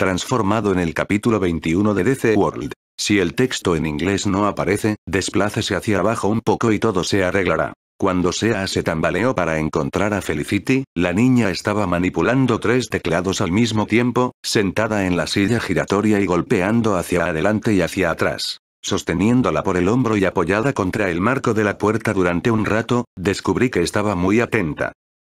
transformado en el capítulo 21 de DC World. Si el texto en inglés no aparece, desplácese hacia abajo un poco y todo se arreglará. Cuando Sea se tambaleó para encontrar a Felicity, la niña estaba manipulando tres teclados al mismo tiempo, sentada en la silla giratoria y golpeando hacia adelante y hacia atrás. Sosteniéndola por el hombro y apoyada contra el marco de la puerta durante un rato, descubrí que estaba muy atenta.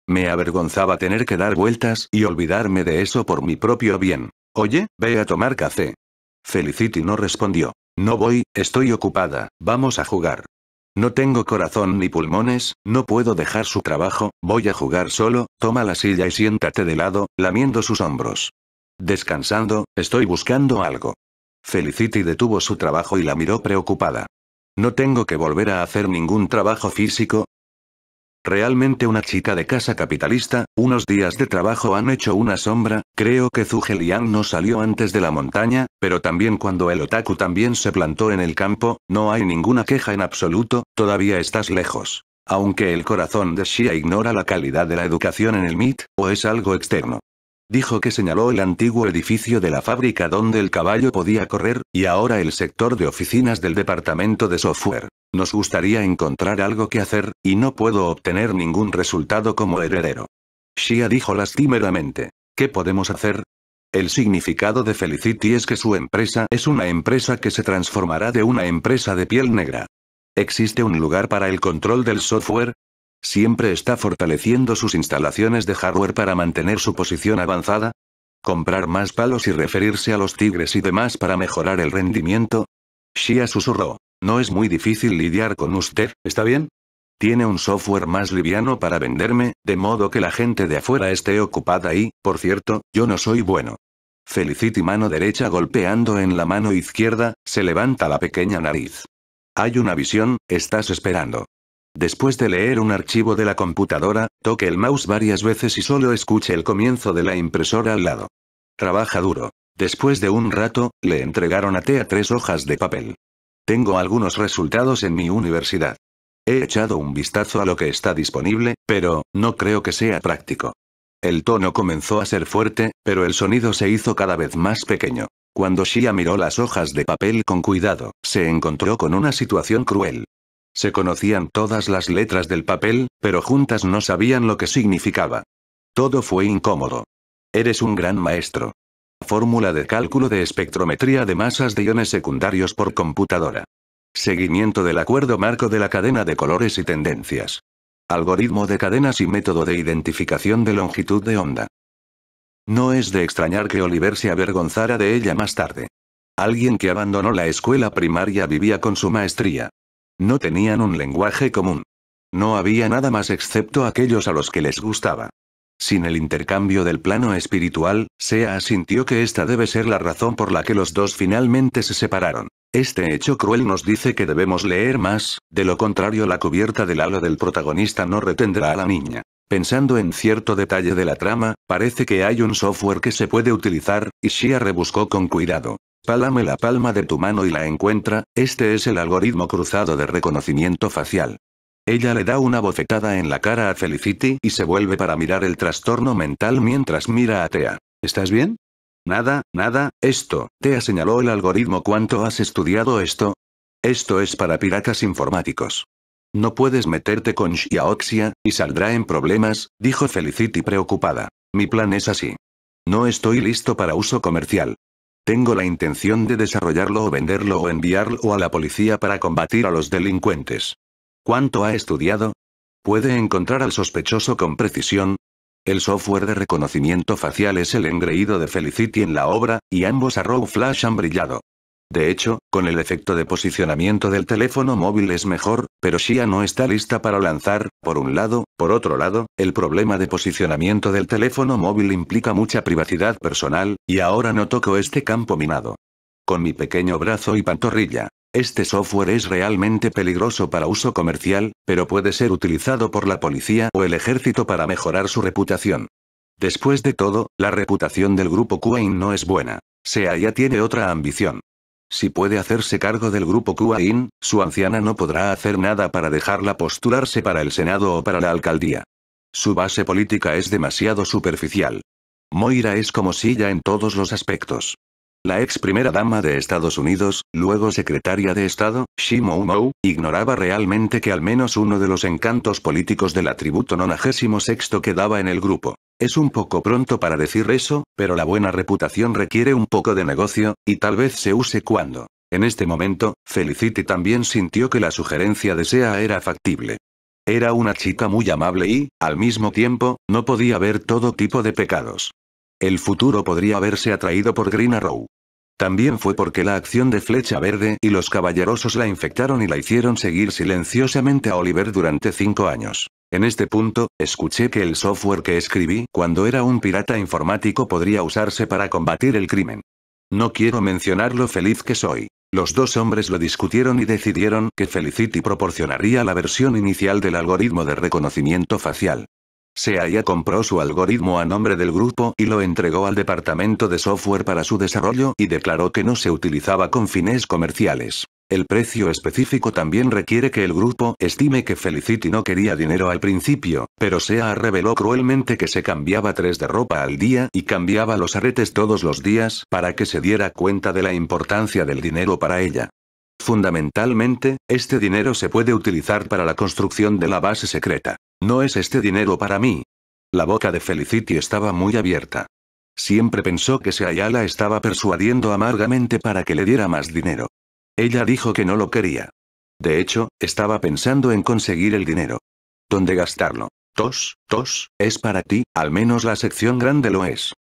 Me avergonzaba tener que dar vueltas y olvidarme de eso por mi propio bien. Oye, ve a tomar café. Felicity no respondió. No voy, estoy ocupada, vamos a jugar. No tengo corazón ni pulmones, no puedo dejar su trabajo, voy a jugar solo, toma la silla y siéntate de lado, lamiendo sus hombros. Descansando, estoy buscando algo. Felicity detuvo su trabajo y la miró preocupada. No tengo que volver a hacer ningún trabajo físico, Realmente una chica de casa capitalista, unos días de trabajo han hecho una sombra, creo que Liang no salió antes de la montaña, pero también cuando el otaku también se plantó en el campo, no hay ninguna queja en absoluto, todavía estás lejos. Aunque el corazón de Shia ignora la calidad de la educación en el MIT, o es algo externo. Dijo que señaló el antiguo edificio de la fábrica donde el caballo podía correr, y ahora el sector de oficinas del departamento de software. Nos gustaría encontrar algo que hacer, y no puedo obtener ningún resultado como heredero. Shia dijo lastimeramente. ¿Qué podemos hacer? El significado de Felicity es que su empresa es una empresa que se transformará de una empresa de piel negra. ¿Existe un lugar para el control del software? ¿Siempre está fortaleciendo sus instalaciones de hardware para mantener su posición avanzada? ¿Comprar más palos y referirse a los tigres y demás para mejorar el rendimiento? Shia susurró. No es muy difícil lidiar con usted, ¿está bien? Tiene un software más liviano para venderme, de modo que la gente de afuera esté ocupada y, por cierto, yo no soy bueno. Felicity mano derecha golpeando en la mano izquierda, se levanta la pequeña nariz. Hay una visión, estás esperando. Después de leer un archivo de la computadora, toque el mouse varias veces y solo escuche el comienzo de la impresora al lado. Trabaja duro. Después de un rato, le entregaron a Tea tres hojas de papel. Tengo algunos resultados en mi universidad. He echado un vistazo a lo que está disponible, pero, no creo que sea práctico. El tono comenzó a ser fuerte, pero el sonido se hizo cada vez más pequeño. Cuando Shia miró las hojas de papel con cuidado, se encontró con una situación cruel. Se conocían todas las letras del papel, pero juntas no sabían lo que significaba. Todo fue incómodo. Eres un gran maestro, Fórmula de cálculo de espectrometría de masas de iones secundarios por computadora. Seguimiento del acuerdo marco de la cadena de colores y tendencias. Algoritmo de cadenas y método de identificación de longitud de onda. No es de extrañar que Oliver se avergonzara de ella más tarde. Alguien que abandonó la escuela primaria vivía con su maestría. No tenían un lenguaje común. No había nada más excepto aquellos a los que les gustaba. Sin el intercambio del plano espiritual, Sea asintió que esta debe ser la razón por la que los dos finalmente se separaron. Este hecho cruel nos dice que debemos leer más, de lo contrario la cubierta del halo del protagonista no retendrá a la niña. Pensando en cierto detalle de la trama, parece que hay un software que se puede utilizar, y Shia rebuscó con cuidado. Pálame la palma de tu mano y la encuentra, este es el algoritmo cruzado de reconocimiento facial. Ella le da una bofetada en la cara a Felicity y se vuelve para mirar el trastorno mental mientras mira a Tea. ¿Estás bien? Nada, nada, esto, Tea señaló el algoritmo. ¿Cuánto has estudiado esto? Esto es para piratas informáticos. No puedes meterte con Xiaoxia, y saldrá en problemas, dijo Felicity preocupada. Mi plan es así. No estoy listo para uso comercial. Tengo la intención de desarrollarlo o venderlo o enviarlo a la policía para combatir a los delincuentes. ¿Cuánto ha estudiado? ¿Puede encontrar al sospechoso con precisión? El software de reconocimiento facial es el engreído de Felicity en la obra, y ambos Arrow Flash han brillado. De hecho, con el efecto de posicionamiento del teléfono móvil es mejor, pero Shia no está lista para lanzar, por un lado, por otro lado, el problema de posicionamiento del teléfono móvil implica mucha privacidad personal, y ahora no toco este campo minado. Con mi pequeño brazo y pantorrilla. Este software es realmente peligroso para uso comercial, pero puede ser utilizado por la policía o el ejército para mejorar su reputación. Después de todo, la reputación del grupo Kuain no es buena. Sea ya tiene otra ambición. Si puede hacerse cargo del grupo Kuain, su anciana no podrá hacer nada para dejarla postularse para el Senado o para la alcaldía. Su base política es demasiado superficial. Moira es como Silla en todos los aspectos. La ex primera dama de Estados Unidos, luego secretaria de Estado, Shimo Mou, ignoraba realmente que al menos uno de los encantos políticos del atributo 96 quedaba en el grupo. Es un poco pronto para decir eso, pero la buena reputación requiere un poco de negocio, y tal vez se use cuando. En este momento, Felicity también sintió que la sugerencia de Sea era factible. Era una chica muy amable y, al mismo tiempo, no podía ver todo tipo de pecados. El futuro podría haberse atraído por Green Arrow. También fue porque la acción de Flecha Verde y los caballerosos la infectaron y la hicieron seguir silenciosamente a Oliver durante cinco años. En este punto, escuché que el software que escribí cuando era un pirata informático podría usarse para combatir el crimen. No quiero mencionar lo feliz que soy. Los dos hombres lo discutieron y decidieron que Felicity proporcionaría la versión inicial del algoritmo de reconocimiento facial ya compró su algoritmo a nombre del grupo y lo entregó al departamento de software para su desarrollo y declaró que no se utilizaba con fines comerciales. El precio específico también requiere que el grupo estime que Felicity no quería dinero al principio, pero SEA reveló cruelmente que se cambiaba tres de ropa al día y cambiaba los aretes todos los días para que se diera cuenta de la importancia del dinero para ella. Fundamentalmente, este dinero se puede utilizar para la construcción de la base secreta. No es este dinero para mí. La boca de Felicity estaba muy abierta. Siempre pensó que Seayala estaba persuadiendo amargamente para que le diera más dinero. Ella dijo que no lo quería. De hecho, estaba pensando en conseguir el dinero. ¿Dónde gastarlo? Tos, tos, es para ti, al menos la sección grande lo es.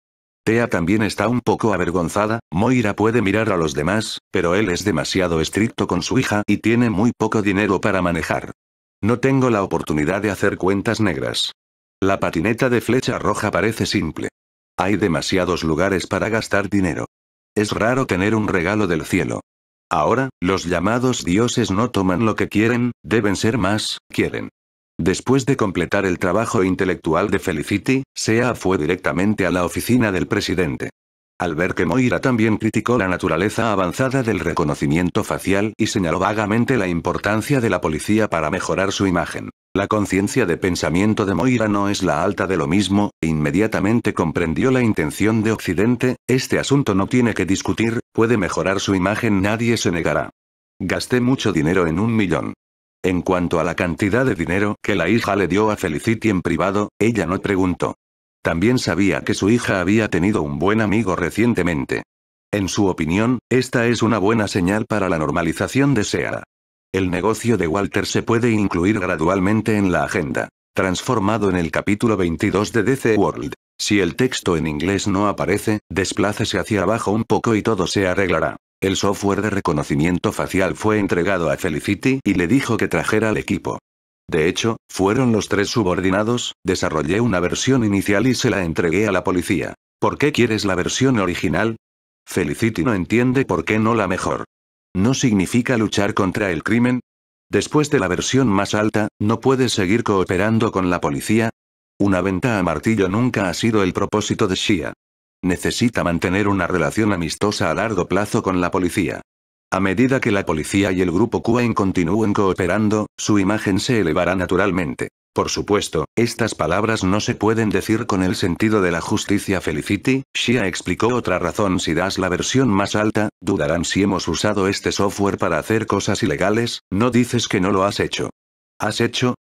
Tea también está un poco avergonzada, Moira puede mirar a los demás, pero él es demasiado estricto con su hija y tiene muy poco dinero para manejar. No tengo la oportunidad de hacer cuentas negras. La patineta de flecha roja parece simple. Hay demasiados lugares para gastar dinero. Es raro tener un regalo del cielo. Ahora, los llamados dioses no toman lo que quieren, deben ser más, quieren. Después de completar el trabajo intelectual de Felicity, Sea fue directamente a la oficina del presidente. Al ver que Moira también criticó la naturaleza avanzada del reconocimiento facial y señaló vagamente la importancia de la policía para mejorar su imagen. La conciencia de pensamiento de Moira no es la alta de lo mismo, e inmediatamente comprendió la intención de Occidente, este asunto no tiene que discutir, puede mejorar su imagen nadie se negará. Gasté mucho dinero en un millón. En cuanto a la cantidad de dinero que la hija le dio a Felicity en privado, ella no preguntó. También sabía que su hija había tenido un buen amigo recientemente. En su opinión, esta es una buena señal para la normalización de SEA. El negocio de Walter se puede incluir gradualmente en la agenda. Transformado en el capítulo 22 de DC World. Si el texto en inglés no aparece, desplácese hacia abajo un poco y todo se arreglará. El software de reconocimiento facial fue entregado a Felicity y le dijo que trajera al equipo. De hecho, fueron los tres subordinados, desarrollé una versión inicial y se la entregué a la policía. ¿Por qué quieres la versión original? Felicity no entiende por qué no la mejor. ¿No significa luchar contra el crimen? Después de la versión más alta, ¿no puedes seguir cooperando con la policía? Una venta a martillo nunca ha sido el propósito de Shia. Necesita mantener una relación amistosa a largo plazo con la policía. A medida que la policía y el grupo QAIN continúen cooperando, su imagen se elevará naturalmente. Por supuesto, estas palabras no se pueden decir con el sentido de la justicia Felicity, Shia explicó otra razón si das la versión más alta, dudarán si hemos usado este software para hacer cosas ilegales, no dices que no lo has hecho. Has hecho,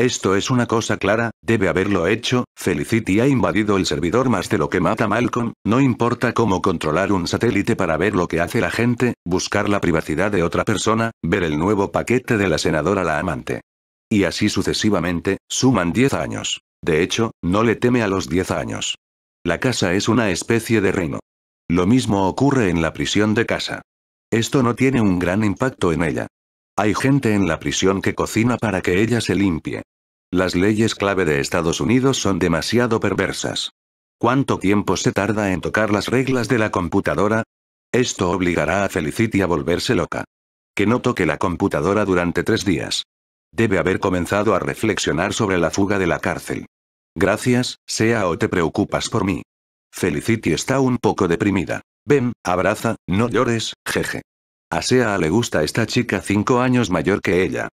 esto es una cosa clara, debe haberlo hecho, Felicity ha invadido el servidor más de lo que mata Malcolm, no importa cómo controlar un satélite para ver lo que hace la gente, buscar la privacidad de otra persona, ver el nuevo paquete de la senadora la amante. Y así sucesivamente, suman 10 años. De hecho, no le teme a los 10 años. La casa es una especie de reino. Lo mismo ocurre en la prisión de casa. Esto no tiene un gran impacto en ella. Hay gente en la prisión que cocina para que ella se limpie. Las leyes clave de Estados Unidos son demasiado perversas. ¿Cuánto tiempo se tarda en tocar las reglas de la computadora? Esto obligará a Felicity a volverse loca. Que no toque la computadora durante tres días. Debe haber comenzado a reflexionar sobre la fuga de la cárcel. Gracias, sea o te preocupas por mí. Felicity está un poco deprimida. Ven, abraza, no llores, jeje. A Sea le gusta esta chica cinco años mayor que ella.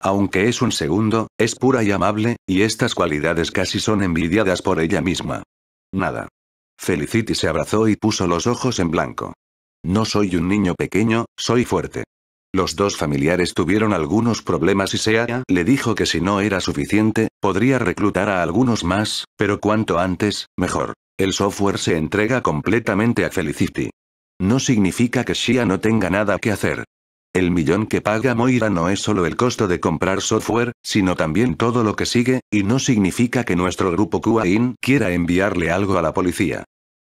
Aunque es un segundo, es pura y amable, y estas cualidades casi son envidiadas por ella misma. Nada. Felicity se abrazó y puso los ojos en blanco. No soy un niño pequeño, soy fuerte. Los dos familiares tuvieron algunos problemas y Sea le dijo que si no era suficiente, podría reclutar a algunos más, pero cuanto antes, mejor. El software se entrega completamente a Felicity. No significa que Shia no tenga nada que hacer. El millón que paga Moira no es solo el costo de comprar software, sino también todo lo que sigue, y no significa que nuestro grupo Kuain quiera enviarle algo a la policía.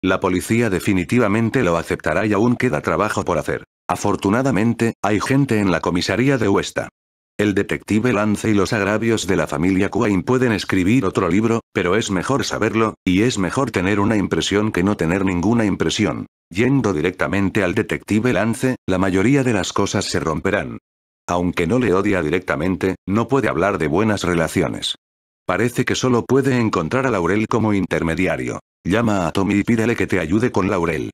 La policía definitivamente lo aceptará y aún queda trabajo por hacer. Afortunadamente, hay gente en la comisaría de Huesta. El detective Lance y los agravios de la familia Kuain pueden escribir otro libro, pero es mejor saberlo, y es mejor tener una impresión que no tener ninguna impresión. Yendo directamente al detective Lance, la mayoría de las cosas se romperán. Aunque no le odia directamente, no puede hablar de buenas relaciones. Parece que solo puede encontrar a Laurel como intermediario. Llama a Tommy y pídele que te ayude con Laurel.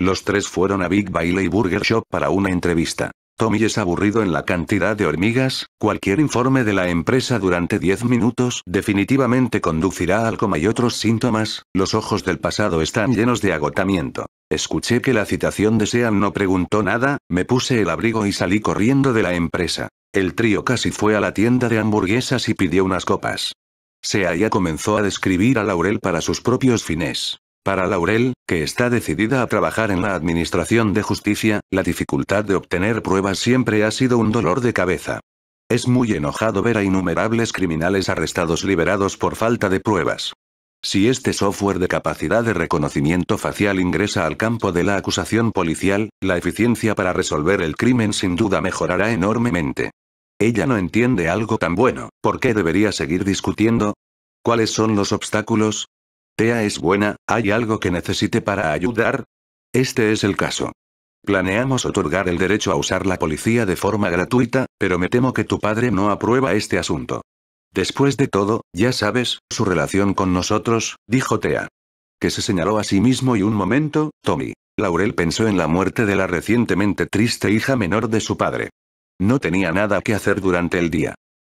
Los tres fueron a Big Bailey Burger Shop para una entrevista. Tommy es aburrido en la cantidad de hormigas, cualquier informe de la empresa durante 10 minutos definitivamente conducirá al coma y otros síntomas, los ojos del pasado están llenos de agotamiento. Escuché que la citación de Sean no preguntó nada, me puse el abrigo y salí corriendo de la empresa. El trío casi fue a la tienda de hamburguesas y pidió unas copas. Sea ya comenzó a describir a Laurel para sus propios fines. Para Laurel, que está decidida a trabajar en la Administración de Justicia, la dificultad de obtener pruebas siempre ha sido un dolor de cabeza. Es muy enojado ver a innumerables criminales arrestados liberados por falta de pruebas. Si este software de capacidad de reconocimiento facial ingresa al campo de la acusación policial, la eficiencia para resolver el crimen sin duda mejorará enormemente. Ella no entiende algo tan bueno, ¿por qué debería seguir discutiendo? ¿Cuáles son los obstáculos? Tea es buena, ¿hay algo que necesite para ayudar? Este es el caso. Planeamos otorgar el derecho a usar la policía de forma gratuita, pero me temo que tu padre no aprueba este asunto. Después de todo, ya sabes, su relación con nosotros, dijo Tea. Que se señaló a sí mismo y un momento, Tommy. Laurel pensó en la muerte de la recientemente triste hija menor de su padre. No tenía nada que hacer durante el día.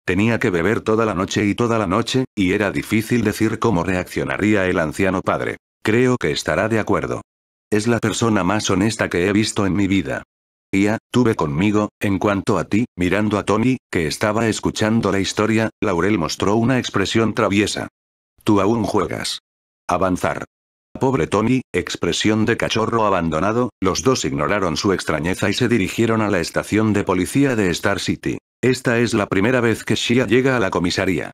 Tenía que beber toda la noche y toda la noche, y era difícil decir cómo reaccionaría el anciano padre. Creo que estará de acuerdo. Es la persona más honesta que he visto en mi vida. IA, tuve conmigo, en cuanto a ti, mirando a Tony, que estaba escuchando la historia, Laurel mostró una expresión traviesa. Tú aún juegas. Avanzar. Pobre Tony, expresión de cachorro abandonado, los dos ignoraron su extrañeza y se dirigieron a la estación de policía de Star City. Esta es la primera vez que Shia llega a la comisaría.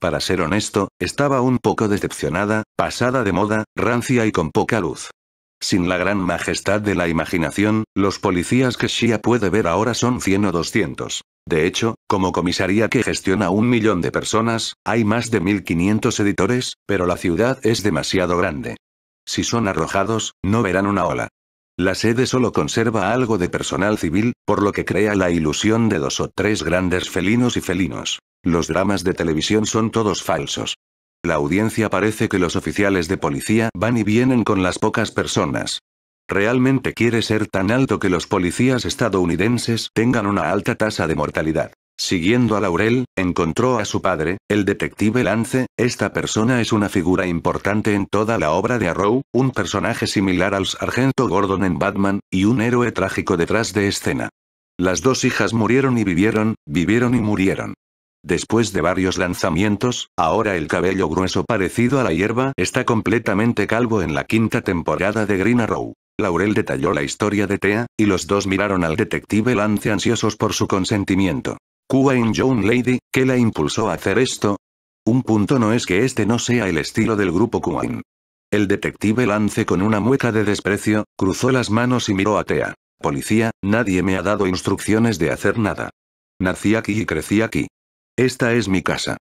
Para ser honesto, estaba un poco decepcionada, pasada de moda, rancia y con poca luz. Sin la gran majestad de la imaginación, los policías que Shia puede ver ahora son 100 o 200. De hecho, como comisaría que gestiona un millón de personas, hay más de 1500 editores, pero la ciudad es demasiado grande. Si son arrojados, no verán una ola. La sede solo conserva algo de personal civil, por lo que crea la ilusión de dos o tres grandes felinos y felinos. Los dramas de televisión son todos falsos la audiencia parece que los oficiales de policía van y vienen con las pocas personas. Realmente quiere ser tan alto que los policías estadounidenses tengan una alta tasa de mortalidad. Siguiendo a Laurel, encontró a su padre, el detective Lance, esta persona es una figura importante en toda la obra de Arrow, un personaje similar al sargento Gordon en Batman, y un héroe trágico detrás de escena. Las dos hijas murieron y vivieron, vivieron y murieron. Después de varios lanzamientos, ahora el cabello grueso parecido a la hierba está completamente calvo en la quinta temporada de Green Arrow. Laurel detalló la historia de Thea, y los dos miraron al detective Lance ansiosos por su consentimiento. y Young Lady, ¿qué la impulsó a hacer esto? Un punto no es que este no sea el estilo del grupo Kwain. El detective Lance con una mueca de desprecio, cruzó las manos y miró a Thea. Policía, nadie me ha dado instrucciones de hacer nada. Nací aquí y crecí aquí. Esta es mi casa.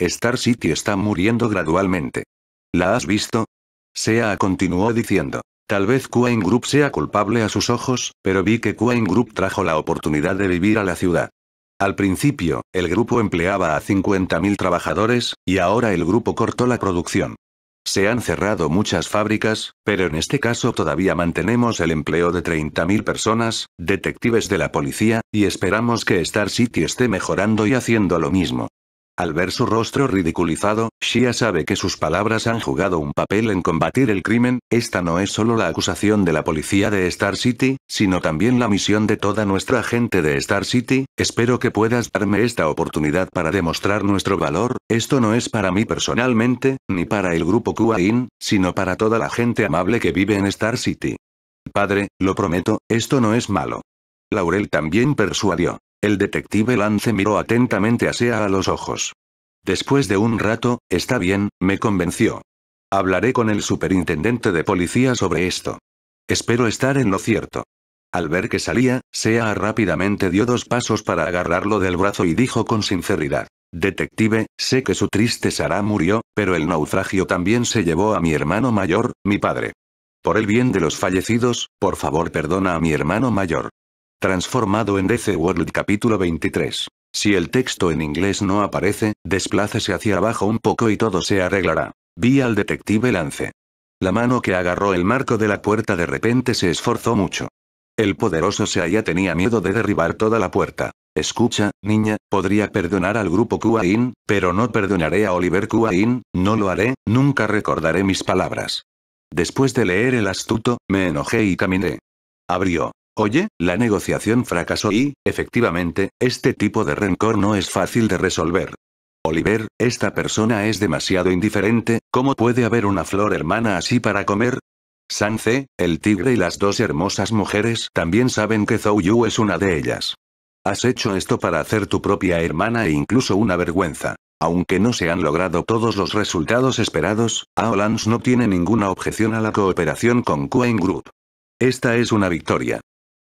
Star City está muriendo gradualmente. ¿La has visto? Sea continuó diciendo. Tal vez kuang Group sea culpable a sus ojos, pero vi que kuang Group trajo la oportunidad de vivir a la ciudad. Al principio, el grupo empleaba a 50.000 trabajadores, y ahora el grupo cortó la producción. Se han cerrado muchas fábricas, pero en este caso todavía mantenemos el empleo de 30.000 personas, detectives de la policía, y esperamos que Star City esté mejorando y haciendo lo mismo. Al ver su rostro ridiculizado, Shia sabe que sus palabras han jugado un papel en combatir el crimen, esta no es solo la acusación de la policía de Star City, sino también la misión de toda nuestra gente de Star City, espero que puedas darme esta oportunidad para demostrar nuestro valor, esto no es para mí personalmente, ni para el grupo Kuain, sino para toda la gente amable que vive en Star City. Padre, lo prometo, esto no es malo. Laurel también persuadió. El detective Lance miró atentamente a Sea a los ojos. Después de un rato, está bien, me convenció. Hablaré con el superintendente de policía sobre esto. Espero estar en lo cierto. Al ver que salía, Sea rápidamente dio dos pasos para agarrarlo del brazo y dijo con sinceridad. Detective, sé que su triste Sara murió, pero el naufragio también se llevó a mi hermano mayor, mi padre. Por el bien de los fallecidos, por favor perdona a mi hermano mayor. Transformado en DC World capítulo 23. Si el texto en inglés no aparece, desplácese hacia abajo un poco y todo se arreglará. Vi al detective Lance. La mano que agarró el marco de la puerta de repente se esforzó mucho. El poderoso halla tenía miedo de derribar toda la puerta. Escucha, niña, podría perdonar al grupo Kuain, pero no perdonaré a Oliver Kuain, no lo haré, nunca recordaré mis palabras. Después de leer el astuto, me enojé y caminé. Abrió. Oye, la negociación fracasó y, efectivamente, este tipo de rencor no es fácil de resolver. Oliver, esta persona es demasiado indiferente, ¿cómo puede haber una flor hermana así para comer? Sanze, el tigre y las dos hermosas mujeres también saben que Zhou Yu es una de ellas. Has hecho esto para hacer tu propia hermana e incluso una vergüenza. Aunque no se han logrado todos los resultados esperados, Aolans no tiene ninguna objeción a la cooperación con Queen Group. Esta es una victoria.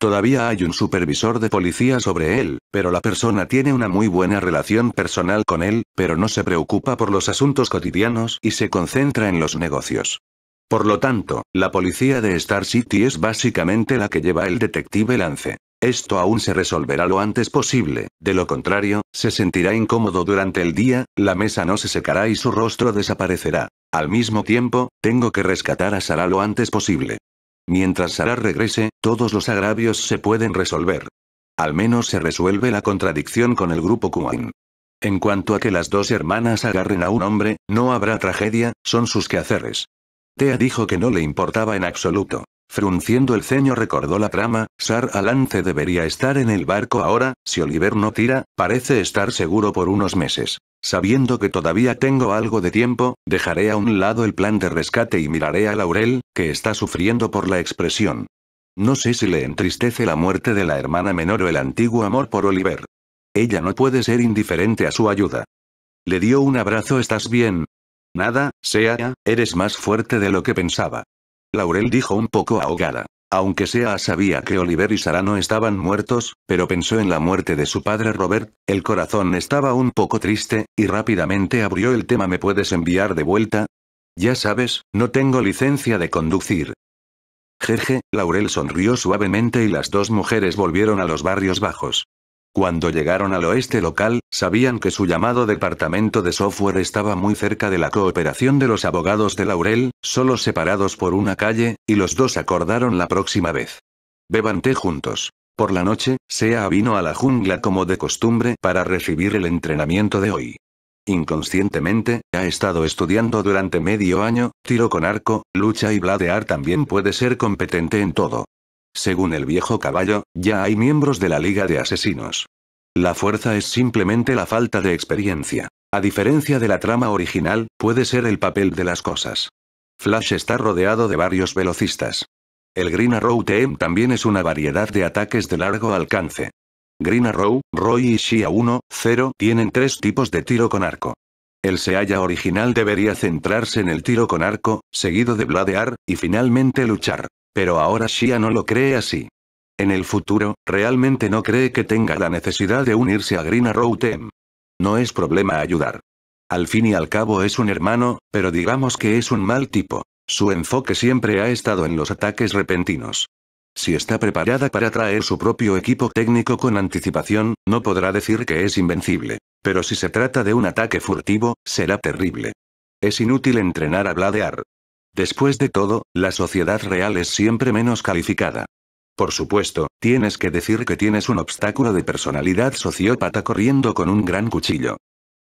Todavía hay un supervisor de policía sobre él, pero la persona tiene una muy buena relación personal con él, pero no se preocupa por los asuntos cotidianos y se concentra en los negocios. Por lo tanto, la policía de Star City es básicamente la que lleva el detective Lance. Esto aún se resolverá lo antes posible, de lo contrario, se sentirá incómodo durante el día, la mesa no se secará y su rostro desaparecerá. Al mismo tiempo, tengo que rescatar a Sara lo antes posible. Mientras Sara regrese, todos los agravios se pueden resolver. Al menos se resuelve la contradicción con el grupo Kumain. En cuanto a que las dos hermanas agarren a un hombre, no habrá tragedia, son sus quehaceres. Tea dijo que no le importaba en absoluto. Frunciendo el ceño recordó la trama, Sar Alance debería estar en el barco ahora, si Oliver no tira, parece estar seguro por unos meses. Sabiendo que todavía tengo algo de tiempo, dejaré a un lado el plan de rescate y miraré a Laurel, que está sufriendo por la expresión. No sé si le entristece la muerte de la hermana menor o el antiguo amor por Oliver. Ella no puede ser indiferente a su ayuda. Le dio un abrazo ¿Estás bien? Nada, sea, eres más fuerte de lo que pensaba. Laurel dijo un poco ahogada. Aunque sea sabía que Oliver y Sara no estaban muertos, pero pensó en la muerte de su padre Robert, el corazón estaba un poco triste, y rápidamente abrió el tema ¿me puedes enviar de vuelta? Ya sabes, no tengo licencia de conducir. Jeje, Laurel sonrió suavemente y las dos mujeres volvieron a los barrios bajos. Cuando llegaron al oeste local, sabían que su llamado departamento de software estaba muy cerca de la cooperación de los abogados de Laurel, solo separados por una calle, y los dos acordaron la próxima vez. Beban té juntos. Por la noche, Sea vino a la jungla como de costumbre para recibir el entrenamiento de hoy. Inconscientemente, ha estado estudiando durante medio año, tiro con arco, lucha y bladear también puede ser competente en todo. Según el viejo caballo, ya hay miembros de la Liga de Asesinos. La fuerza es simplemente la falta de experiencia. A diferencia de la trama original, puede ser el papel de las cosas. Flash está rodeado de varios velocistas. El Green Arrow TM también es una variedad de ataques de largo alcance. Green Arrow, Roy y Shia 1, 0 tienen tres tipos de tiro con arco. El Seaya original debería centrarse en el tiro con arco, seguido de bladear, y finalmente luchar. Pero ahora Shia no lo cree así. En el futuro, realmente no cree que tenga la necesidad de unirse a Green Arrow Team. No es problema ayudar. Al fin y al cabo es un hermano, pero digamos que es un mal tipo. Su enfoque siempre ha estado en los ataques repentinos. Si está preparada para traer su propio equipo técnico con anticipación, no podrá decir que es invencible. Pero si se trata de un ataque furtivo, será terrible. Es inútil entrenar a Bladear. Después de todo, la sociedad real es siempre menos calificada. Por supuesto, tienes que decir que tienes un obstáculo de personalidad sociópata corriendo con un gran cuchillo.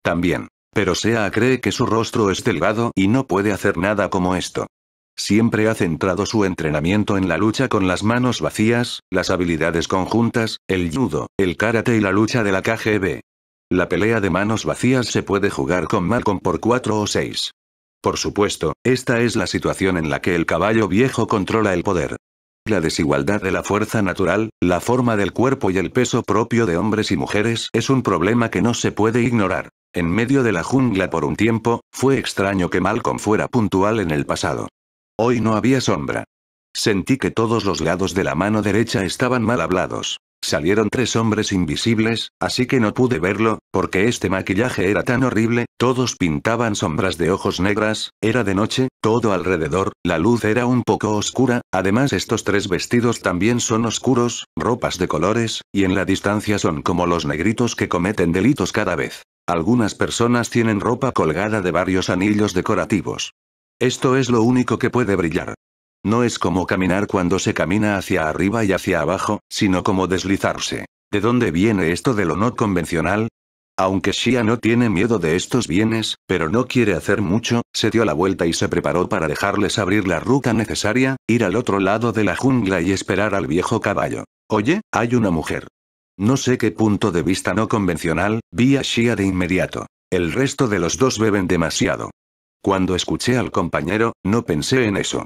También. Pero Sea cree que su rostro es delgado y no puede hacer nada como esto. Siempre ha centrado su entrenamiento en la lucha con las manos vacías, las habilidades conjuntas, el judo, el karate y la lucha de la KGB. La pelea de manos vacías se puede jugar con Malcolm por 4 o 6. Por supuesto, esta es la situación en la que el caballo viejo controla el poder. La desigualdad de la fuerza natural, la forma del cuerpo y el peso propio de hombres y mujeres es un problema que no se puede ignorar. En medio de la jungla por un tiempo, fue extraño que Malcolm fuera puntual en el pasado. Hoy no había sombra. Sentí que todos los lados de la mano derecha estaban mal hablados salieron tres hombres invisibles, así que no pude verlo, porque este maquillaje era tan horrible, todos pintaban sombras de ojos negras, era de noche, todo alrededor, la luz era un poco oscura, además estos tres vestidos también son oscuros, ropas de colores, y en la distancia son como los negritos que cometen delitos cada vez. Algunas personas tienen ropa colgada de varios anillos decorativos. Esto es lo único que puede brillar. No es como caminar cuando se camina hacia arriba y hacia abajo, sino como deslizarse. ¿De dónde viene esto de lo no convencional? Aunque Shia no tiene miedo de estos bienes, pero no quiere hacer mucho, se dio la vuelta y se preparó para dejarles abrir la ruta necesaria, ir al otro lado de la jungla y esperar al viejo caballo. Oye, hay una mujer. No sé qué punto de vista no convencional, vi a Shia de inmediato. El resto de los dos beben demasiado. Cuando escuché al compañero, no pensé en eso.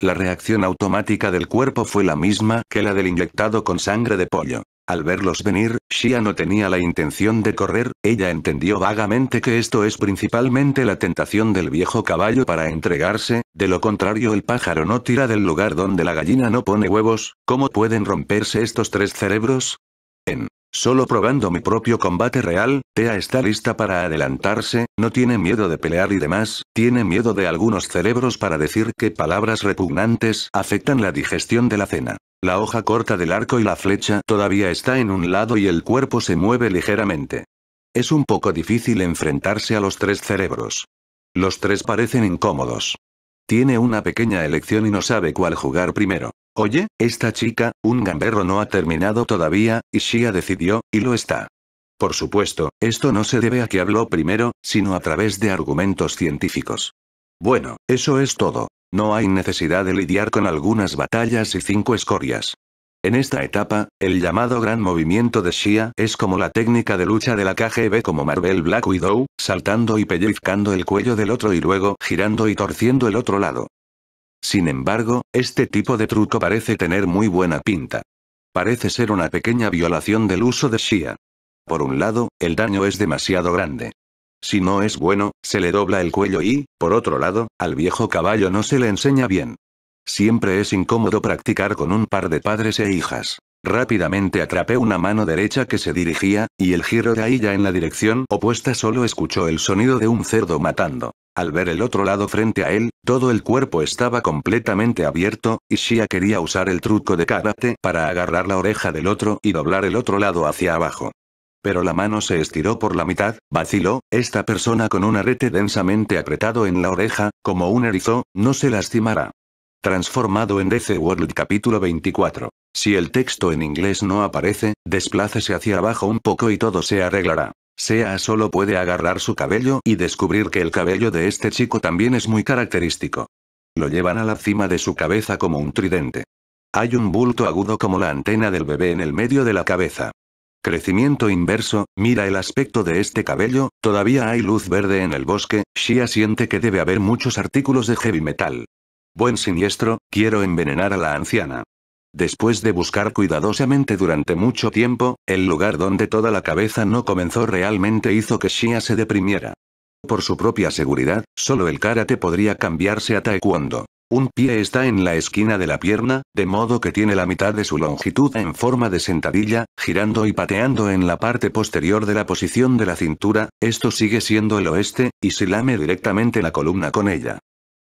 La reacción automática del cuerpo fue la misma que la del inyectado con sangre de pollo. Al verlos venir, Shia no tenía la intención de correr, ella entendió vagamente que esto es principalmente la tentación del viejo caballo para entregarse, de lo contrario el pájaro no tira del lugar donde la gallina no pone huevos, ¿cómo pueden romperse estos tres cerebros? En Solo probando mi propio combate real, Tea está lista para adelantarse, no tiene miedo de pelear y demás, tiene miedo de algunos cerebros para decir que palabras repugnantes afectan la digestión de la cena. La hoja corta del arco y la flecha todavía está en un lado y el cuerpo se mueve ligeramente. Es un poco difícil enfrentarse a los tres cerebros. Los tres parecen incómodos. Tiene una pequeña elección y no sabe cuál jugar primero. Oye, esta chica, un gamberro no ha terminado todavía, y Shia decidió, y lo está. Por supuesto, esto no se debe a que habló primero, sino a través de argumentos científicos. Bueno, eso es todo. No hay necesidad de lidiar con algunas batallas y cinco escorias. En esta etapa, el llamado gran movimiento de Shia es como la técnica de lucha de la KGB como Marvel Black Widow, saltando y pellizcando el cuello del otro y luego girando y torciendo el otro lado. Sin embargo, este tipo de truco parece tener muy buena pinta. Parece ser una pequeña violación del uso de Shia. Por un lado, el daño es demasiado grande. Si no es bueno, se le dobla el cuello y, por otro lado, al viejo caballo no se le enseña bien. Siempre es incómodo practicar con un par de padres e hijas. Rápidamente atrapé una mano derecha que se dirigía, y el giro de ya en la dirección opuesta solo escuchó el sonido de un cerdo matando. Al ver el otro lado frente a él, todo el cuerpo estaba completamente abierto, y Shia quería usar el truco de karate para agarrar la oreja del otro y doblar el otro lado hacia abajo. Pero la mano se estiró por la mitad, vaciló, esta persona con un arete densamente apretado en la oreja, como un erizo, no se lastimará. Transformado en DC World capítulo 24. Si el texto en inglés no aparece, desplácese hacia abajo un poco y todo se arreglará. Sea solo puede agarrar su cabello y descubrir que el cabello de este chico también es muy característico. Lo llevan a la cima de su cabeza como un tridente. Hay un bulto agudo como la antena del bebé en el medio de la cabeza. Crecimiento inverso, mira el aspecto de este cabello, todavía hay luz verde en el bosque, Shia siente que debe haber muchos artículos de heavy metal. Buen siniestro, quiero envenenar a la anciana. Después de buscar cuidadosamente durante mucho tiempo, el lugar donde toda la cabeza no comenzó realmente hizo que Shia se deprimiera. Por su propia seguridad, solo el karate podría cambiarse a taekwondo. Un pie está en la esquina de la pierna, de modo que tiene la mitad de su longitud en forma de sentadilla, girando y pateando en la parte posterior de la posición de la cintura, esto sigue siendo el oeste, y se lame directamente la columna con ella.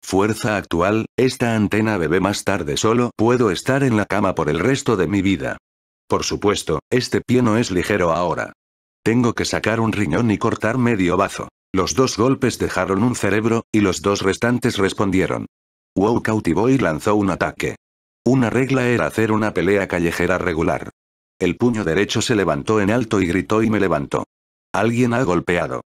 Fuerza actual, esta antena bebé más tarde solo puedo estar en la cama por el resto de mi vida. Por supuesto, este pie no es ligero ahora. Tengo que sacar un riñón y cortar medio bazo. Los dos golpes dejaron un cerebro, y los dos restantes respondieron. Wow cautivó y lanzó un ataque. Una regla era hacer una pelea callejera regular. El puño derecho se levantó en alto y gritó y me levantó. Alguien ha golpeado.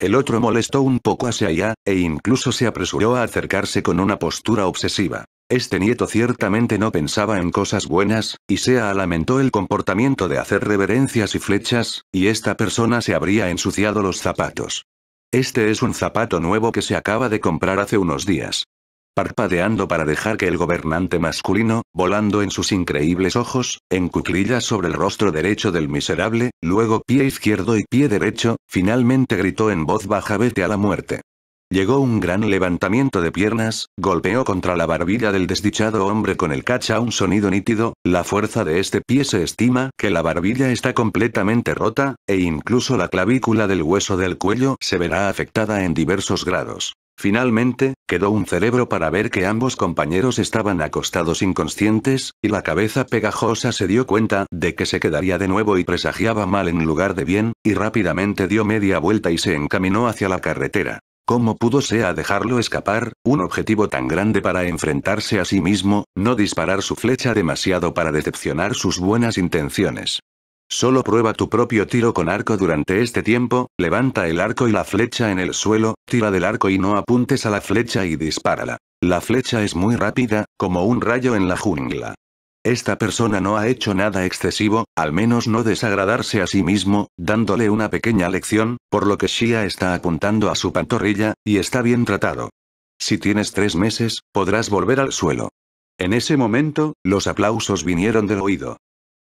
El otro molestó un poco hacia allá, e incluso se apresuró a acercarse con una postura obsesiva. Este nieto ciertamente no pensaba en cosas buenas, y Sea lamentó el comportamiento de hacer reverencias y flechas, y esta persona se habría ensuciado los zapatos. Este es un zapato nuevo que se acaba de comprar hace unos días parpadeando para dejar que el gobernante masculino, volando en sus increíbles ojos, encuclilla sobre el rostro derecho del miserable, luego pie izquierdo y pie derecho, finalmente gritó en voz baja vete a la muerte. Llegó un gran levantamiento de piernas, golpeó contra la barbilla del desdichado hombre con el cacha un sonido nítido, la fuerza de este pie se estima que la barbilla está completamente rota, e incluso la clavícula del hueso del cuello se verá afectada en diversos grados. Finalmente, quedó un cerebro para ver que ambos compañeros estaban acostados inconscientes, y la cabeza pegajosa se dio cuenta de que se quedaría de nuevo y presagiaba mal en lugar de bien, y rápidamente dio media vuelta y se encaminó hacia la carretera. ¿Cómo pudo sea dejarlo escapar? Un objetivo tan grande para enfrentarse a sí mismo, no disparar su flecha demasiado para decepcionar sus buenas intenciones. Solo prueba tu propio tiro con arco durante este tiempo, levanta el arco y la flecha en el suelo, tira del arco y no apuntes a la flecha y dispárala. La flecha es muy rápida, como un rayo en la jungla. Esta persona no ha hecho nada excesivo, al menos no desagradarse a sí mismo, dándole una pequeña lección, por lo que Shia está apuntando a su pantorrilla, y está bien tratado. Si tienes tres meses, podrás volver al suelo. En ese momento, los aplausos vinieron del oído.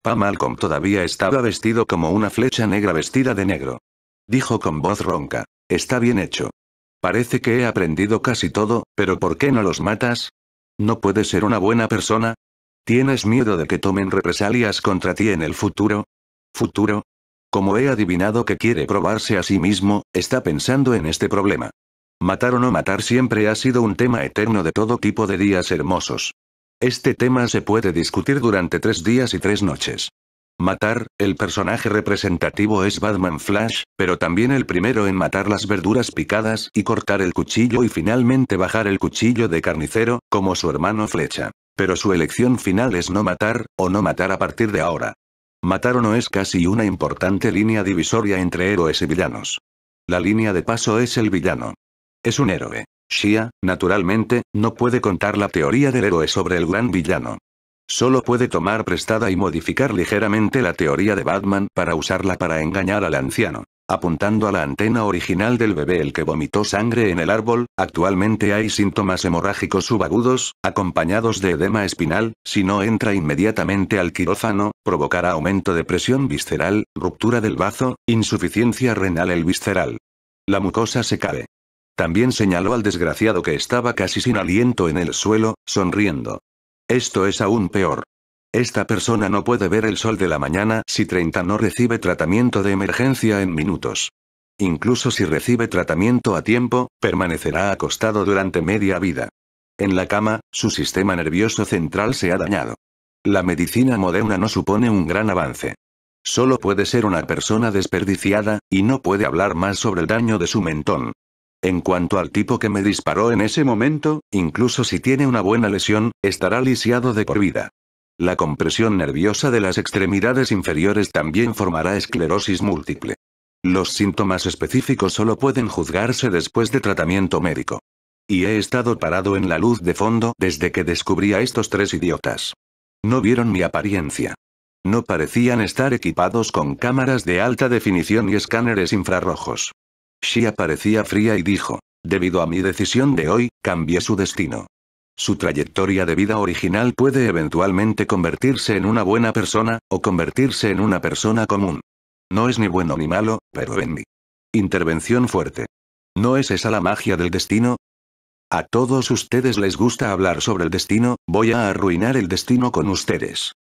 Pa todavía estaba vestido como una flecha negra vestida de negro. Dijo con voz ronca. Está bien hecho. Parece que he aprendido casi todo, pero ¿por qué no los matas? ¿No puedes ser una buena persona? ¿Tienes miedo de que tomen represalias contra ti en el futuro? ¿Futuro? Como he adivinado que quiere probarse a sí mismo, está pensando en este problema. Matar o no matar siempre ha sido un tema eterno de todo tipo de días hermosos. Este tema se puede discutir durante tres días y tres noches. Matar, el personaje representativo es Batman Flash, pero también el primero en matar las verduras picadas y cortar el cuchillo y finalmente bajar el cuchillo de carnicero, como su hermano Flecha. Pero su elección final es no matar, o no matar a partir de ahora. Matar o no es casi una importante línea divisoria entre héroes y villanos. La línea de paso es el villano. Es un héroe. Shia, naturalmente, no puede contar la teoría del héroe sobre el gran villano. Solo puede tomar prestada y modificar ligeramente la teoría de Batman para usarla para engañar al anciano. Apuntando a la antena original del bebé el que vomitó sangre en el árbol, actualmente hay síntomas hemorrágicos subagudos, acompañados de edema espinal, si no entra inmediatamente al quirófano, provocará aumento de presión visceral, ruptura del bazo, insuficiencia renal el visceral. La mucosa se cae. También señaló al desgraciado que estaba casi sin aliento en el suelo, sonriendo. Esto es aún peor. Esta persona no puede ver el sol de la mañana si 30 no recibe tratamiento de emergencia en minutos. Incluso si recibe tratamiento a tiempo, permanecerá acostado durante media vida. En la cama, su sistema nervioso central se ha dañado. La medicina moderna no supone un gran avance. Solo puede ser una persona desperdiciada, y no puede hablar más sobre el daño de su mentón. En cuanto al tipo que me disparó en ese momento, incluso si tiene una buena lesión, estará lisiado de por vida. La compresión nerviosa de las extremidades inferiores también formará esclerosis múltiple. Los síntomas específicos solo pueden juzgarse después de tratamiento médico. Y he estado parado en la luz de fondo desde que descubrí a estos tres idiotas. No vieron mi apariencia. No parecían estar equipados con cámaras de alta definición y escáneres infrarrojos. Shia parecía fría y dijo, debido a mi decisión de hoy, cambié su destino. Su trayectoria de vida original puede eventualmente convertirse en una buena persona, o convertirse en una persona común. No es ni bueno ni malo, pero en mi intervención fuerte. ¿No es esa la magia del destino? A todos ustedes les gusta hablar sobre el destino, voy a arruinar el destino con ustedes.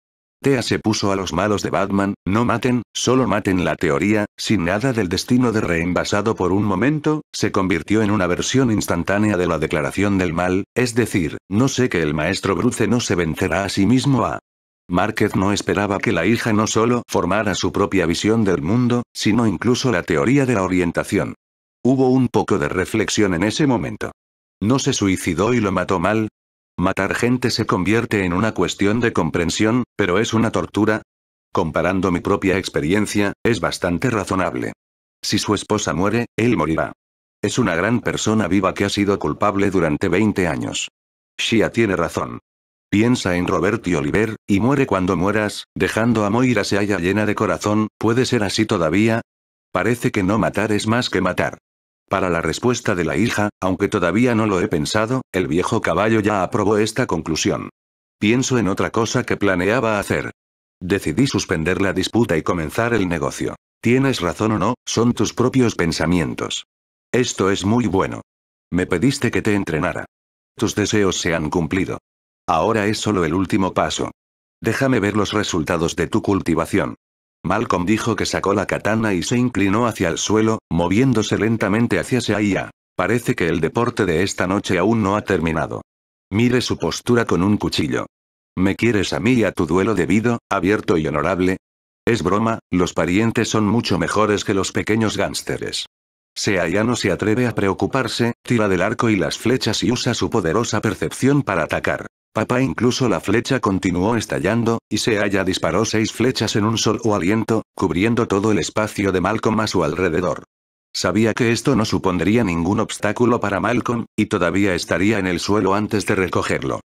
Tea se puso a los malos de Batman, no maten, solo maten la teoría, sin nada del destino de reenvasado por un momento, se convirtió en una versión instantánea de la declaración del mal, es decir, no sé que el maestro Bruce no se vencerá a sí mismo a... Márquez no esperaba que la hija no solo formara su propia visión del mundo, sino incluso la teoría de la orientación. Hubo un poco de reflexión en ese momento. No se suicidó y lo mató mal, Matar gente se convierte en una cuestión de comprensión, pero es una tortura. Comparando mi propia experiencia, es bastante razonable. Si su esposa muere, él morirá. Es una gran persona viva que ha sido culpable durante 20 años. Shia tiene razón. Piensa en Robert y Oliver, y muere cuando mueras, dejando a Moira se haya llena de corazón, ¿puede ser así todavía? Parece que no matar es más que matar. Para la respuesta de la hija, aunque todavía no lo he pensado, el viejo caballo ya aprobó esta conclusión. Pienso en otra cosa que planeaba hacer. Decidí suspender la disputa y comenzar el negocio. Tienes razón o no, son tus propios pensamientos. Esto es muy bueno. Me pediste que te entrenara. Tus deseos se han cumplido. Ahora es solo el último paso. Déjame ver los resultados de tu cultivación. Malcolm dijo que sacó la katana y se inclinó hacia el suelo, moviéndose lentamente hacia Seiya. Parece que el deporte de esta noche aún no ha terminado. Mire su postura con un cuchillo. ¿Me quieres a mí y a tu duelo debido, abierto y honorable? Es broma, los parientes son mucho mejores que los pequeños gánsteres. Seiya no se atreve a preocuparse, tira del arco y las flechas y usa su poderosa percepción para atacar. Papá incluso la flecha continuó estallando, y se haya disparó seis flechas en un solo aliento, cubriendo todo el espacio de Malcolm a su alrededor. Sabía que esto no supondría ningún obstáculo para Malcolm, y todavía estaría en el suelo antes de recogerlo.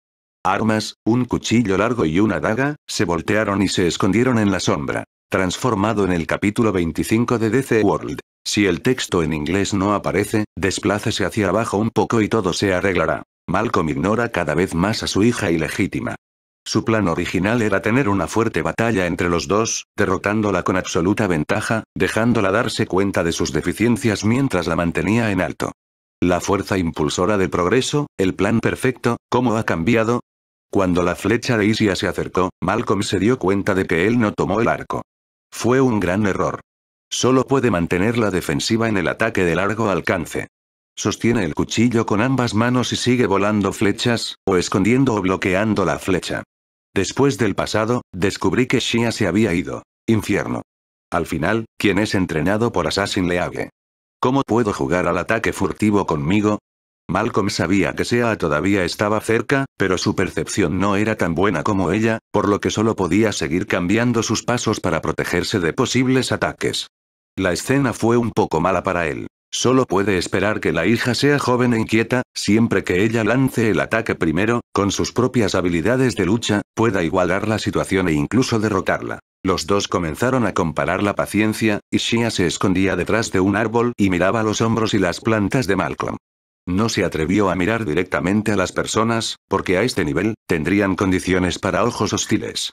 Armas, un cuchillo largo y una daga, se voltearon y se escondieron en la sombra. Transformado en el capítulo 25 de DC World. Si el texto en inglés no aparece, desplácese hacia abajo un poco y todo se arreglará. Malcolm ignora cada vez más a su hija ilegítima. Su plan original era tener una fuerte batalla entre los dos, derrotándola con absoluta ventaja, dejándola darse cuenta de sus deficiencias mientras la mantenía en alto. La fuerza impulsora del progreso, el plan perfecto, ¿cómo ha cambiado? Cuando la flecha de Isia se acercó, Malcolm se dio cuenta de que él no tomó el arco. Fue un gran error. Solo puede mantener la defensiva en el ataque de largo alcance. Sostiene el cuchillo con ambas manos y sigue volando flechas, o escondiendo o bloqueando la flecha. Después del pasado, descubrí que Shia se había ido. Infierno. Al final, quien es entrenado por Assassin League. ¿Cómo puedo jugar al ataque furtivo conmigo? Malcolm sabía que Shia todavía estaba cerca, pero su percepción no era tan buena como ella, por lo que solo podía seguir cambiando sus pasos para protegerse de posibles ataques. La escena fue un poco mala para él. Solo puede esperar que la hija sea joven e inquieta, siempre que ella lance el ataque primero, con sus propias habilidades de lucha, pueda igualar la situación e incluso derrotarla. Los dos comenzaron a comparar la paciencia, y Shia se escondía detrás de un árbol y miraba los hombros y las plantas de Malcolm. No se atrevió a mirar directamente a las personas, porque a este nivel, tendrían condiciones para ojos hostiles.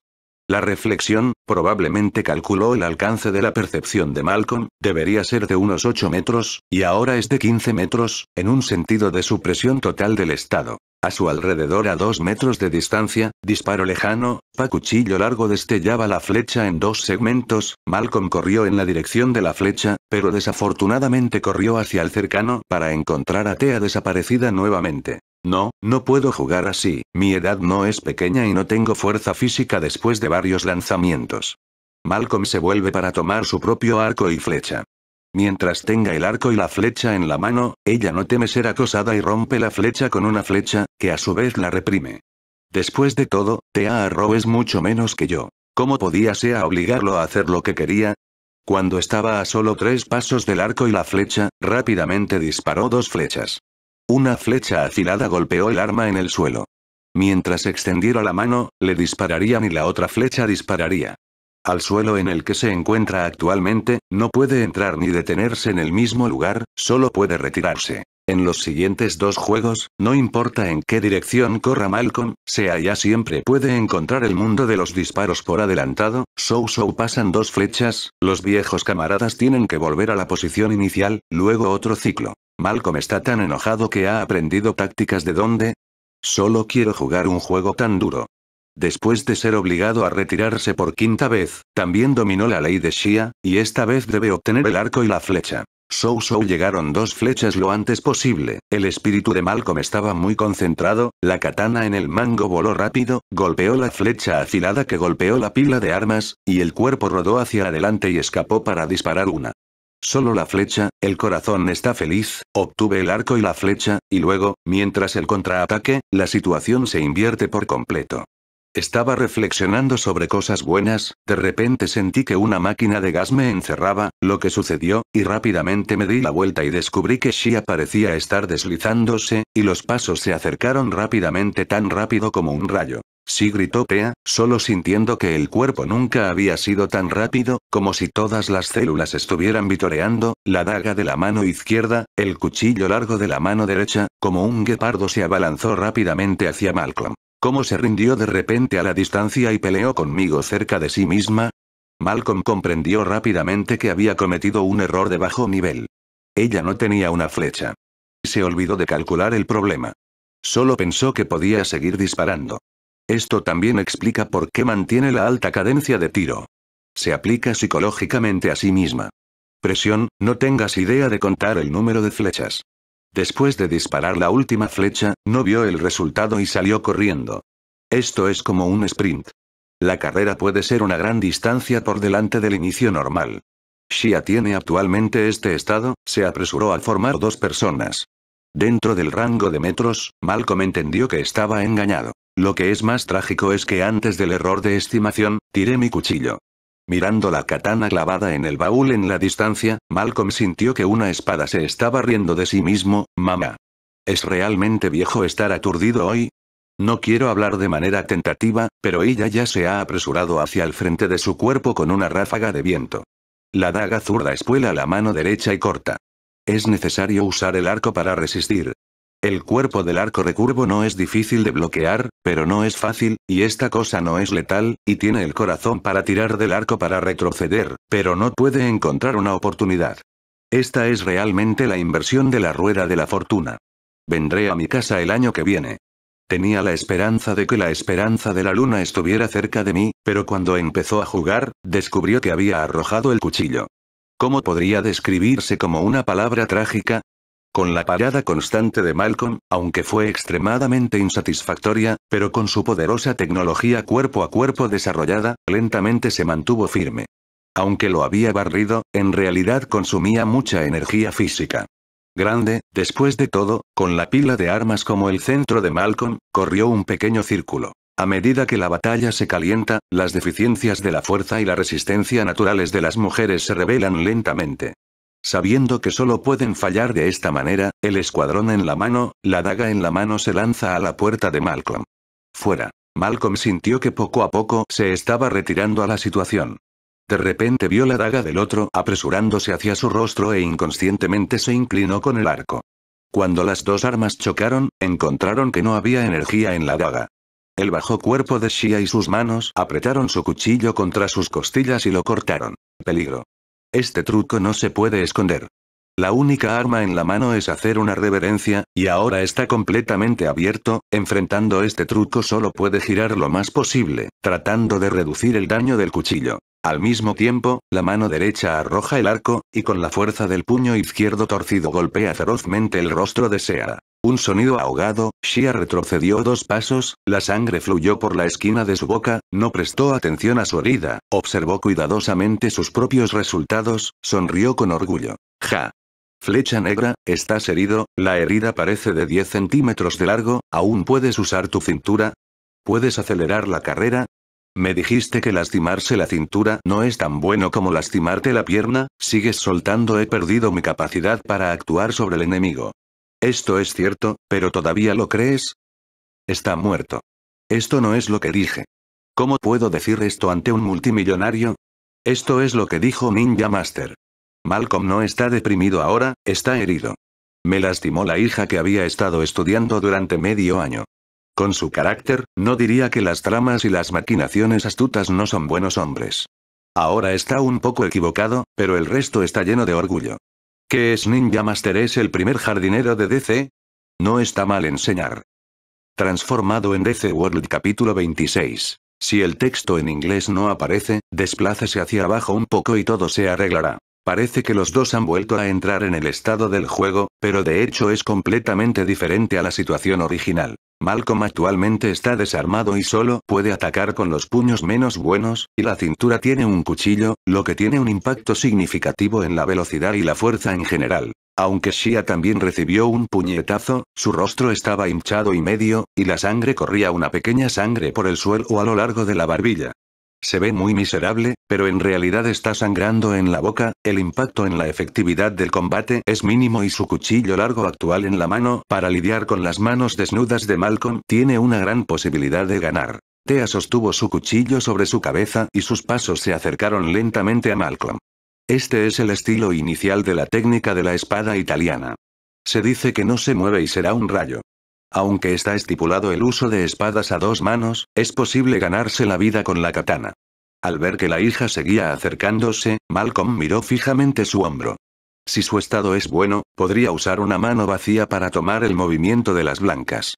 La reflexión, probablemente calculó el alcance de la percepción de Malcolm, debería ser de unos 8 metros, y ahora es de 15 metros, en un sentido de supresión total del estado. A su alrededor a dos metros de distancia, disparo lejano, pa cuchillo largo destellaba la flecha en dos segmentos, Malcolm corrió en la dirección de la flecha, pero desafortunadamente corrió hacia el cercano para encontrar a Tea desaparecida nuevamente. No, no puedo jugar así, mi edad no es pequeña y no tengo fuerza física después de varios lanzamientos. Malcolm se vuelve para tomar su propio arco y flecha. Mientras tenga el arco y la flecha en la mano, ella no teme ser acosada y rompe la flecha con una flecha, que a su vez la reprime. Después de todo, te arrobes es mucho menos que yo. ¿Cómo podía Sea obligarlo a hacer lo que quería? Cuando estaba a solo tres pasos del arco y la flecha, rápidamente disparó dos flechas. Una flecha afilada golpeó el arma en el suelo. Mientras extendiera la mano, le dispararían y la otra flecha dispararía. Al suelo en el que se encuentra actualmente, no puede entrar ni detenerse en el mismo lugar, solo puede retirarse. En los siguientes dos juegos, no importa en qué dirección corra Malcolm, sea ya siempre puede encontrar el mundo de los disparos por adelantado, show show pasan dos flechas, los viejos camaradas tienen que volver a la posición inicial, luego otro ciclo. Malcolm está tan enojado que ha aprendido tácticas de dónde. Solo quiero jugar un juego tan duro. Después de ser obligado a retirarse por quinta vez, también dominó la ley de Shia, y esta vez debe obtener el arco y la flecha. Sou Sou llegaron dos flechas lo antes posible, el espíritu de Malcolm estaba muy concentrado, la katana en el mango voló rápido, golpeó la flecha afilada que golpeó la pila de armas, y el cuerpo rodó hacia adelante y escapó para disparar una. Solo la flecha, el corazón está feliz, obtuve el arco y la flecha, y luego, mientras el contraataque, la situación se invierte por completo. Estaba reflexionando sobre cosas buenas, de repente sentí que una máquina de gas me encerraba, lo que sucedió, y rápidamente me di la vuelta y descubrí que Shia parecía estar deslizándose, y los pasos se acercaron rápidamente tan rápido como un rayo. Sí gritó Pea, solo sintiendo que el cuerpo nunca había sido tan rápido, como si todas las células estuvieran vitoreando, la daga de la mano izquierda, el cuchillo largo de la mano derecha, como un guepardo se abalanzó rápidamente hacia Malcolm. ¿Cómo se rindió de repente a la distancia y peleó conmigo cerca de sí misma? Malcolm comprendió rápidamente que había cometido un error de bajo nivel. Ella no tenía una flecha. Se olvidó de calcular el problema. Solo pensó que podía seguir disparando. Esto también explica por qué mantiene la alta cadencia de tiro. Se aplica psicológicamente a sí misma. Presión, no tengas idea de contar el número de flechas. Después de disparar la última flecha, no vio el resultado y salió corriendo. Esto es como un sprint. La carrera puede ser una gran distancia por delante del inicio normal. Shia tiene actualmente este estado, se apresuró a formar dos personas. Dentro del rango de metros, Malcolm entendió que estaba engañado. Lo que es más trágico es que antes del error de estimación, tiré mi cuchillo. Mirando la katana clavada en el baúl en la distancia, Malcolm sintió que una espada se estaba riendo de sí mismo, mamá. ¿Es realmente viejo estar aturdido hoy? No quiero hablar de manera tentativa, pero ella ya se ha apresurado hacia el frente de su cuerpo con una ráfaga de viento. La daga zurda espuela la mano derecha y corta. Es necesario usar el arco para resistir. El cuerpo del arco recurvo no es difícil de bloquear, pero no es fácil, y esta cosa no es letal, y tiene el corazón para tirar del arco para retroceder, pero no puede encontrar una oportunidad. Esta es realmente la inversión de la rueda de la fortuna. Vendré a mi casa el año que viene. Tenía la esperanza de que la esperanza de la luna estuviera cerca de mí, pero cuando empezó a jugar, descubrió que había arrojado el cuchillo. ¿Cómo podría describirse como una palabra trágica? Con la parada constante de Malcolm, aunque fue extremadamente insatisfactoria, pero con su poderosa tecnología cuerpo a cuerpo desarrollada, lentamente se mantuvo firme. Aunque lo había barrido, en realidad consumía mucha energía física. Grande, después de todo, con la pila de armas como el centro de Malcolm, corrió un pequeño círculo. A medida que la batalla se calienta, las deficiencias de la fuerza y la resistencia naturales de las mujeres se revelan lentamente. Sabiendo que solo pueden fallar de esta manera, el escuadrón en la mano, la daga en la mano se lanza a la puerta de Malcolm. Fuera. Malcolm sintió que poco a poco se estaba retirando a la situación. De repente vio la daga del otro apresurándose hacia su rostro e inconscientemente se inclinó con el arco. Cuando las dos armas chocaron, encontraron que no había energía en la daga. El bajo cuerpo de Shia y sus manos apretaron su cuchillo contra sus costillas y lo cortaron. Peligro. Este truco no se puede esconder. La única arma en la mano es hacer una reverencia, y ahora está completamente abierto, enfrentando este truco solo puede girar lo más posible, tratando de reducir el daño del cuchillo. Al mismo tiempo, la mano derecha arroja el arco, y con la fuerza del puño izquierdo torcido golpea ferozmente el rostro de Sea. Un sonido ahogado, Shia retrocedió dos pasos, la sangre fluyó por la esquina de su boca, no prestó atención a su herida, observó cuidadosamente sus propios resultados, sonrió con orgullo. Ja. Flecha negra, estás herido, la herida parece de 10 centímetros de largo, ¿aún puedes usar tu cintura? ¿Puedes acelerar la carrera? Me dijiste que lastimarse la cintura no es tan bueno como lastimarte la pierna, sigues soltando he perdido mi capacidad para actuar sobre el enemigo. Esto es cierto, pero ¿todavía lo crees? Está muerto. Esto no es lo que dije. ¿Cómo puedo decir esto ante un multimillonario? Esto es lo que dijo Ninja Master. Malcolm no está deprimido ahora, está herido. Me lastimó la hija que había estado estudiando durante medio año. Con su carácter, no diría que las tramas y las maquinaciones astutas no son buenos hombres. Ahora está un poco equivocado, pero el resto está lleno de orgullo. ¿Qué es Ninja Master? ¿Es el primer jardinero de DC? No está mal enseñar. Transformado en DC World capítulo 26. Si el texto en inglés no aparece, desplácese hacia abajo un poco y todo se arreglará. Parece que los dos han vuelto a entrar en el estado del juego, pero de hecho es completamente diferente a la situación original. Malcolm actualmente está desarmado y solo puede atacar con los puños menos buenos, y la cintura tiene un cuchillo, lo que tiene un impacto significativo en la velocidad y la fuerza en general. Aunque Shia también recibió un puñetazo, su rostro estaba hinchado y medio, y la sangre corría una pequeña sangre por el suelo a lo largo de la barbilla. Se ve muy miserable, pero en realidad está sangrando en la boca, el impacto en la efectividad del combate es mínimo y su cuchillo largo actual en la mano para lidiar con las manos desnudas de Malcolm tiene una gran posibilidad de ganar. Tea sostuvo su cuchillo sobre su cabeza y sus pasos se acercaron lentamente a Malcolm. Este es el estilo inicial de la técnica de la espada italiana. Se dice que no se mueve y será un rayo. Aunque está estipulado el uso de espadas a dos manos, es posible ganarse la vida con la katana. Al ver que la hija seguía acercándose, Malcolm miró fijamente su hombro. Si su estado es bueno, podría usar una mano vacía para tomar el movimiento de las blancas.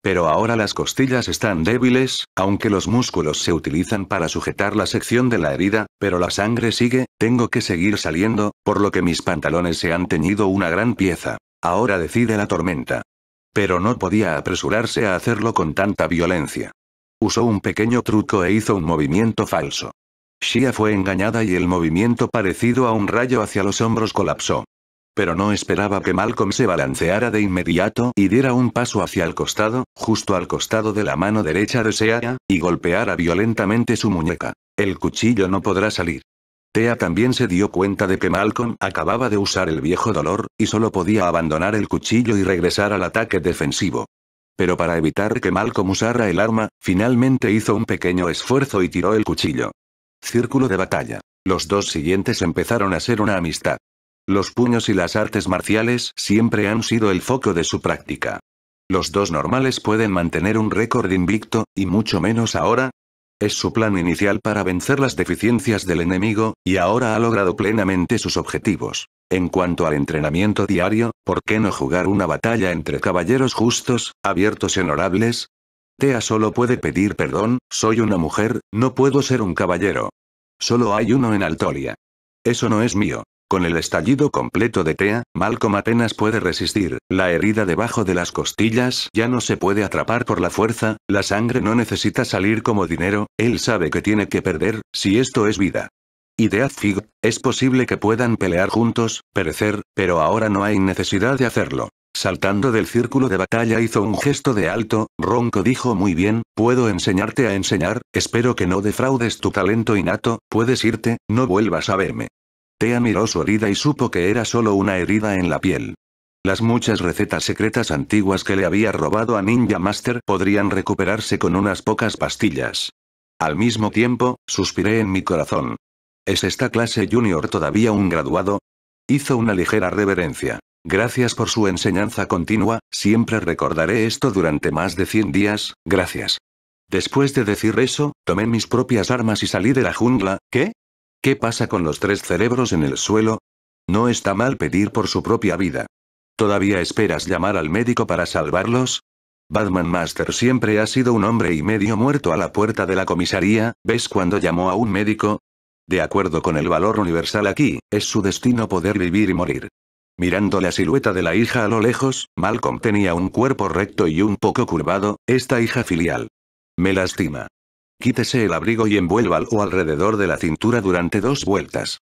Pero ahora las costillas están débiles, aunque los músculos se utilizan para sujetar la sección de la herida, pero la sangre sigue, tengo que seguir saliendo, por lo que mis pantalones se han teñido una gran pieza. Ahora decide la tormenta. Pero no podía apresurarse a hacerlo con tanta violencia. Usó un pequeño truco e hizo un movimiento falso. Shia fue engañada y el movimiento parecido a un rayo hacia los hombros colapsó. Pero no esperaba que Malcolm se balanceara de inmediato y diera un paso hacia el costado, justo al costado de la mano derecha de Shia, y golpeara violentamente su muñeca. El cuchillo no podrá salir. Tea también se dio cuenta de que Malcolm acababa de usar el viejo dolor, y solo podía abandonar el cuchillo y regresar al ataque defensivo. Pero para evitar que Malcolm usara el arma, finalmente hizo un pequeño esfuerzo y tiró el cuchillo. Círculo de batalla. Los dos siguientes empezaron a ser una amistad. Los puños y las artes marciales siempre han sido el foco de su práctica. Los dos normales pueden mantener un récord invicto, y mucho menos ahora, es su plan inicial para vencer las deficiencias del enemigo, y ahora ha logrado plenamente sus objetivos. En cuanto al entrenamiento diario, ¿por qué no jugar una batalla entre caballeros justos, abiertos y honorables? Tea solo puede pedir perdón, soy una mujer, no puedo ser un caballero. Solo hay uno en Altolia. Eso no es mío. Con el estallido completo de Tea, Malcom apenas puede resistir, la herida debajo de las costillas ya no se puede atrapar por la fuerza, la sangre no necesita salir como dinero, él sabe que tiene que perder, si esto es vida. Y de es posible que puedan pelear juntos, perecer, pero ahora no hay necesidad de hacerlo. Saltando del círculo de batalla hizo un gesto de alto, Ronco dijo muy bien, puedo enseñarte a enseñar, espero que no defraudes tu talento innato, puedes irte, no vuelvas a verme. Tea miró su herida y supo que era solo una herida en la piel. Las muchas recetas secretas antiguas que le había robado a Ninja Master podrían recuperarse con unas pocas pastillas. Al mismo tiempo, suspiré en mi corazón. ¿Es esta clase junior todavía un graduado? Hizo una ligera reverencia. Gracias por su enseñanza continua, siempre recordaré esto durante más de 100 días, gracias. Después de decir eso, tomé mis propias armas y salí de la jungla, ¿qué? ¿Qué pasa con los tres cerebros en el suelo? No está mal pedir por su propia vida. ¿Todavía esperas llamar al médico para salvarlos? Batman Master siempre ha sido un hombre y medio muerto a la puerta de la comisaría, ¿ves cuando llamó a un médico? De acuerdo con el valor universal aquí, es su destino poder vivir y morir. Mirando la silueta de la hija a lo lejos, Malcolm tenía un cuerpo recto y un poco curvado, esta hija filial. Me lastima. Quítese el abrigo y envuélvalo alrededor de la cintura durante dos vueltas.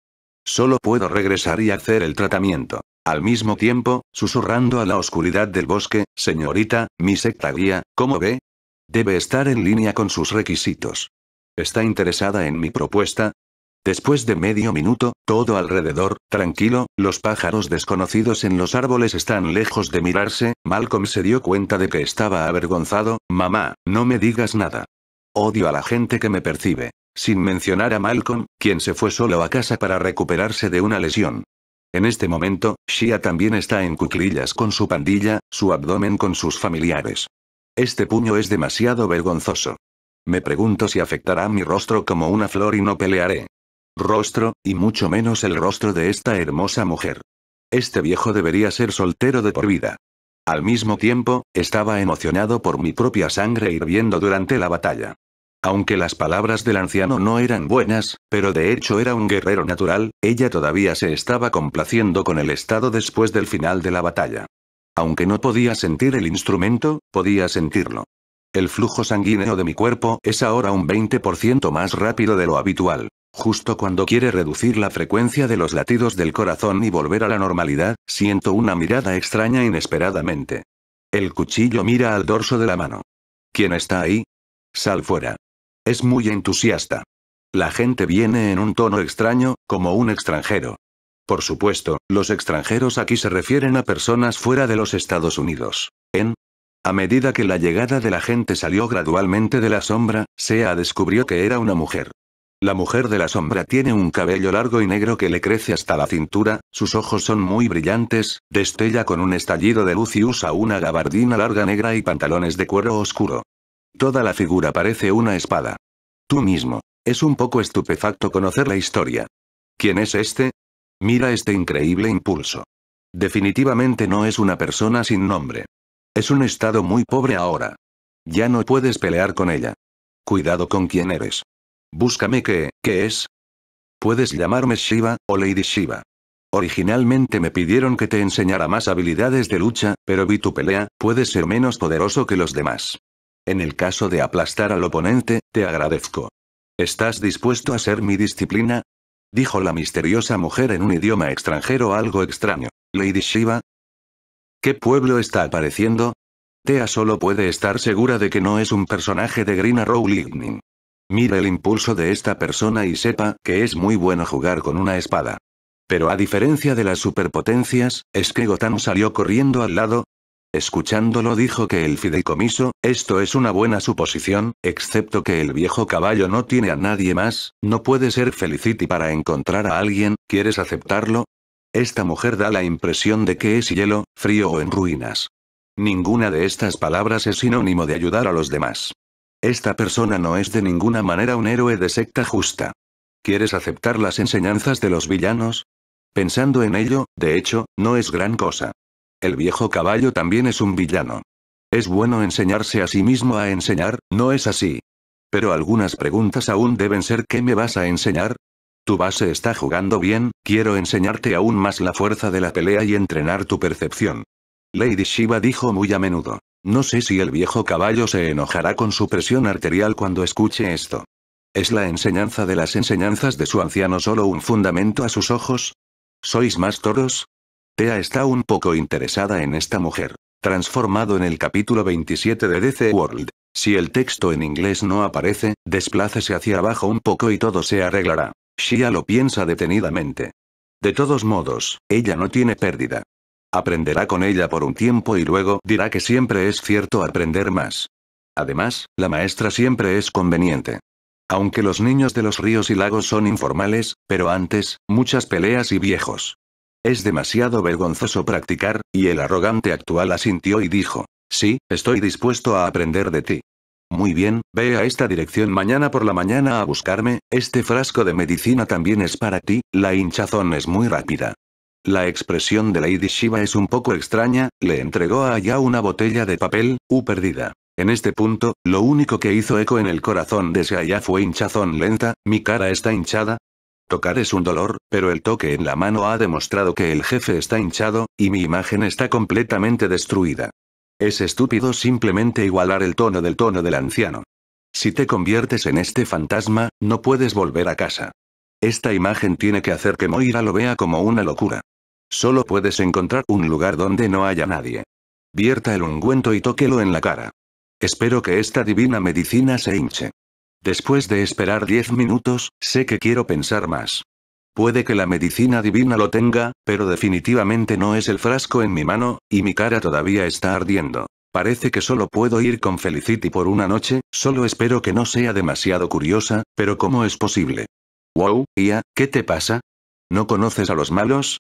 Solo puedo regresar y hacer el tratamiento. Al mismo tiempo, susurrando a la oscuridad del bosque, señorita, mi secta guía, ¿cómo ve? Debe estar en línea con sus requisitos. ¿Está interesada en mi propuesta? Después de medio minuto, todo alrededor, tranquilo, los pájaros desconocidos en los árboles están lejos de mirarse, Malcolm se dio cuenta de que estaba avergonzado, mamá, no me digas nada. Odio a la gente que me percibe. Sin mencionar a Malcolm, quien se fue solo a casa para recuperarse de una lesión. En este momento, Shia también está en cuclillas con su pandilla, su abdomen con sus familiares. Este puño es demasiado vergonzoso. Me pregunto si afectará mi rostro como una flor y no pelearé. Rostro, y mucho menos el rostro de esta hermosa mujer. Este viejo debería ser soltero de por vida. Al mismo tiempo, estaba emocionado por mi propia sangre hirviendo durante la batalla. Aunque las palabras del anciano no eran buenas, pero de hecho era un guerrero natural, ella todavía se estaba complaciendo con el estado después del final de la batalla. Aunque no podía sentir el instrumento, podía sentirlo. El flujo sanguíneo de mi cuerpo es ahora un 20% más rápido de lo habitual. Justo cuando quiere reducir la frecuencia de los latidos del corazón y volver a la normalidad, siento una mirada extraña inesperadamente. El cuchillo mira al dorso de la mano. ¿Quién está ahí? Sal fuera. Es muy entusiasta. La gente viene en un tono extraño, como un extranjero. Por supuesto, los extranjeros aquí se refieren a personas fuera de los Estados Unidos. En, a medida que la llegada de la gente salió gradualmente de la sombra, Sea descubrió que era una mujer. La mujer de la sombra tiene un cabello largo y negro que le crece hasta la cintura, sus ojos son muy brillantes, destella con un estallido de luz y usa una gabardina larga negra y pantalones de cuero oscuro. Toda la figura parece una espada. Tú mismo. Es un poco estupefacto conocer la historia. ¿Quién es este? Mira este increíble impulso. Definitivamente no es una persona sin nombre. Es un estado muy pobre ahora. Ya no puedes pelear con ella. Cuidado con quién eres. Búscame que, ¿qué es? Puedes llamarme Shiva, o Lady Shiva. Originalmente me pidieron que te enseñara más habilidades de lucha, pero vi tu pelea, puedes ser menos poderoso que los demás en el caso de aplastar al oponente, te agradezco. ¿Estás dispuesto a ser mi disciplina? Dijo la misteriosa mujer en un idioma extranjero algo extraño. Lady Shiva. ¿Qué pueblo está apareciendo? Tea solo puede estar segura de que no es un personaje de Green Arrow Lightning. Mire el impulso de esta persona y sepa que es muy bueno jugar con una espada. Pero a diferencia de las superpotencias, Skegotan salió corriendo al lado, Escuchándolo dijo que el fideicomiso, esto es una buena suposición, excepto que el viejo caballo no tiene a nadie más, no puede ser Felicity para encontrar a alguien, ¿quieres aceptarlo? Esta mujer da la impresión de que es hielo, frío o en ruinas. Ninguna de estas palabras es sinónimo de ayudar a los demás. Esta persona no es de ninguna manera un héroe de secta justa. ¿Quieres aceptar las enseñanzas de los villanos? Pensando en ello, de hecho, no es gran cosa. El viejo caballo también es un villano. Es bueno enseñarse a sí mismo a enseñar, ¿no es así? Pero algunas preguntas aún deben ser ¿qué me vas a enseñar? Tu base está jugando bien, quiero enseñarte aún más la fuerza de la pelea y entrenar tu percepción. Lady Shiva dijo muy a menudo. No sé si el viejo caballo se enojará con su presión arterial cuando escuche esto. ¿Es la enseñanza de las enseñanzas de su anciano solo un fundamento a sus ojos? ¿Sois más toros? Tea está un poco interesada en esta mujer. Transformado en el capítulo 27 de DC World. Si el texto en inglés no aparece, desplácese hacia abajo un poco y todo se arreglará. Shia lo piensa detenidamente. De todos modos, ella no tiene pérdida. Aprenderá con ella por un tiempo y luego dirá que siempre es cierto aprender más. Además, la maestra siempre es conveniente. Aunque los niños de los ríos y lagos son informales, pero antes, muchas peleas y viejos. Es demasiado vergonzoso practicar, y el arrogante actual asintió y dijo, sí, estoy dispuesto a aprender de ti. Muy bien, ve a esta dirección mañana por la mañana a buscarme, este frasco de medicina también es para ti, la hinchazón es muy rápida. La expresión de Lady Shiva es un poco extraña, le entregó a Aya una botella de papel, u ¡uh, perdida. En este punto, lo único que hizo eco en el corazón de Aya fue hinchazón lenta, mi cara está hinchada, Tocar es un dolor, pero el toque en la mano ha demostrado que el jefe está hinchado, y mi imagen está completamente destruida. Es estúpido simplemente igualar el tono del tono del anciano. Si te conviertes en este fantasma, no puedes volver a casa. Esta imagen tiene que hacer que Moira lo vea como una locura. Solo puedes encontrar un lugar donde no haya nadie. Vierta el ungüento y tóquelo en la cara. Espero que esta divina medicina se hinche. Después de esperar diez minutos, sé que quiero pensar más. Puede que la medicina divina lo tenga, pero definitivamente no es el frasco en mi mano, y mi cara todavía está ardiendo. Parece que solo puedo ir con Felicity por una noche, solo espero que no sea demasiado curiosa, pero ¿cómo es posible? Wow, Ia, ¿qué te pasa? ¿No conoces a los malos?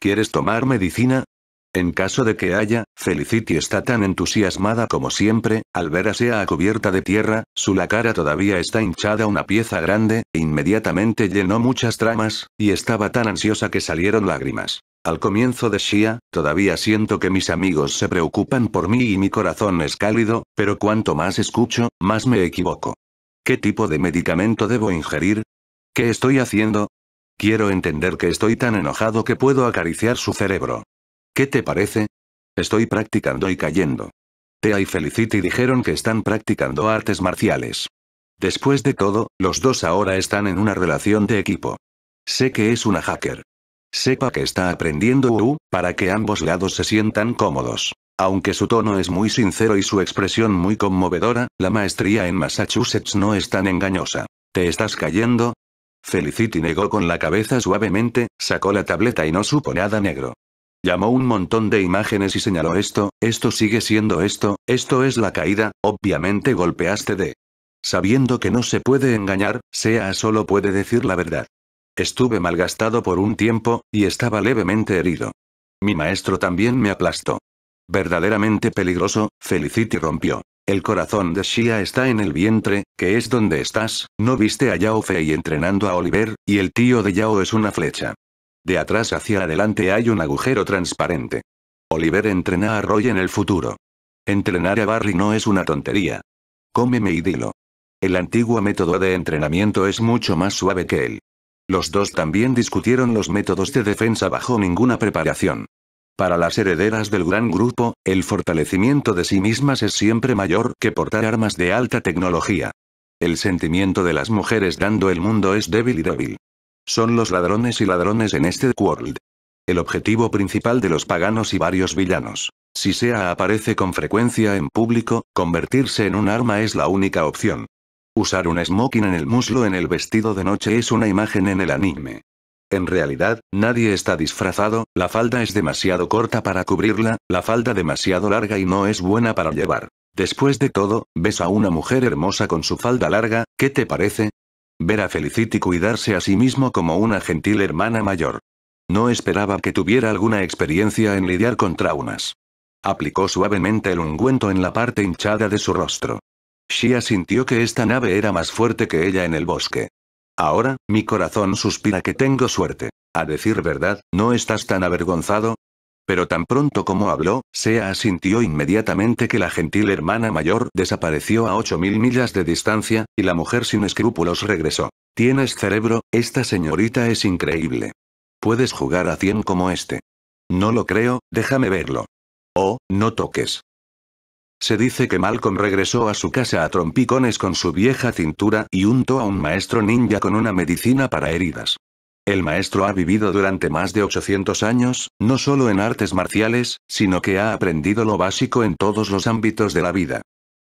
¿Quieres tomar medicina? En caso de que haya, Felicity está tan entusiasmada como siempre, al ver a Sea a cubierta de tierra, su la cara todavía está hinchada una pieza grande, inmediatamente llenó muchas tramas, y estaba tan ansiosa que salieron lágrimas. Al comienzo de Shia, todavía siento que mis amigos se preocupan por mí y mi corazón es cálido, pero cuanto más escucho, más me equivoco. ¿Qué tipo de medicamento debo ingerir? ¿Qué estoy haciendo? Quiero entender que estoy tan enojado que puedo acariciar su cerebro. ¿Qué te parece? Estoy practicando y cayendo. Tea y Felicity dijeron que están practicando artes marciales. Después de todo, los dos ahora están en una relación de equipo. Sé que es una hacker. Sepa que está aprendiendo UU, para que ambos lados se sientan cómodos. Aunque su tono es muy sincero y su expresión muy conmovedora, la maestría en Massachusetts no es tan engañosa. ¿Te estás cayendo? Felicity negó con la cabeza suavemente, sacó la tableta y no supo nada negro. Llamó un montón de imágenes y señaló esto, esto sigue siendo esto, esto es la caída, obviamente golpeaste de... Sabiendo que no se puede engañar, Sea solo puede decir la verdad. Estuve malgastado por un tiempo, y estaba levemente herido. Mi maestro también me aplastó. Verdaderamente peligroso, Felicity rompió. El corazón de Shia está en el vientre, que es donde estás, no viste a Yao Fei entrenando a Oliver, y el tío de Yao es una flecha. De atrás hacia adelante hay un agujero transparente. Oliver entrena a Roy en el futuro. Entrenar a Barry no es una tontería. Cómeme y dilo. El antiguo método de entrenamiento es mucho más suave que él. Los dos también discutieron los métodos de defensa bajo ninguna preparación. Para las herederas del gran grupo, el fortalecimiento de sí mismas es siempre mayor que portar armas de alta tecnología. El sentimiento de las mujeres dando el mundo es débil y débil. Son los ladrones y ladrones en este world. El objetivo principal de los paganos y varios villanos. Si Sea aparece con frecuencia en público, convertirse en un arma es la única opción. Usar un smoking en el muslo en el vestido de noche es una imagen en el anime. En realidad, nadie está disfrazado, la falda es demasiado corta para cubrirla, la falda demasiado larga y no es buena para llevar. Después de todo, ves a una mujer hermosa con su falda larga, ¿qué te parece? Ver a Felicity cuidarse a sí mismo como una gentil hermana mayor. No esperaba que tuviera alguna experiencia en lidiar con traumas. Aplicó suavemente el ungüento en la parte hinchada de su rostro. Shia sintió que esta nave era más fuerte que ella en el bosque. Ahora, mi corazón suspira que tengo suerte. A decir verdad, no estás tan avergonzado, pero tan pronto como habló, Sea asintió inmediatamente que la gentil hermana mayor desapareció a 8.000 millas de distancia, y la mujer sin escrúpulos regresó. Tienes cerebro, esta señorita es increíble. Puedes jugar a 100 como este. No lo creo, déjame verlo. Oh, no toques. Se dice que Malcolm regresó a su casa a trompicones con su vieja cintura y untó a un maestro ninja con una medicina para heridas. El maestro ha vivido durante más de 800 años, no solo en artes marciales, sino que ha aprendido lo básico en todos los ámbitos de la vida.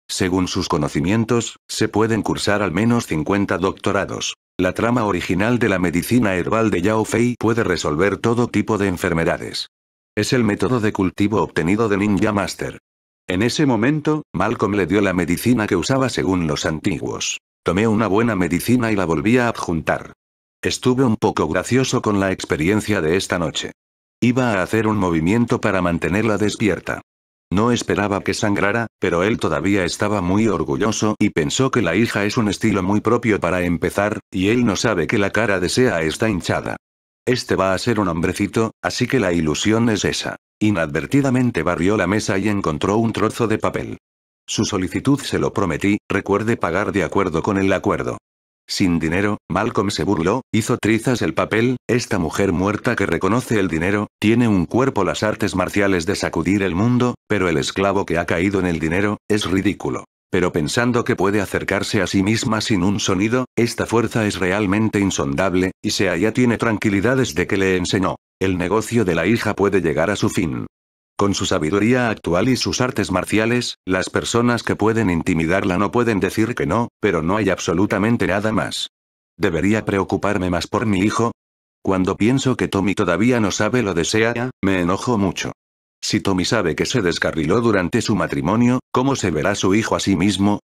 Según sus conocimientos, se pueden cursar al menos 50 doctorados. La trama original de la medicina herbal de Yao Fei puede resolver todo tipo de enfermedades. Es el método de cultivo obtenido de Ninja Master. En ese momento, Malcolm le dio la medicina que usaba según los antiguos. Tomé una buena medicina y la volví a adjuntar. Estuve un poco gracioso con la experiencia de esta noche. Iba a hacer un movimiento para mantenerla despierta. No esperaba que sangrara, pero él todavía estaba muy orgulloso y pensó que la hija es un estilo muy propio para empezar, y él no sabe que la cara de Sea está hinchada. Este va a ser un hombrecito, así que la ilusión es esa. Inadvertidamente barrió la mesa y encontró un trozo de papel. Su solicitud se lo prometí, recuerde pagar de acuerdo con el acuerdo. Sin dinero, Malcolm se burló, hizo trizas el papel, esta mujer muerta que reconoce el dinero, tiene un cuerpo las artes marciales de sacudir el mundo, pero el esclavo que ha caído en el dinero, es ridículo. Pero pensando que puede acercarse a sí misma sin un sonido, esta fuerza es realmente insondable, y se allá tiene tranquilidades de que le enseñó. El negocio de la hija puede llegar a su fin. Con su sabiduría actual y sus artes marciales, las personas que pueden intimidarla no pueden decir que no, pero no hay absolutamente nada más. ¿Debería preocuparme más por mi hijo? Cuando pienso que Tommy todavía no sabe lo desea, me enojo mucho. Si Tommy sabe que se descarriló durante su matrimonio, ¿cómo se verá su hijo a sí mismo?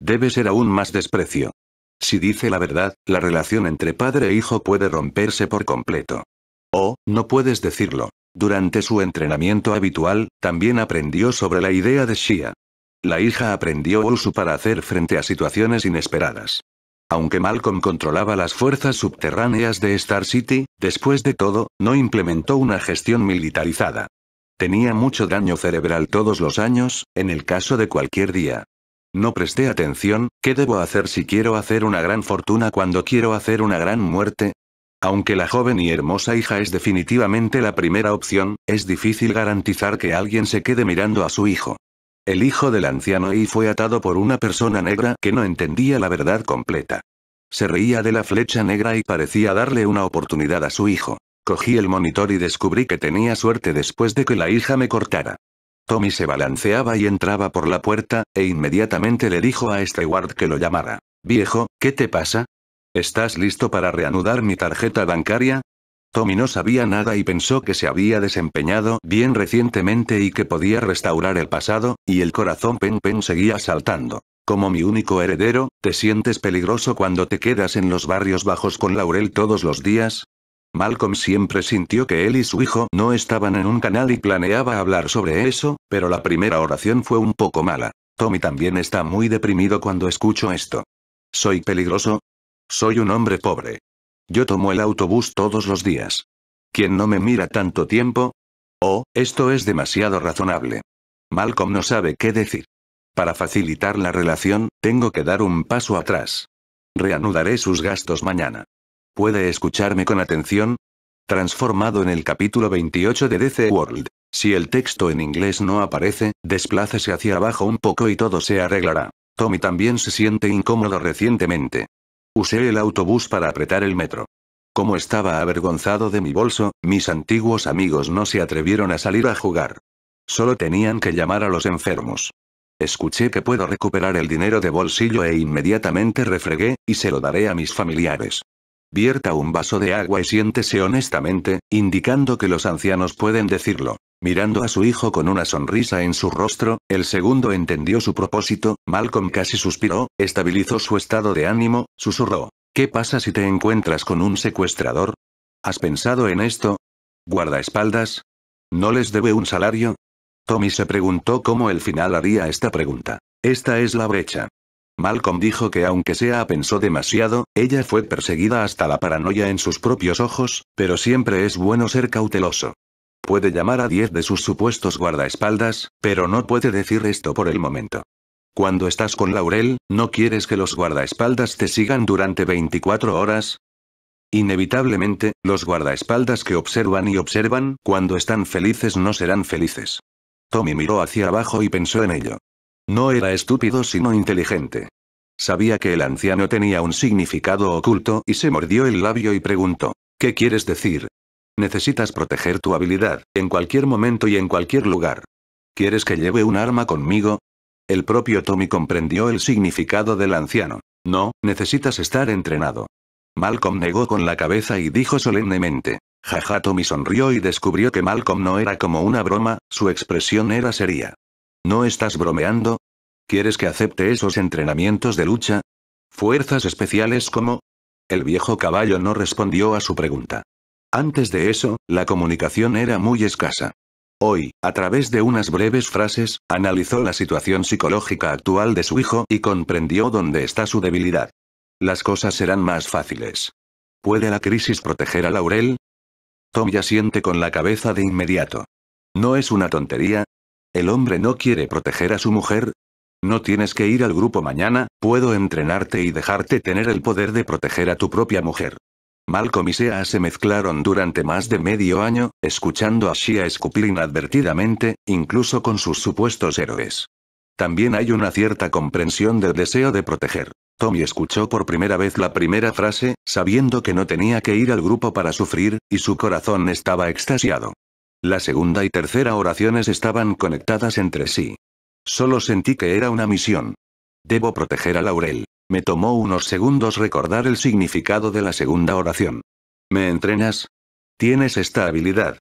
Debe ser aún más desprecio. Si dice la verdad, la relación entre padre e hijo puede romperse por completo. Oh, no puedes decirlo. Durante su entrenamiento habitual, también aprendió sobre la idea de Shia. La hija aprendió Usu para hacer frente a situaciones inesperadas. Aunque Malcolm controlaba las fuerzas subterráneas de Star City, después de todo, no implementó una gestión militarizada. Tenía mucho daño cerebral todos los años, en el caso de cualquier día. No presté atención, ¿qué debo hacer si quiero hacer una gran fortuna cuando quiero hacer una gran muerte? Aunque la joven y hermosa hija es definitivamente la primera opción, es difícil garantizar que alguien se quede mirando a su hijo. El hijo del anciano y fue atado por una persona negra que no entendía la verdad completa. Se reía de la flecha negra y parecía darle una oportunidad a su hijo. Cogí el monitor y descubrí que tenía suerte después de que la hija me cortara. Tommy se balanceaba y entraba por la puerta, e inmediatamente le dijo a Stewart que lo llamara. Viejo, ¿qué te pasa? ¿Estás listo para reanudar mi tarjeta bancaria? Tommy no sabía nada y pensó que se había desempeñado bien recientemente y que podía restaurar el pasado, y el corazón Pen Pen seguía saltando. Como mi único heredero, ¿te sientes peligroso cuando te quedas en los barrios bajos con Laurel todos los días? Malcolm siempre sintió que él y su hijo no estaban en un canal y planeaba hablar sobre eso, pero la primera oración fue un poco mala. Tommy también está muy deprimido cuando escucho esto. ¿Soy peligroso? Soy un hombre pobre. Yo tomo el autobús todos los días. ¿Quién no me mira tanto tiempo? Oh, esto es demasiado razonable. Malcolm no sabe qué decir. Para facilitar la relación, tengo que dar un paso atrás. Reanudaré sus gastos mañana. ¿Puede escucharme con atención? Transformado en el capítulo 28 de DC World. Si el texto en inglés no aparece, desplácese hacia abajo un poco y todo se arreglará. Tommy también se siente incómodo recientemente. Usé el autobús para apretar el metro. Como estaba avergonzado de mi bolso, mis antiguos amigos no se atrevieron a salir a jugar. Solo tenían que llamar a los enfermos. Escuché que puedo recuperar el dinero de bolsillo e inmediatamente refregué, y se lo daré a mis familiares. Vierta un vaso de agua y siéntese honestamente, indicando que los ancianos pueden decirlo. Mirando a su hijo con una sonrisa en su rostro, el segundo entendió su propósito, Malcolm casi suspiró, estabilizó su estado de ánimo, susurró. ¿Qué pasa si te encuentras con un secuestrador? ¿Has pensado en esto? ¿Guardaespaldas? ¿No les debe un salario? Tommy se preguntó cómo el final haría esta pregunta. Esta es la brecha. Malcolm dijo que aunque sea pensó demasiado, ella fue perseguida hasta la paranoia en sus propios ojos, pero siempre es bueno ser cauteloso. Puede llamar a 10 de sus supuestos guardaespaldas, pero no puede decir esto por el momento. Cuando estás con Laurel, ¿no quieres que los guardaespaldas te sigan durante 24 horas? Inevitablemente, los guardaespaldas que observan y observan, cuando están felices no serán felices. Tommy miró hacia abajo y pensó en ello. No era estúpido sino inteligente. Sabía que el anciano tenía un significado oculto y se mordió el labio y preguntó, ¿qué quieres decir? Necesitas proteger tu habilidad, en cualquier momento y en cualquier lugar. ¿Quieres que lleve un arma conmigo? El propio Tommy comprendió el significado del anciano. No, necesitas estar entrenado. Malcolm negó con la cabeza y dijo solemnemente. Jaja Tommy sonrió y descubrió que Malcolm no era como una broma, su expresión era seria. ¿No estás bromeando? ¿Quieres que acepte esos entrenamientos de lucha? ¿Fuerzas especiales como? El viejo caballo no respondió a su pregunta. Antes de eso, la comunicación era muy escasa. Hoy, a través de unas breves frases, analizó la situación psicológica actual de su hijo y comprendió dónde está su debilidad. Las cosas serán más fáciles. ¿Puede la crisis proteger a Laurel? Tom ya siente con la cabeza de inmediato. ¿No es una tontería? ¿El hombre no quiere proteger a su mujer? No tienes que ir al grupo mañana, puedo entrenarte y dejarte tener el poder de proteger a tu propia mujer. Malcolm y Sea se mezclaron durante más de medio año, escuchando a Shia escupir inadvertidamente, incluso con sus supuestos héroes. También hay una cierta comprensión del deseo de proteger. Tommy escuchó por primera vez la primera frase, sabiendo que no tenía que ir al grupo para sufrir, y su corazón estaba extasiado. La segunda y tercera oraciones estaban conectadas entre sí. Solo sentí que era una misión. Debo proteger a Laurel. Me tomó unos segundos recordar el significado de la segunda oración. ¿Me entrenas? Tienes esta habilidad.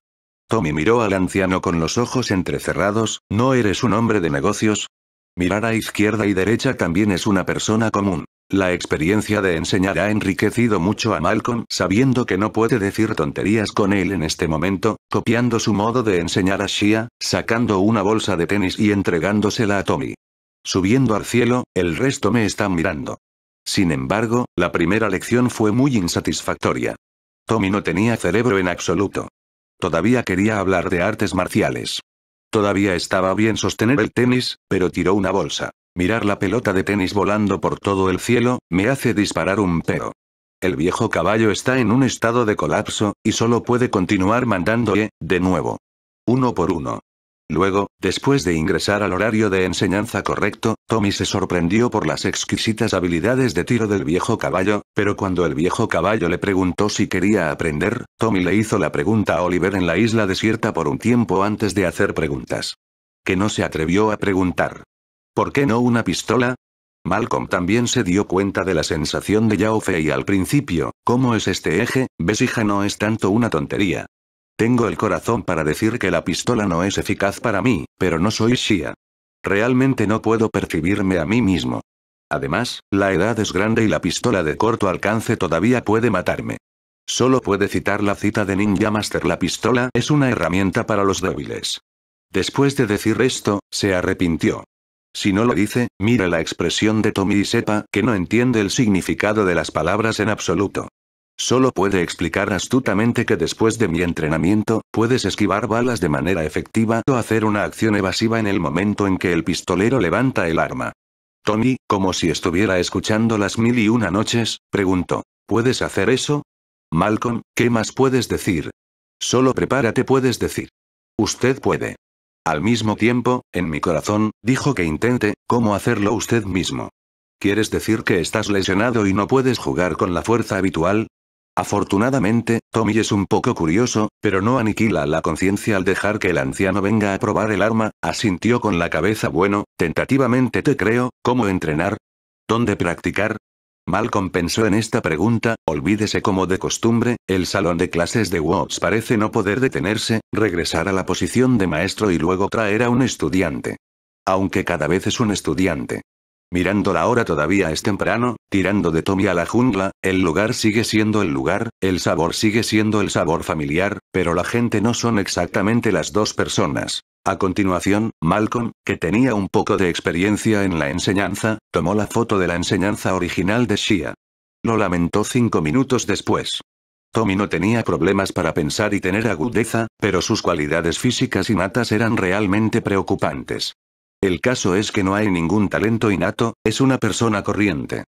Tommy miró al anciano con los ojos entrecerrados, ¿no eres un hombre de negocios? Mirar a izquierda y derecha también es una persona común. La experiencia de enseñar ha enriquecido mucho a Malcolm, sabiendo que no puede decir tonterías con él en este momento, copiando su modo de enseñar a Shia, sacando una bolsa de tenis y entregándosela a Tommy. Subiendo al cielo, el resto me están mirando. Sin embargo, la primera lección fue muy insatisfactoria. Tommy no tenía cerebro en absoluto. Todavía quería hablar de artes marciales. Todavía estaba bien sostener el tenis, pero tiró una bolsa. Mirar la pelota de tenis volando por todo el cielo, me hace disparar un pero. El viejo caballo está en un estado de colapso, y solo puede continuar mandándole, de nuevo. Uno por uno. Luego, después de ingresar al horario de enseñanza correcto, Tommy se sorprendió por las exquisitas habilidades de tiro del viejo caballo, pero cuando el viejo caballo le preguntó si quería aprender, Tommy le hizo la pregunta a Oliver en la isla desierta por un tiempo antes de hacer preguntas. Que no se atrevió a preguntar. ¿Por qué no una pistola? Malcolm también se dio cuenta de la sensación de Yao Fei al principio, ¿cómo es este eje? Besija no es tanto una tontería, tengo el corazón para decir que la pistola no es eficaz para mí, pero no soy Shia. Realmente no puedo percibirme a mí mismo. Además, la edad es grande y la pistola de corto alcance todavía puede matarme. Solo puede citar la cita de Ninja Master la pistola es una herramienta para los débiles. Después de decir esto, se arrepintió. Si no lo dice, mire la expresión de Tommy y sepa que no entiende el significado de las palabras en absoluto. Solo puede explicar astutamente que después de mi entrenamiento, puedes esquivar balas de manera efectiva o hacer una acción evasiva en el momento en que el pistolero levanta el arma. Tony, como si estuviera escuchando las mil y una noches, preguntó, ¿puedes hacer eso? Malcolm, ¿qué más puedes decir? Solo prepárate puedes decir. Usted puede. Al mismo tiempo, en mi corazón, dijo que intente, cómo hacerlo usted mismo. ¿Quieres decir que estás lesionado y no puedes jugar con la fuerza habitual? Afortunadamente, Tommy es un poco curioso, pero no aniquila la conciencia al dejar que el anciano venga a probar el arma, asintió con la cabeza bueno, tentativamente te creo, ¿cómo entrenar? ¿Dónde practicar? Mal compensó en esta pregunta, olvídese como de costumbre, el salón de clases de Watts parece no poder detenerse, regresar a la posición de maestro y luego traer a un estudiante. Aunque cada vez es un estudiante. Mirando la hora todavía es temprano, tirando de Tommy a la jungla, el lugar sigue siendo el lugar, el sabor sigue siendo el sabor familiar, pero la gente no son exactamente las dos personas. A continuación, Malcolm, que tenía un poco de experiencia en la enseñanza, tomó la foto de la enseñanza original de Shia. Lo lamentó cinco minutos después. Tommy no tenía problemas para pensar y tener agudeza, pero sus cualidades físicas y matas eran realmente preocupantes. El caso es que no hay ningún talento innato, es una persona corriente.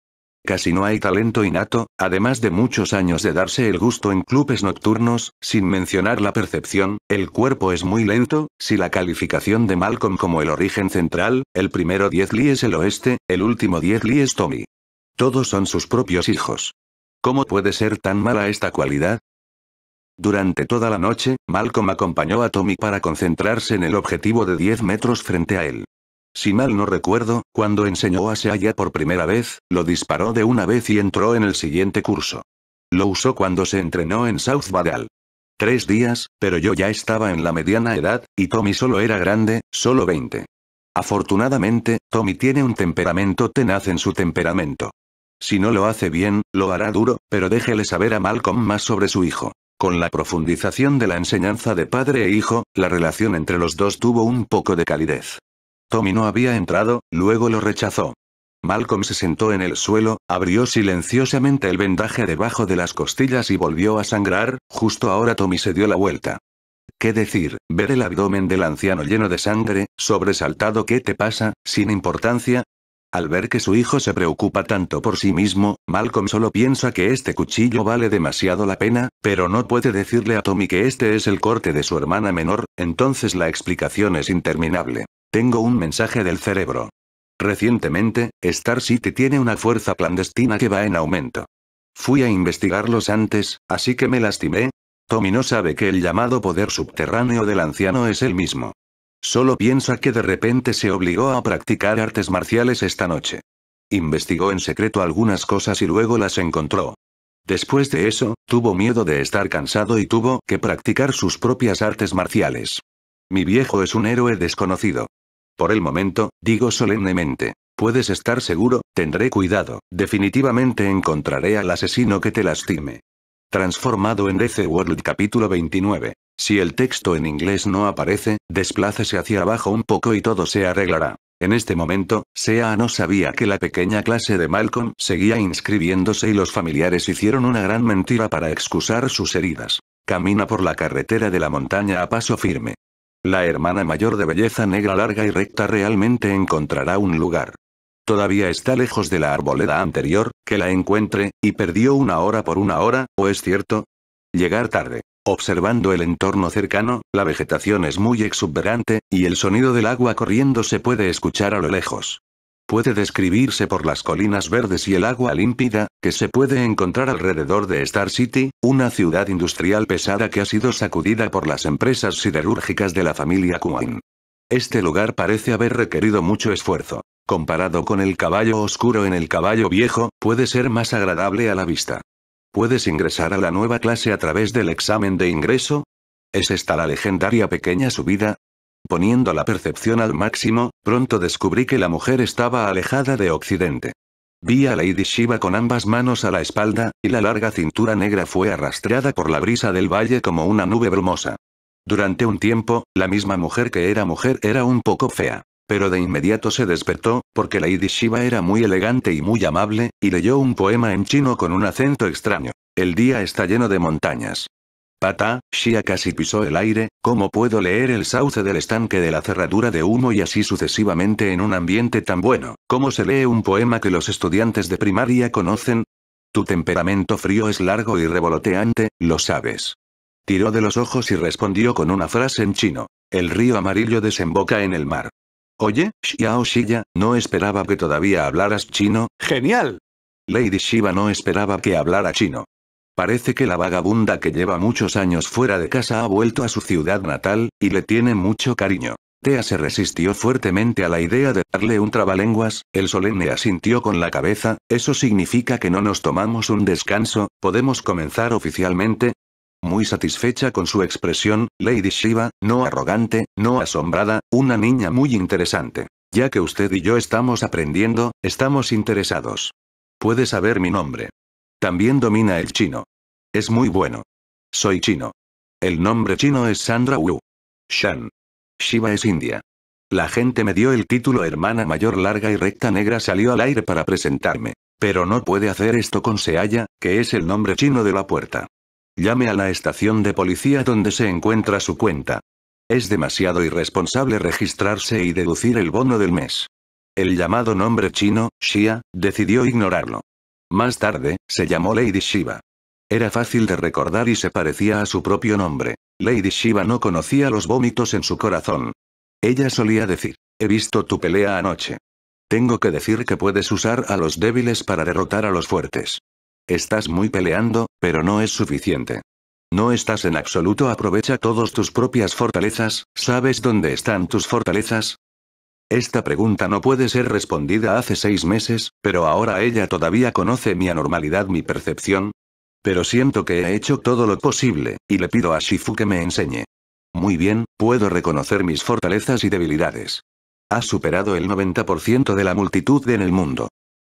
Casi no hay talento innato, además de muchos años de darse el gusto en clubes nocturnos, sin mencionar la percepción, el cuerpo es muy lento, si la calificación de Malcolm como el origen central, el primero 10 Lee es el oeste, el último 10 Lee es Tommy. Todos son sus propios hijos. ¿Cómo puede ser tan mala esta cualidad? Durante toda la noche, Malcolm acompañó a Tommy para concentrarse en el objetivo de 10 metros frente a él. Si mal no recuerdo, cuando enseñó a Seaya por primera vez, lo disparó de una vez y entró en el siguiente curso. Lo usó cuando se entrenó en South Badal. Tres días, pero yo ya estaba en la mediana edad, y Tommy solo era grande, solo 20. Afortunadamente, Tommy tiene un temperamento tenaz en su temperamento. Si no lo hace bien, lo hará duro, pero déjele saber a Malcolm más sobre su hijo. Con la profundización de la enseñanza de padre e hijo, la relación entre los dos tuvo un poco de calidez. Tommy no había entrado, luego lo rechazó. Malcolm se sentó en el suelo, abrió silenciosamente el vendaje debajo de las costillas y volvió a sangrar, justo ahora Tommy se dio la vuelta. ¿Qué decir? Ver el abdomen del anciano lleno de sangre, sobresaltado ¿qué te pasa? Sin importancia. Al ver que su hijo se preocupa tanto por sí mismo, Malcolm solo piensa que este cuchillo vale demasiado la pena, pero no puede decirle a Tommy que este es el corte de su hermana menor, entonces la explicación es interminable. Tengo un mensaje del cerebro. Recientemente, Star City tiene una fuerza clandestina que va en aumento. Fui a investigarlos antes, así que me lastimé. Tommy no sabe que el llamado poder subterráneo del anciano es el mismo. Solo piensa que de repente se obligó a practicar artes marciales esta noche. Investigó en secreto algunas cosas y luego las encontró. Después de eso, tuvo miedo de estar cansado y tuvo que practicar sus propias artes marciales. Mi viejo es un héroe desconocido. Por el momento, digo solemnemente. Puedes estar seguro, tendré cuidado, definitivamente encontraré al asesino que te lastime. Transformado en DC World capítulo 29. Si el texto en inglés no aparece, desplácese hacia abajo un poco y todo se arreglará. En este momento, Sea no sabía que la pequeña clase de Malcolm seguía inscribiéndose y los familiares hicieron una gran mentira para excusar sus heridas. Camina por la carretera de la montaña a paso firme. La hermana mayor de belleza negra larga y recta realmente encontrará un lugar. Todavía está lejos de la arboleda anterior, que la encuentre, y perdió una hora por una hora, ¿o es cierto? Llegar tarde. Observando el entorno cercano, la vegetación es muy exuberante, y el sonido del agua corriendo se puede escuchar a lo lejos. Puede describirse por las colinas verdes y el agua límpida, que se puede encontrar alrededor de Star City, una ciudad industrial pesada que ha sido sacudida por las empresas siderúrgicas de la familia Kuan. Este lugar parece haber requerido mucho esfuerzo. Comparado con el caballo oscuro en el caballo viejo, puede ser más agradable a la vista. ¿Puedes ingresar a la nueva clase a través del examen de ingreso? ¿Es esta la legendaria pequeña subida? Poniendo la percepción al máximo, pronto descubrí que la mujer estaba alejada de Occidente. Vi a Lady Shiva con ambas manos a la espalda, y la larga cintura negra fue arrastrada por la brisa del valle como una nube brumosa. Durante un tiempo, la misma mujer que era mujer era un poco fea. Pero de inmediato se despertó, porque Lady Shiva era muy elegante y muy amable, y leyó un poema en chino con un acento extraño. El día está lleno de montañas. Pata, Shia casi pisó el aire, ¿cómo puedo leer el sauce del estanque de la cerradura de humo y así sucesivamente en un ambiente tan bueno? ¿Cómo se lee un poema que los estudiantes de primaria conocen? Tu temperamento frío es largo y revoloteante, lo sabes. Tiró de los ojos y respondió con una frase en chino. El río amarillo desemboca en el mar. Oye, Xiao Shia, no esperaba que todavía hablaras chino, genial. Lady Shiva no esperaba que hablara chino. Parece que la vagabunda que lleva muchos años fuera de casa ha vuelto a su ciudad natal, y le tiene mucho cariño. Tea se resistió fuertemente a la idea de darle un trabalenguas, el solemne asintió con la cabeza, eso significa que no nos tomamos un descanso, podemos comenzar oficialmente. Muy satisfecha con su expresión, Lady Shiva, no arrogante, no asombrada, una niña muy interesante. Ya que usted y yo estamos aprendiendo, estamos interesados. Puede saber mi nombre. También domina el chino. Es muy bueno. Soy chino. El nombre chino es Sandra Wu. Shan. Shiva es India. La gente me dio el título hermana mayor larga y recta negra salió al aire para presentarme. Pero no puede hacer esto con Seaya, que es el nombre chino de la puerta. Llame a la estación de policía donde se encuentra su cuenta. Es demasiado irresponsable registrarse y deducir el bono del mes. El llamado nombre chino, Shia, decidió ignorarlo. Más tarde, se llamó Lady Shiva. Era fácil de recordar y se parecía a su propio nombre. Lady Shiva no conocía los vómitos en su corazón. Ella solía decir, he visto tu pelea anoche. Tengo que decir que puedes usar a los débiles para derrotar a los fuertes. Estás muy peleando, pero no es suficiente. No estás en absoluto aprovecha todos tus propias fortalezas, ¿sabes dónde están tus fortalezas? Esta pregunta no puede ser respondida hace seis meses, pero ahora ella todavía conoce mi anormalidad, mi percepción. Pero siento que he hecho todo lo posible, y le pido a Shifu que me enseñe. Muy bien, puedo reconocer mis fortalezas y debilidades. Has superado el 90% de la multitud en el mundo.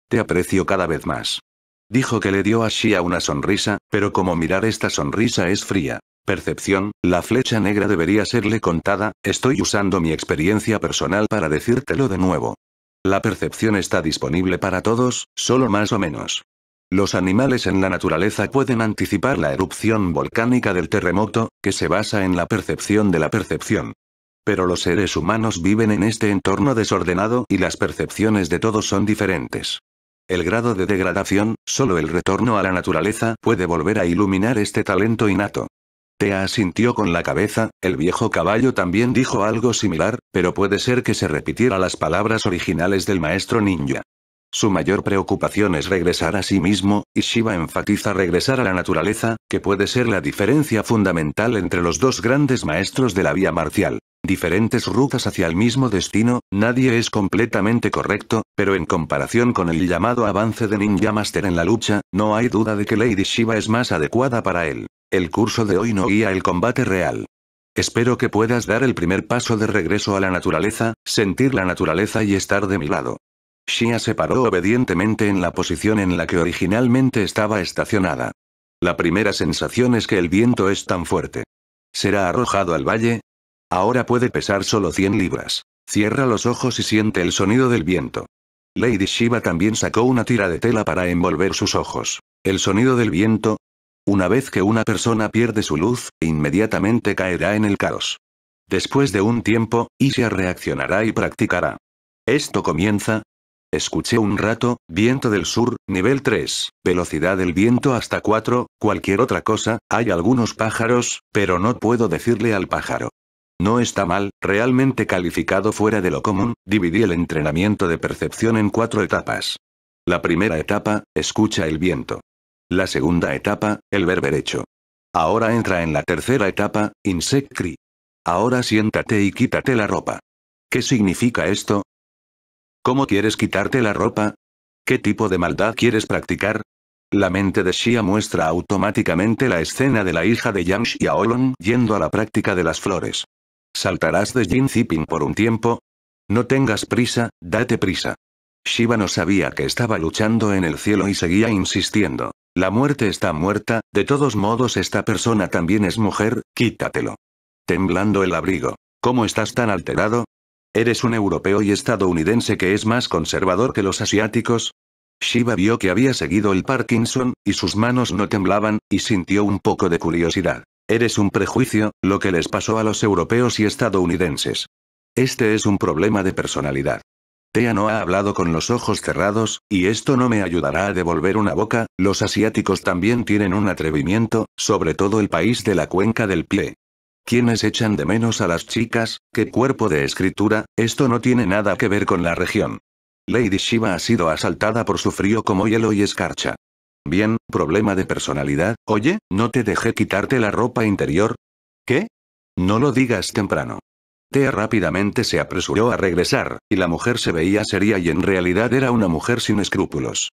Te aprecio cada vez más. Dijo que le dio a Shia una sonrisa, pero como mirar esta sonrisa es fría. Percepción, la flecha negra debería serle contada, estoy usando mi experiencia personal para decírtelo de nuevo. La percepción está disponible para todos, solo más o menos. Los animales en la naturaleza pueden anticipar la erupción volcánica del terremoto, que se basa en la percepción de la percepción. Pero los seres humanos viven en este entorno desordenado y las percepciones de todos son diferentes. El grado de degradación, solo el retorno a la naturaleza puede volver a iluminar este talento innato. Tea asintió con la cabeza, el viejo caballo también dijo algo similar, pero puede ser que se repitiera las palabras originales del maestro ninja. Su mayor preocupación es regresar a sí mismo, y Shiva enfatiza regresar a la naturaleza, que puede ser la diferencia fundamental entre los dos grandes maestros de la vía marcial diferentes rutas hacia el mismo destino, nadie es completamente correcto, pero en comparación con el llamado avance de Ninja Master en la lucha, no hay duda de que Lady Shiva es más adecuada para él. El curso de hoy no guía el combate real. Espero que puedas dar el primer paso de regreso a la naturaleza, sentir la naturaleza y estar de mi lado. Shia se paró obedientemente en la posición en la que originalmente estaba estacionada. La primera sensación es que el viento es tan fuerte. Será arrojado al valle, Ahora puede pesar solo 100 libras. Cierra los ojos y siente el sonido del viento. Lady Shiva también sacó una tira de tela para envolver sus ojos. El sonido del viento. Una vez que una persona pierde su luz, inmediatamente caerá en el caos. Después de un tiempo, Isha reaccionará y practicará. Esto comienza. Escuché un rato, viento del sur, nivel 3, velocidad del viento hasta 4, cualquier otra cosa, hay algunos pájaros, pero no puedo decirle al pájaro. No está mal, realmente calificado fuera de lo común, dividí el entrenamiento de percepción en cuatro etapas. La primera etapa, escucha el viento. La segunda etapa, el berberecho. Ahora entra en la tercera etapa, insecri. Ahora siéntate y quítate la ropa. ¿Qué significa esto? ¿Cómo quieres quitarte la ropa? ¿Qué tipo de maldad quieres practicar? La mente de Shia muestra automáticamente la escena de la hija de Yang Xiaolong yendo a la práctica de las flores. ¿Saltarás de Jin Zipin por un tiempo? No tengas prisa, date prisa. Shiva no sabía que estaba luchando en el cielo y seguía insistiendo. La muerte está muerta, de todos modos esta persona también es mujer, quítatelo. Temblando el abrigo. ¿Cómo estás tan alterado? ¿Eres un europeo y estadounidense que es más conservador que los asiáticos? Shiva vio que había seguido el Parkinson, y sus manos no temblaban, y sintió un poco de curiosidad. Eres un prejuicio, lo que les pasó a los europeos y estadounidenses. Este es un problema de personalidad. Tea no ha hablado con los ojos cerrados, y esto no me ayudará a devolver una boca, los asiáticos también tienen un atrevimiento, sobre todo el país de la cuenca del pie. Quienes echan de menos a las chicas? ¿Qué cuerpo de escritura? Esto no tiene nada que ver con la región. Lady Shiva ha sido asaltada por su frío como hielo y escarcha. Bien, problema de personalidad, oye, ¿no te dejé quitarte la ropa interior? ¿Qué? No lo digas temprano. Tea rápidamente se apresuró a regresar, y la mujer se veía seria y en realidad era una mujer sin escrúpulos.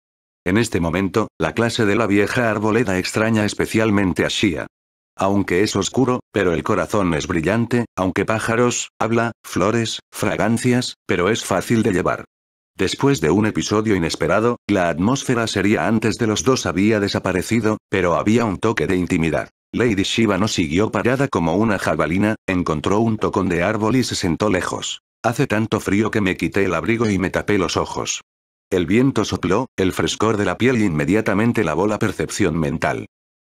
En este momento, la clase de la vieja arboleda extraña especialmente a Shia. Aunque es oscuro, pero el corazón es brillante, aunque pájaros, habla, flores, fragancias, pero es fácil de llevar. Después de un episodio inesperado, la atmósfera sería antes de los dos había desaparecido, pero había un toque de intimidad. Lady Shiva no siguió parada como una jabalina, encontró un tocón de árbol y se sentó lejos. Hace tanto frío que me quité el abrigo y me tapé los ojos. El viento sopló, el frescor de la piel inmediatamente lavó la percepción mental.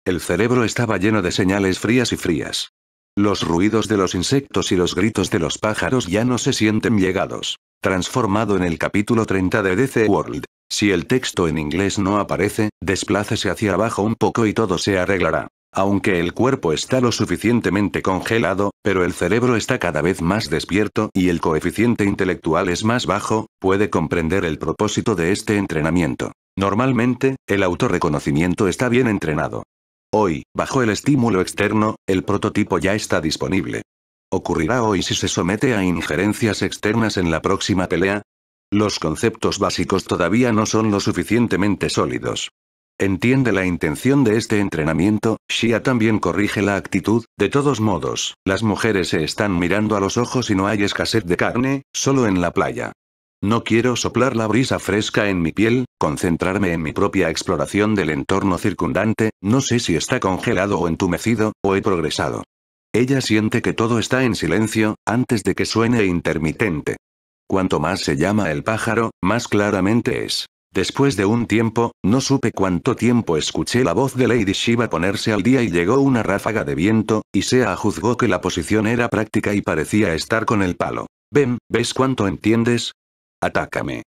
El cerebro estaba lleno de señales frías y frías. Los ruidos de los insectos y los gritos de los pájaros ya no se sienten llegados. Transformado en el capítulo 30 de DC World. Si el texto en inglés no aparece, desplácese hacia abajo un poco y todo se arreglará. Aunque el cuerpo está lo suficientemente congelado, pero el cerebro está cada vez más despierto y el coeficiente intelectual es más bajo, puede comprender el propósito de este entrenamiento. Normalmente, el autorreconocimiento está bien entrenado. Hoy, bajo el estímulo externo, el prototipo ya está disponible. ¿Ocurrirá hoy si se somete a injerencias externas en la próxima pelea? Los conceptos básicos todavía no son lo suficientemente sólidos. Entiende la intención de este entrenamiento, Shia también corrige la actitud, de todos modos, las mujeres se están mirando a los ojos y no hay escasez de carne, solo en la playa. No quiero soplar la brisa fresca en mi piel, concentrarme en mi propia exploración del entorno circundante, no sé si está congelado o entumecido, o he progresado. Ella siente que todo está en silencio, antes de que suene intermitente. Cuanto más se llama el pájaro, más claramente es. Después de un tiempo, no supe cuánto tiempo escuché la voz de Lady Shiva ponerse al día y llegó una ráfaga de viento, y Sea juzgó que la posición era práctica y parecía estar con el palo. Ven, ¿ves cuánto entiendes? Atácame.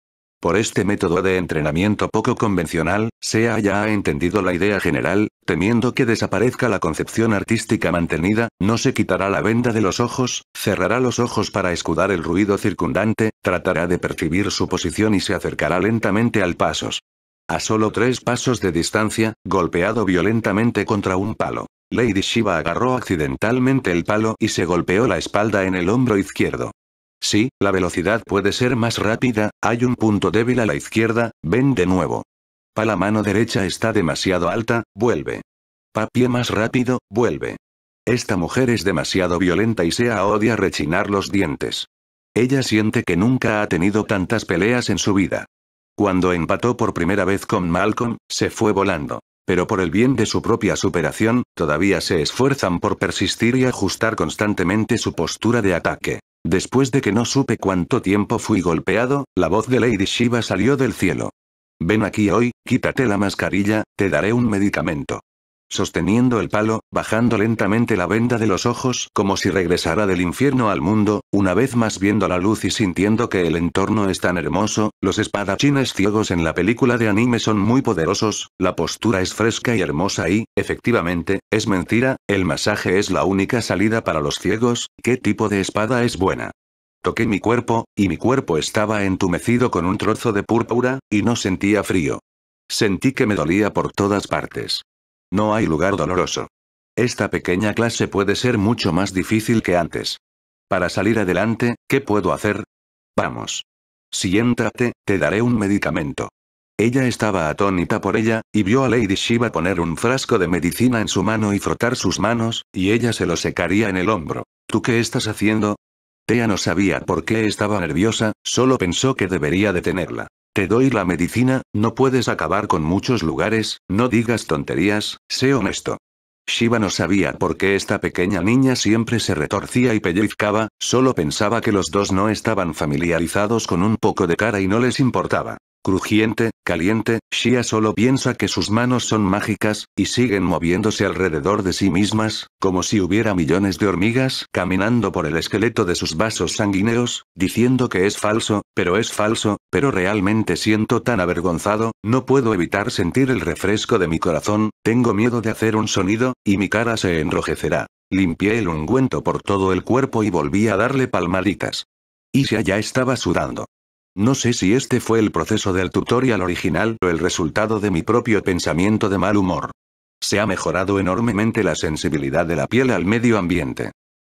Por este método de entrenamiento poco convencional, Sea ya ha entendido la idea general, temiendo que desaparezca la concepción artística mantenida, no se quitará la venda de los ojos, cerrará los ojos para escudar el ruido circundante, tratará de percibir su posición y se acercará lentamente al pasos. A solo tres pasos de distancia, golpeado violentamente contra un palo. Lady Shiva agarró accidentalmente el palo y se golpeó la espalda en el hombro izquierdo. Sí, la velocidad puede ser más rápida, hay un punto débil a la izquierda, ven de nuevo. Pa la mano derecha está demasiado alta, vuelve. Pa pie más rápido, vuelve. Esta mujer es demasiado violenta y se odia rechinar los dientes. Ella siente que nunca ha tenido tantas peleas en su vida. Cuando empató por primera vez con Malcolm, se fue volando. Pero por el bien de su propia superación, todavía se esfuerzan por persistir y ajustar constantemente su postura de ataque. Después de que no supe cuánto tiempo fui golpeado, la voz de Lady Shiva salió del cielo. Ven aquí hoy, quítate la mascarilla, te daré un medicamento sosteniendo el palo, bajando lentamente la venda de los ojos como si regresara del infierno al mundo, una vez más viendo la luz y sintiendo que el entorno es tan hermoso, los espadachines ciegos en la película de anime son muy poderosos, la postura es fresca y hermosa y, efectivamente, es mentira, el masaje es la única salida para los ciegos, ¿qué tipo de espada es buena? Toqué mi cuerpo, y mi cuerpo estaba entumecido con un trozo de púrpura, y no sentía frío. Sentí que me dolía por todas partes. No hay lugar doloroso. Esta pequeña clase puede ser mucho más difícil que antes. Para salir adelante, ¿qué puedo hacer? Vamos. Siéntate, te daré un medicamento. Ella estaba atónita por ella, y vio a Lady Shiva poner un frasco de medicina en su mano y frotar sus manos, y ella se lo secaría en el hombro. ¿Tú qué estás haciendo? Tea no sabía por qué estaba nerviosa, solo pensó que debería detenerla. Te doy la medicina, no puedes acabar con muchos lugares, no digas tonterías, sé honesto. Shiva no sabía por qué esta pequeña niña siempre se retorcía y pellizcaba, solo pensaba que los dos no estaban familiarizados con un poco de cara y no les importaba. Crujiente, caliente, Shia solo piensa que sus manos son mágicas, y siguen moviéndose alrededor de sí mismas, como si hubiera millones de hormigas caminando por el esqueleto de sus vasos sanguíneos, diciendo que es falso, pero es falso, pero realmente siento tan avergonzado, no puedo evitar sentir el refresco de mi corazón, tengo miedo de hacer un sonido, y mi cara se enrojecerá. Limpié el ungüento por todo el cuerpo y volví a darle palmaditas. Shia ya estaba sudando. No sé si este fue el proceso del tutorial original o el resultado de mi propio pensamiento de mal humor. Se ha mejorado enormemente la sensibilidad de la piel al medio ambiente.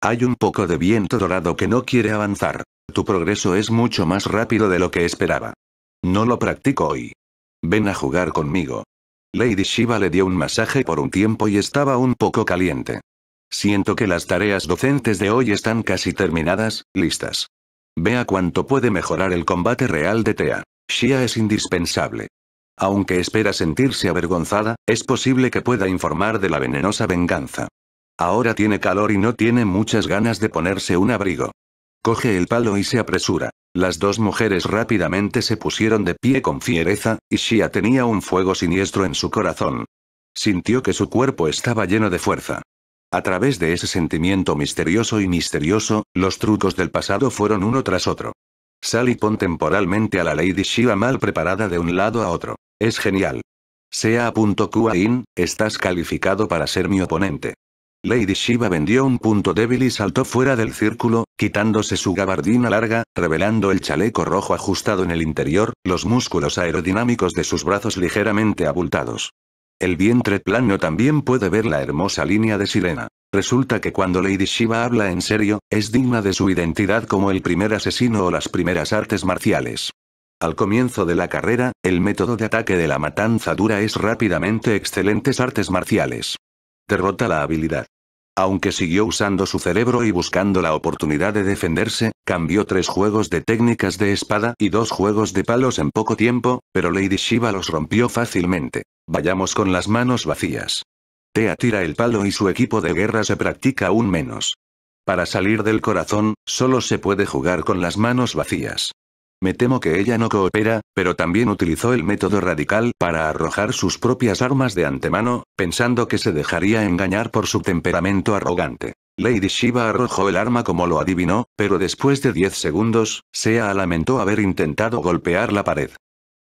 Hay un poco de viento dorado que no quiere avanzar. Tu progreso es mucho más rápido de lo que esperaba. No lo practico hoy. Ven a jugar conmigo. Lady Shiva le dio un masaje por un tiempo y estaba un poco caliente. Siento que las tareas docentes de hoy están casi terminadas, listas. Vea cuánto puede mejorar el combate real de Tea. Shia es indispensable. Aunque espera sentirse avergonzada, es posible que pueda informar de la venenosa venganza. Ahora tiene calor y no tiene muchas ganas de ponerse un abrigo. Coge el palo y se apresura. Las dos mujeres rápidamente se pusieron de pie con fiereza, y Shia tenía un fuego siniestro en su corazón. Sintió que su cuerpo estaba lleno de fuerza. A través de ese sentimiento misterioso y misterioso, los trucos del pasado fueron uno tras otro. Sally pon temporalmente a la Lady Shiva mal preparada de un lado a otro. Es genial. Sea a punto Qain, estás calificado para ser mi oponente. Lady Shiva vendió un punto débil y saltó fuera del círculo, quitándose su gabardina larga, revelando el chaleco rojo ajustado en el interior, los músculos aerodinámicos de sus brazos ligeramente abultados. El vientre plano también puede ver la hermosa línea de sirena. Resulta que cuando Lady Shiva habla en serio, es digna de su identidad como el primer asesino o las primeras artes marciales. Al comienzo de la carrera, el método de ataque de la matanza dura es rápidamente excelentes artes marciales. Derrota la habilidad. Aunque siguió usando su cerebro y buscando la oportunidad de defenderse, cambió tres juegos de técnicas de espada y dos juegos de palos en poco tiempo, pero Lady Shiva los rompió fácilmente. Vayamos con las manos vacías. Tea tira el palo y su equipo de guerra se practica aún menos. Para salir del corazón, solo se puede jugar con las manos vacías. Me temo que ella no coopera, pero también utilizó el método radical para arrojar sus propias armas de antemano, pensando que se dejaría engañar por su temperamento arrogante. Lady Shiva arrojó el arma como lo adivinó, pero después de 10 segundos, Sea lamentó haber intentado golpear la pared.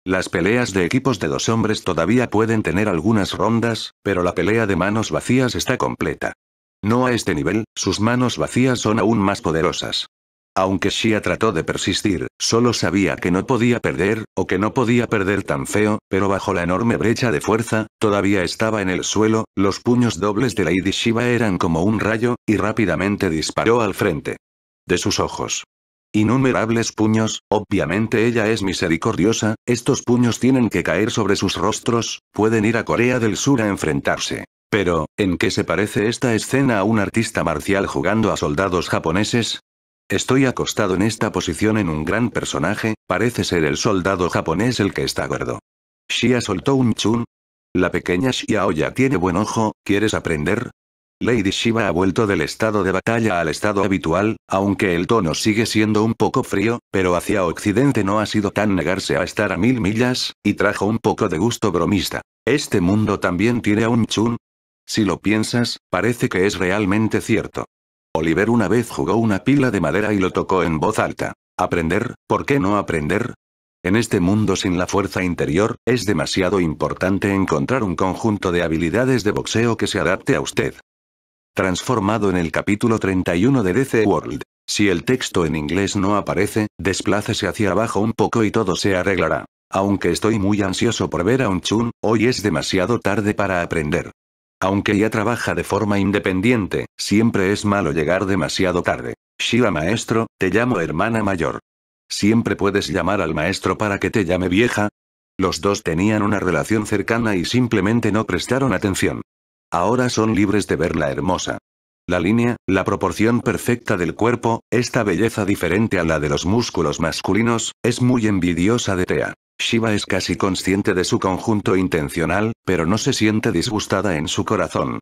Las peleas de equipos de dos hombres todavía pueden tener algunas rondas, pero la pelea de manos vacías está completa. No a este nivel, sus manos vacías son aún más poderosas. Aunque Shia trató de persistir, solo sabía que no podía perder, o que no podía perder tan feo, pero bajo la enorme brecha de fuerza, todavía estaba en el suelo, los puños dobles de Lady Shiva eran como un rayo, y rápidamente disparó al frente. De sus ojos, Innumerables puños, obviamente ella es misericordiosa, estos puños tienen que caer sobre sus rostros, pueden ir a Corea del Sur a enfrentarse. Pero, ¿en qué se parece esta escena a un artista marcial jugando a soldados japoneses? Estoy acostado en esta posición en un gran personaje, parece ser el soldado japonés el que está gordo. Shia soltó un chun. La pequeña Shia Oya tiene buen ojo, ¿quieres aprender? Lady Shiva ha vuelto del estado de batalla al estado habitual, aunque el tono sigue siendo un poco frío, pero hacia occidente no ha sido tan negarse a estar a mil millas, y trajo un poco de gusto bromista. Este mundo también tiene a un chun. Si lo piensas, parece que es realmente cierto. Oliver una vez jugó una pila de madera y lo tocó en voz alta. ¿Aprender? ¿Por qué no aprender? En este mundo sin la fuerza interior, es demasiado importante encontrar un conjunto de habilidades de boxeo que se adapte a usted transformado en el capítulo 31 de DC World. Si el texto en inglés no aparece, desplácese hacia abajo un poco y todo se arreglará. Aunque estoy muy ansioso por ver a un Chun, hoy es demasiado tarde para aprender. Aunque ya trabaja de forma independiente, siempre es malo llegar demasiado tarde. Shira maestro, te llamo hermana mayor. Siempre puedes llamar al maestro para que te llame vieja. Los dos tenían una relación cercana y simplemente no prestaron atención. Ahora son libres de verla hermosa. La línea, la proporción perfecta del cuerpo, esta belleza diferente a la de los músculos masculinos, es muy envidiosa de Tea. Shiva es casi consciente de su conjunto intencional, pero no se siente disgustada en su corazón.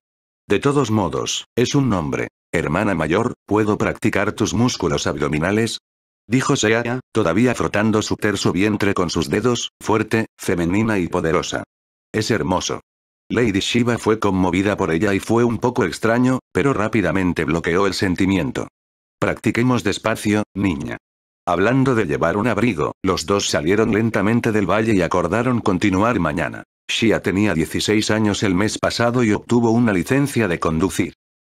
De todos modos, es un nombre. Hermana mayor, ¿puedo practicar tus músculos abdominales? Dijo Sea, todavía frotando su terso vientre con sus dedos, fuerte, femenina y poderosa. Es hermoso. Lady Shiva fue conmovida por ella y fue un poco extraño, pero rápidamente bloqueó el sentimiento. Practiquemos despacio, niña. Hablando de llevar un abrigo, los dos salieron lentamente del valle y acordaron continuar mañana. Shia tenía 16 años el mes pasado y obtuvo una licencia de conducir.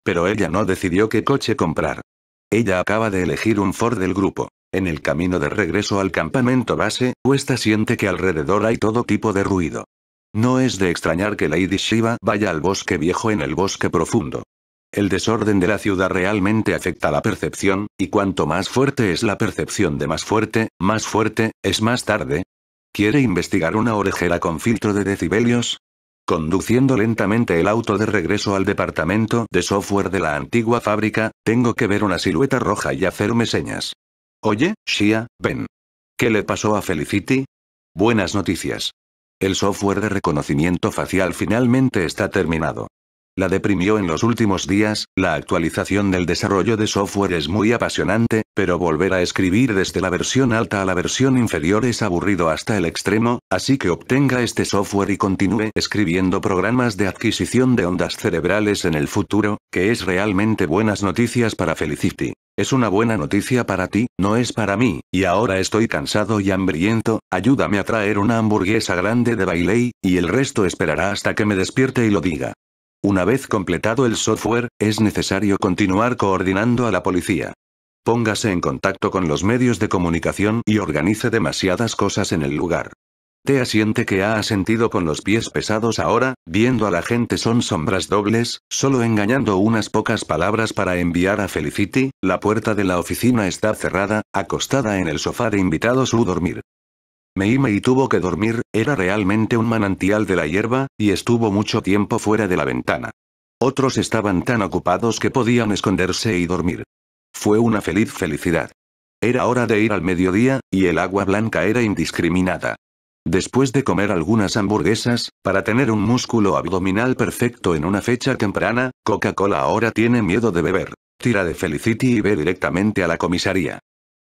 Pero ella no decidió qué coche comprar. Ella acaba de elegir un Ford del grupo. En el camino de regreso al campamento base, Cuesta siente que alrededor hay todo tipo de ruido. No es de extrañar que Lady Shiva vaya al bosque viejo en el bosque profundo. El desorden de la ciudad realmente afecta la percepción, y cuanto más fuerte es la percepción de más fuerte, más fuerte, es más tarde. ¿Quiere investigar una orejera con filtro de decibelios? Conduciendo lentamente el auto de regreso al departamento de software de la antigua fábrica, tengo que ver una silueta roja y hacerme señas. Oye, Shia, ven. ¿Qué le pasó a Felicity? Buenas noticias. El software de reconocimiento facial finalmente está terminado. La deprimió en los últimos días, la actualización del desarrollo de software es muy apasionante, pero volver a escribir desde la versión alta a la versión inferior es aburrido hasta el extremo, así que obtenga este software y continúe escribiendo programas de adquisición de ondas cerebrales en el futuro, que es realmente buenas noticias para Felicity. Es una buena noticia para ti, no es para mí, y ahora estoy cansado y hambriento, ayúdame a traer una hamburguesa grande de Bailey, y el resto esperará hasta que me despierte y lo diga. Una vez completado el software, es necesario continuar coordinando a la policía. Póngase en contacto con los medios de comunicación y organice demasiadas cosas en el lugar. Te asiente que ha asentido con los pies pesados ahora, viendo a la gente son sombras dobles, solo engañando unas pocas palabras para enviar a Felicity, la puerta de la oficina está cerrada, acostada en el sofá de invitados u dormir. Me y tuvo que dormir, era realmente un manantial de la hierba, y estuvo mucho tiempo fuera de la ventana. Otros estaban tan ocupados que podían esconderse y dormir. Fue una feliz felicidad. Era hora de ir al mediodía, y el agua blanca era indiscriminada. Después de comer algunas hamburguesas, para tener un músculo abdominal perfecto en una fecha temprana, Coca-Cola ahora tiene miedo de beber. Tira de Felicity y ve directamente a la comisaría.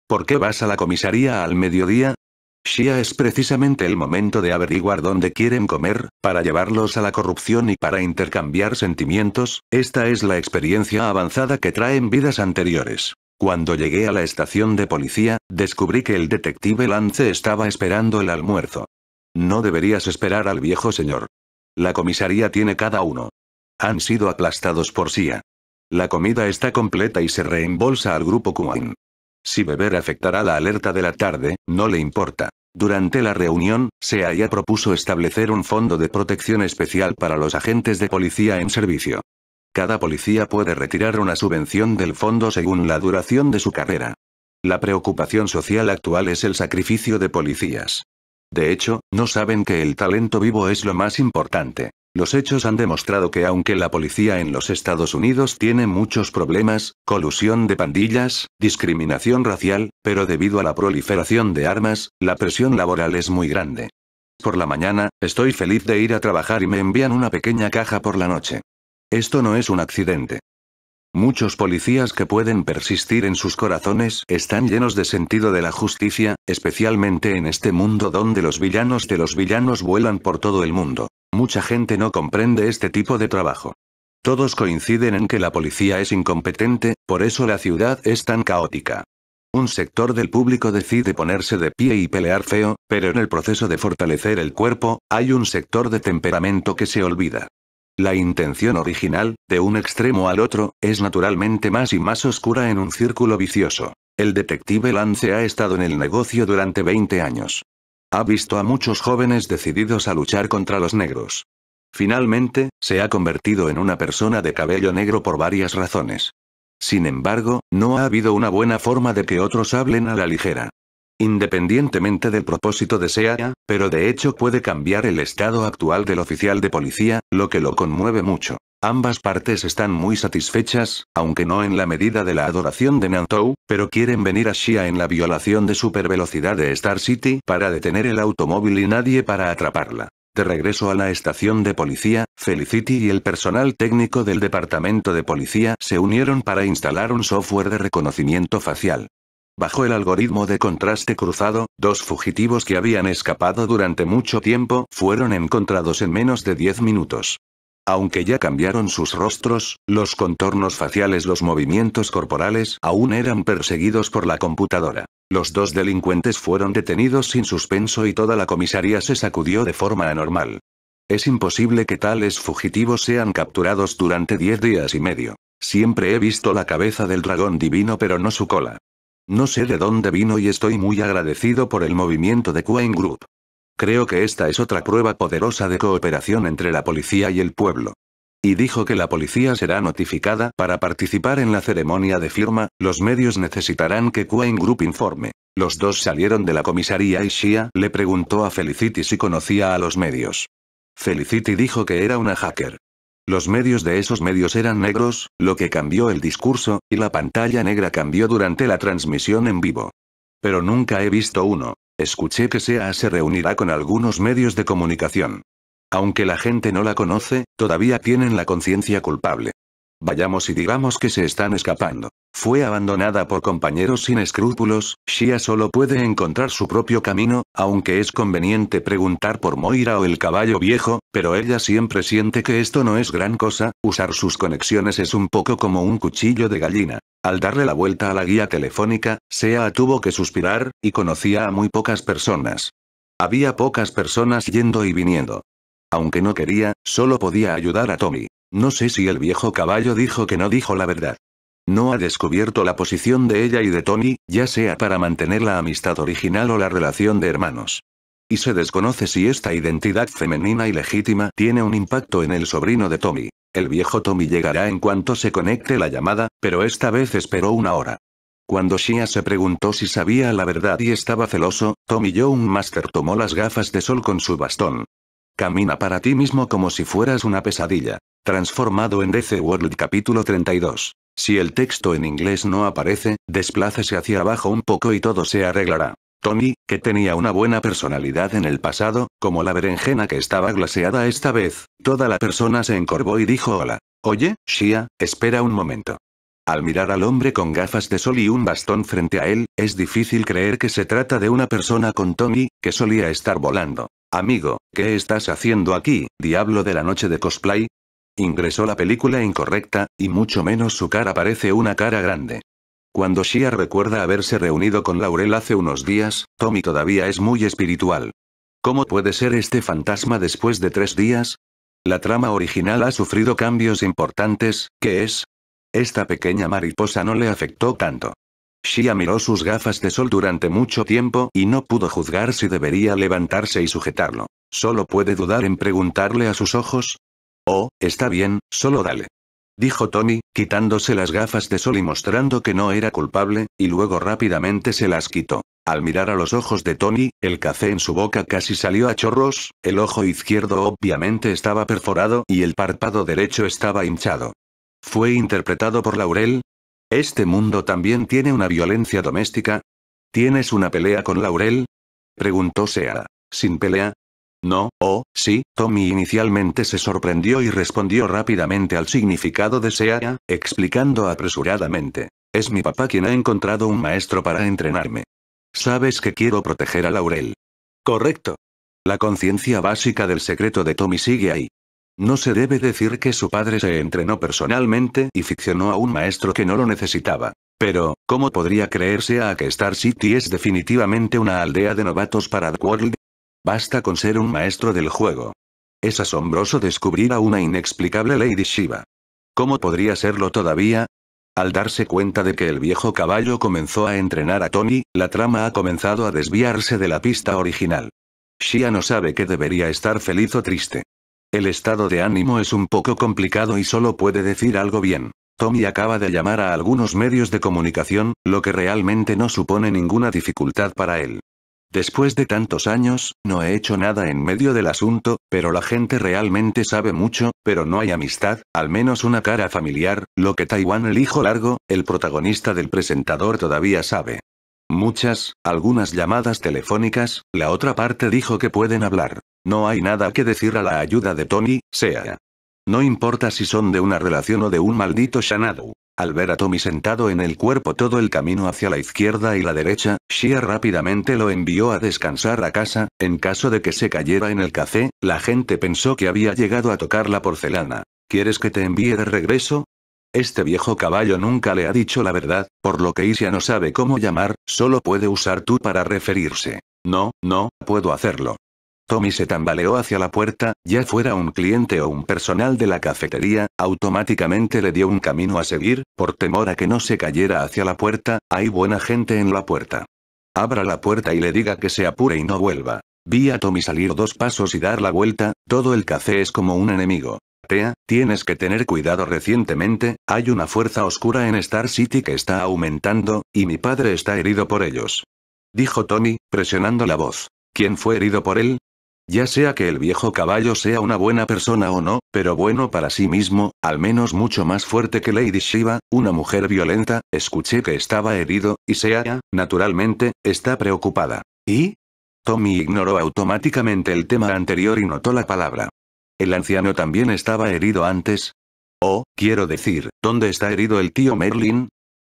¿Por qué vas a la comisaría al mediodía? Shia es precisamente el momento de averiguar dónde quieren comer, para llevarlos a la corrupción y para intercambiar sentimientos, esta es la experiencia avanzada que traen vidas anteriores. Cuando llegué a la estación de policía, descubrí que el detective Lance estaba esperando el almuerzo. No deberías esperar al viejo señor. La comisaría tiene cada uno. Han sido aplastados por Shia. La comida está completa y se reembolsa al grupo Kuan. Si beber afectará la alerta de la tarde, no le importa. Durante la reunión, se haya propuso establecer un fondo de protección especial para los agentes de policía en servicio. Cada policía puede retirar una subvención del fondo según la duración de su carrera. La preocupación social actual es el sacrificio de policías. De hecho, no saben que el talento vivo es lo más importante. Los hechos han demostrado que aunque la policía en los Estados Unidos tiene muchos problemas, colusión de pandillas, discriminación racial, pero debido a la proliferación de armas, la presión laboral es muy grande. Por la mañana, estoy feliz de ir a trabajar y me envían una pequeña caja por la noche. Esto no es un accidente. Muchos policías que pueden persistir en sus corazones están llenos de sentido de la justicia, especialmente en este mundo donde los villanos de los villanos vuelan por todo el mundo. Mucha gente no comprende este tipo de trabajo. Todos coinciden en que la policía es incompetente, por eso la ciudad es tan caótica. Un sector del público decide ponerse de pie y pelear feo, pero en el proceso de fortalecer el cuerpo, hay un sector de temperamento que se olvida. La intención original, de un extremo al otro, es naturalmente más y más oscura en un círculo vicioso. El detective Lance ha estado en el negocio durante 20 años. Ha visto a muchos jóvenes decididos a luchar contra los negros. Finalmente, se ha convertido en una persona de cabello negro por varias razones. Sin embargo, no ha habido una buena forma de que otros hablen a la ligera. Independientemente del propósito de pero de hecho puede cambiar el estado actual del oficial de policía, lo que lo conmueve mucho. Ambas partes están muy satisfechas, aunque no en la medida de la adoración de Nantou, pero quieren venir a Shia en la violación de supervelocidad de Star City para detener el automóvil y nadie para atraparla. De regreso a la estación de policía, Felicity y el personal técnico del departamento de policía se unieron para instalar un software de reconocimiento facial. Bajo el algoritmo de contraste cruzado, dos fugitivos que habían escapado durante mucho tiempo fueron encontrados en menos de 10 minutos. Aunque ya cambiaron sus rostros, los contornos faciales, los movimientos corporales aún eran perseguidos por la computadora. Los dos delincuentes fueron detenidos sin suspenso y toda la comisaría se sacudió de forma anormal. Es imposible que tales fugitivos sean capturados durante diez días y medio. Siempre he visto la cabeza del dragón divino pero no su cola. No sé de dónde vino y estoy muy agradecido por el movimiento de Quain Group. Creo que esta es otra prueba poderosa de cooperación entre la policía y el pueblo. Y dijo que la policía será notificada para participar en la ceremonia de firma, los medios necesitarán que Quain Group informe. Los dos salieron de la comisaría y Shia le preguntó a Felicity si conocía a los medios. Felicity dijo que era una hacker. Los medios de esos medios eran negros, lo que cambió el discurso, y la pantalla negra cambió durante la transmisión en vivo. Pero nunca he visto uno, Escuché que SEA se reunirá con algunos medios de comunicación. Aunque la gente no la conoce, todavía tienen la conciencia culpable. Vayamos y digamos que se están escapando. Fue abandonada por compañeros sin escrúpulos, Shia solo puede encontrar su propio camino, aunque es conveniente preguntar por Moira o el caballo viejo, pero ella siempre siente que esto no es gran cosa, usar sus conexiones es un poco como un cuchillo de gallina. Al darle la vuelta a la guía telefónica, Sea tuvo que suspirar, y conocía a muy pocas personas. Había pocas personas yendo y viniendo. Aunque no quería, solo podía ayudar a Tommy. No sé si el viejo caballo dijo que no dijo la verdad. No ha descubierto la posición de ella y de Tommy, ya sea para mantener la amistad original o la relación de hermanos. Y se desconoce si esta identidad femenina y legítima tiene un impacto en el sobrino de Tommy. El viejo Tommy llegará en cuanto se conecte la llamada, pero esta vez esperó una hora. Cuando Shia se preguntó si sabía la verdad y estaba celoso, Tommy Young Master tomó las gafas de sol con su bastón. Camina para ti mismo como si fueras una pesadilla. Transformado en DC World capítulo 32. Si el texto en inglés no aparece, desplácese hacia abajo un poco y todo se arreglará. Tony, que tenía una buena personalidad en el pasado, como la berenjena que estaba glaseada esta vez, toda la persona se encorvó y dijo hola. Oye, Shia, espera un momento. Al mirar al hombre con gafas de sol y un bastón frente a él, es difícil creer que se trata de una persona con Tommy, que solía estar volando. Amigo, ¿qué estás haciendo aquí, diablo de la noche de cosplay? Ingresó la película incorrecta, y mucho menos su cara parece una cara grande. Cuando Shia recuerda haberse reunido con Laurel hace unos días, Tommy todavía es muy espiritual. ¿Cómo puede ser este fantasma después de tres días? La trama original ha sufrido cambios importantes, ¿qué es? Esta pequeña mariposa no le afectó tanto. Shia miró sus gafas de sol durante mucho tiempo y no pudo juzgar si debería levantarse y sujetarlo. Solo puede dudar en preguntarle a sus ojos. Oh, está bien, solo dale dijo Tony, quitándose las gafas de sol y mostrando que no era culpable, y luego rápidamente se las quitó. Al mirar a los ojos de Tony, el café en su boca casi salió a chorros, el ojo izquierdo obviamente estaba perforado y el párpado derecho estaba hinchado. ¿Fue interpretado por Laurel? ¿Este mundo también tiene una violencia doméstica? ¿Tienes una pelea con Laurel? Preguntó Sea. Sin pelea, no, oh, sí, Tommy inicialmente se sorprendió y respondió rápidamente al significado de Sea, explicando apresuradamente. Es mi papá quien ha encontrado un maestro para entrenarme. Sabes que quiero proteger a Laurel. Correcto. La conciencia básica del secreto de Tommy sigue ahí. No se debe decir que su padre se entrenó personalmente y ficcionó a un maestro que no lo necesitaba. Pero, ¿cómo podría creerse a que Star City es definitivamente una aldea de novatos para The World? Basta con ser un maestro del juego. Es asombroso descubrir a una inexplicable Lady Shiva. ¿Cómo podría serlo todavía? Al darse cuenta de que el viejo caballo comenzó a entrenar a Tony, la trama ha comenzado a desviarse de la pista original. Shia no sabe que debería estar feliz o triste. El estado de ánimo es un poco complicado y solo puede decir algo bien. Tommy acaba de llamar a algunos medios de comunicación, lo que realmente no supone ninguna dificultad para él. Después de tantos años, no he hecho nada en medio del asunto, pero la gente realmente sabe mucho, pero no hay amistad, al menos una cara familiar, lo que Taiwán el hijo largo, el protagonista del presentador todavía sabe. Muchas, algunas llamadas telefónicas, la otra parte dijo que pueden hablar. No hay nada que decir a la ayuda de Tony, sea. No importa si son de una relación o de un maldito Shanadu. Al ver a Tommy sentado en el cuerpo todo el camino hacia la izquierda y la derecha, Shia rápidamente lo envió a descansar a casa, en caso de que se cayera en el café, la gente pensó que había llegado a tocar la porcelana. ¿Quieres que te envíe de regreso? Este viejo caballo nunca le ha dicho la verdad, por lo que Isia no sabe cómo llamar, solo puede usar tú para referirse. No, no, puedo hacerlo. Tommy se tambaleó hacia la puerta, ya fuera un cliente o un personal de la cafetería, automáticamente le dio un camino a seguir, por temor a que no se cayera hacia la puerta, hay buena gente en la puerta. Abra la puerta y le diga que se apure y no vuelva. Vi a Tommy salir dos pasos y dar la vuelta, todo el café es como un enemigo. Tea, tienes que tener cuidado recientemente, hay una fuerza oscura en Star City que está aumentando, y mi padre está herido por ellos. Dijo Tommy, presionando la voz. ¿Quién fue herido por él? Ya sea que el viejo caballo sea una buena persona o no, pero bueno para sí mismo, al menos mucho más fuerte que Lady Shiva, una mujer violenta, escuché que estaba herido, y Sea, naturalmente, está preocupada. ¿Y? Tommy ignoró automáticamente el tema anterior y notó la palabra. ¿El anciano también estaba herido antes? Oh, quiero decir, ¿dónde está herido el tío Merlin?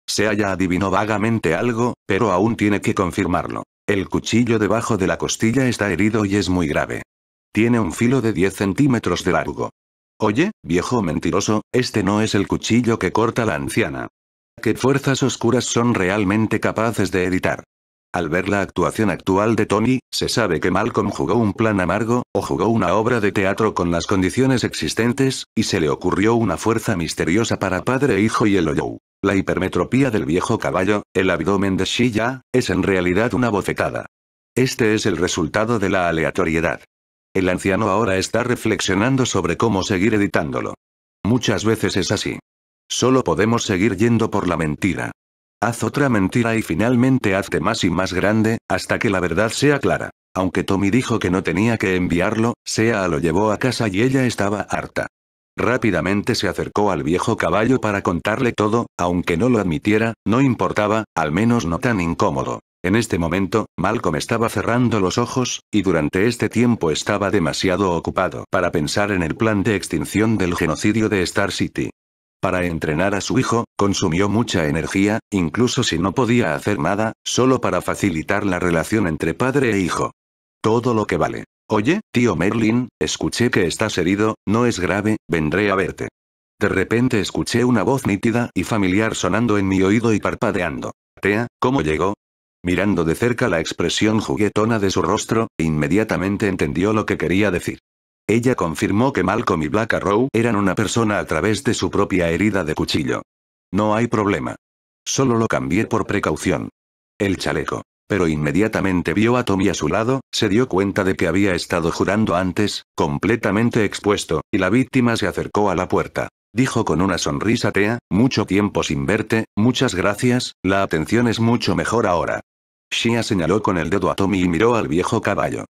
Se haya adivinó vagamente algo, pero aún tiene que confirmarlo. El cuchillo debajo de la costilla está herido y es muy grave. Tiene un filo de 10 centímetros de largo. Oye, viejo mentiroso, este no es el cuchillo que corta la anciana. ¿Qué fuerzas oscuras son realmente capaces de editar? Al ver la actuación actual de Tony, se sabe que Malcolm jugó un plan amargo, o jugó una obra de teatro con las condiciones existentes, y se le ocurrió una fuerza misteriosa para padre e hijo y el Ojo. La hipermetropía del viejo caballo, el abdomen de Shiya, es en realidad una bofetada. Este es el resultado de la aleatoriedad. El anciano ahora está reflexionando sobre cómo seguir editándolo. Muchas veces es así. Solo podemos seguir yendo por la mentira. Haz otra mentira y finalmente hazte más y más grande, hasta que la verdad sea clara. Aunque Tommy dijo que no tenía que enviarlo, Sea lo llevó a casa y ella estaba harta. Rápidamente se acercó al viejo caballo para contarle todo, aunque no lo admitiera, no importaba, al menos no tan incómodo. En este momento, Malcolm estaba cerrando los ojos, y durante este tiempo estaba demasiado ocupado para pensar en el plan de extinción del genocidio de Star City. Para entrenar a su hijo, consumió mucha energía, incluso si no podía hacer nada, solo para facilitar la relación entre padre e hijo. Todo lo que vale. Oye, tío Merlin, escuché que estás herido, no es grave, vendré a verte. De repente escuché una voz nítida y familiar sonando en mi oído y parpadeando. Tea, ¿cómo llegó? Mirando de cerca la expresión juguetona de su rostro, inmediatamente entendió lo que quería decir. Ella confirmó que Malcolm y Black Arrow eran una persona a través de su propia herida de cuchillo. No hay problema. Solo lo cambié por precaución. El chaleco. Pero inmediatamente vio a Tommy a su lado, se dio cuenta de que había estado jurando antes, completamente expuesto, y la víctima se acercó a la puerta. Dijo con una sonrisa tea, mucho tiempo sin verte, muchas gracias, la atención es mucho mejor ahora. Shia señaló con el dedo a Tommy y miró al viejo caballo.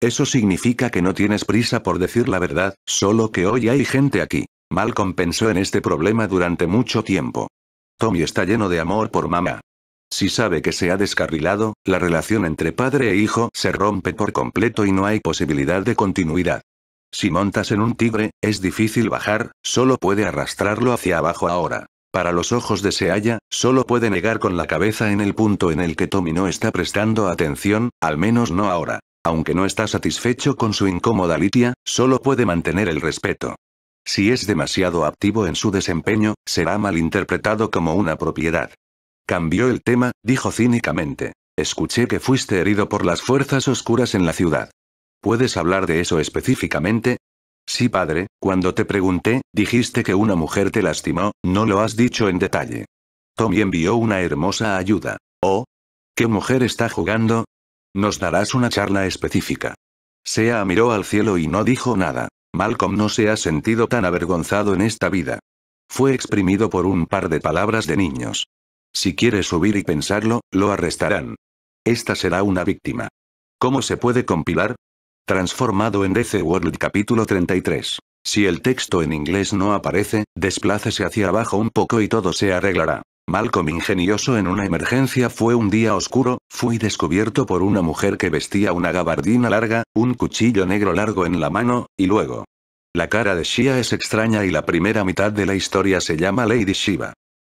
Eso significa que no tienes prisa por decir la verdad, solo que hoy hay gente aquí. Mal compensó en este problema durante mucho tiempo. Tommy está lleno de amor por mamá. Si sabe que se ha descarrilado, la relación entre padre e hijo se rompe por completo y no hay posibilidad de continuidad. Si montas en un tigre, es difícil bajar, solo puede arrastrarlo hacia abajo ahora. Para los ojos de Seaya, solo puede negar con la cabeza en el punto en el que Tommy no está prestando atención, al menos no ahora. Aunque no está satisfecho con su incómoda litia, solo puede mantener el respeto. Si es demasiado activo en su desempeño, será malinterpretado como una propiedad. Cambió el tema, dijo cínicamente. Escuché que fuiste herido por las fuerzas oscuras en la ciudad. ¿Puedes hablar de eso específicamente? Sí, padre, cuando te pregunté, dijiste que una mujer te lastimó, no lo has dicho en detalle. Tommy envió una hermosa ayuda. ¿Oh? ¿Qué mujer está jugando? Nos darás una charla específica. Sea miró al cielo y no dijo nada. Malcolm no se ha sentido tan avergonzado en esta vida. Fue exprimido por un par de palabras de niños. Si quiere subir y pensarlo, lo arrestarán. Esta será una víctima. ¿Cómo se puede compilar? Transformado en DC World capítulo 33. Si el texto en inglés no aparece, desplácese hacia abajo un poco y todo se arreglará. Malcolm ingenioso en una emergencia fue un día oscuro, fui descubierto por una mujer que vestía una gabardina larga, un cuchillo negro largo en la mano, y luego. La cara de Shia es extraña y la primera mitad de la historia se llama Lady Shiva.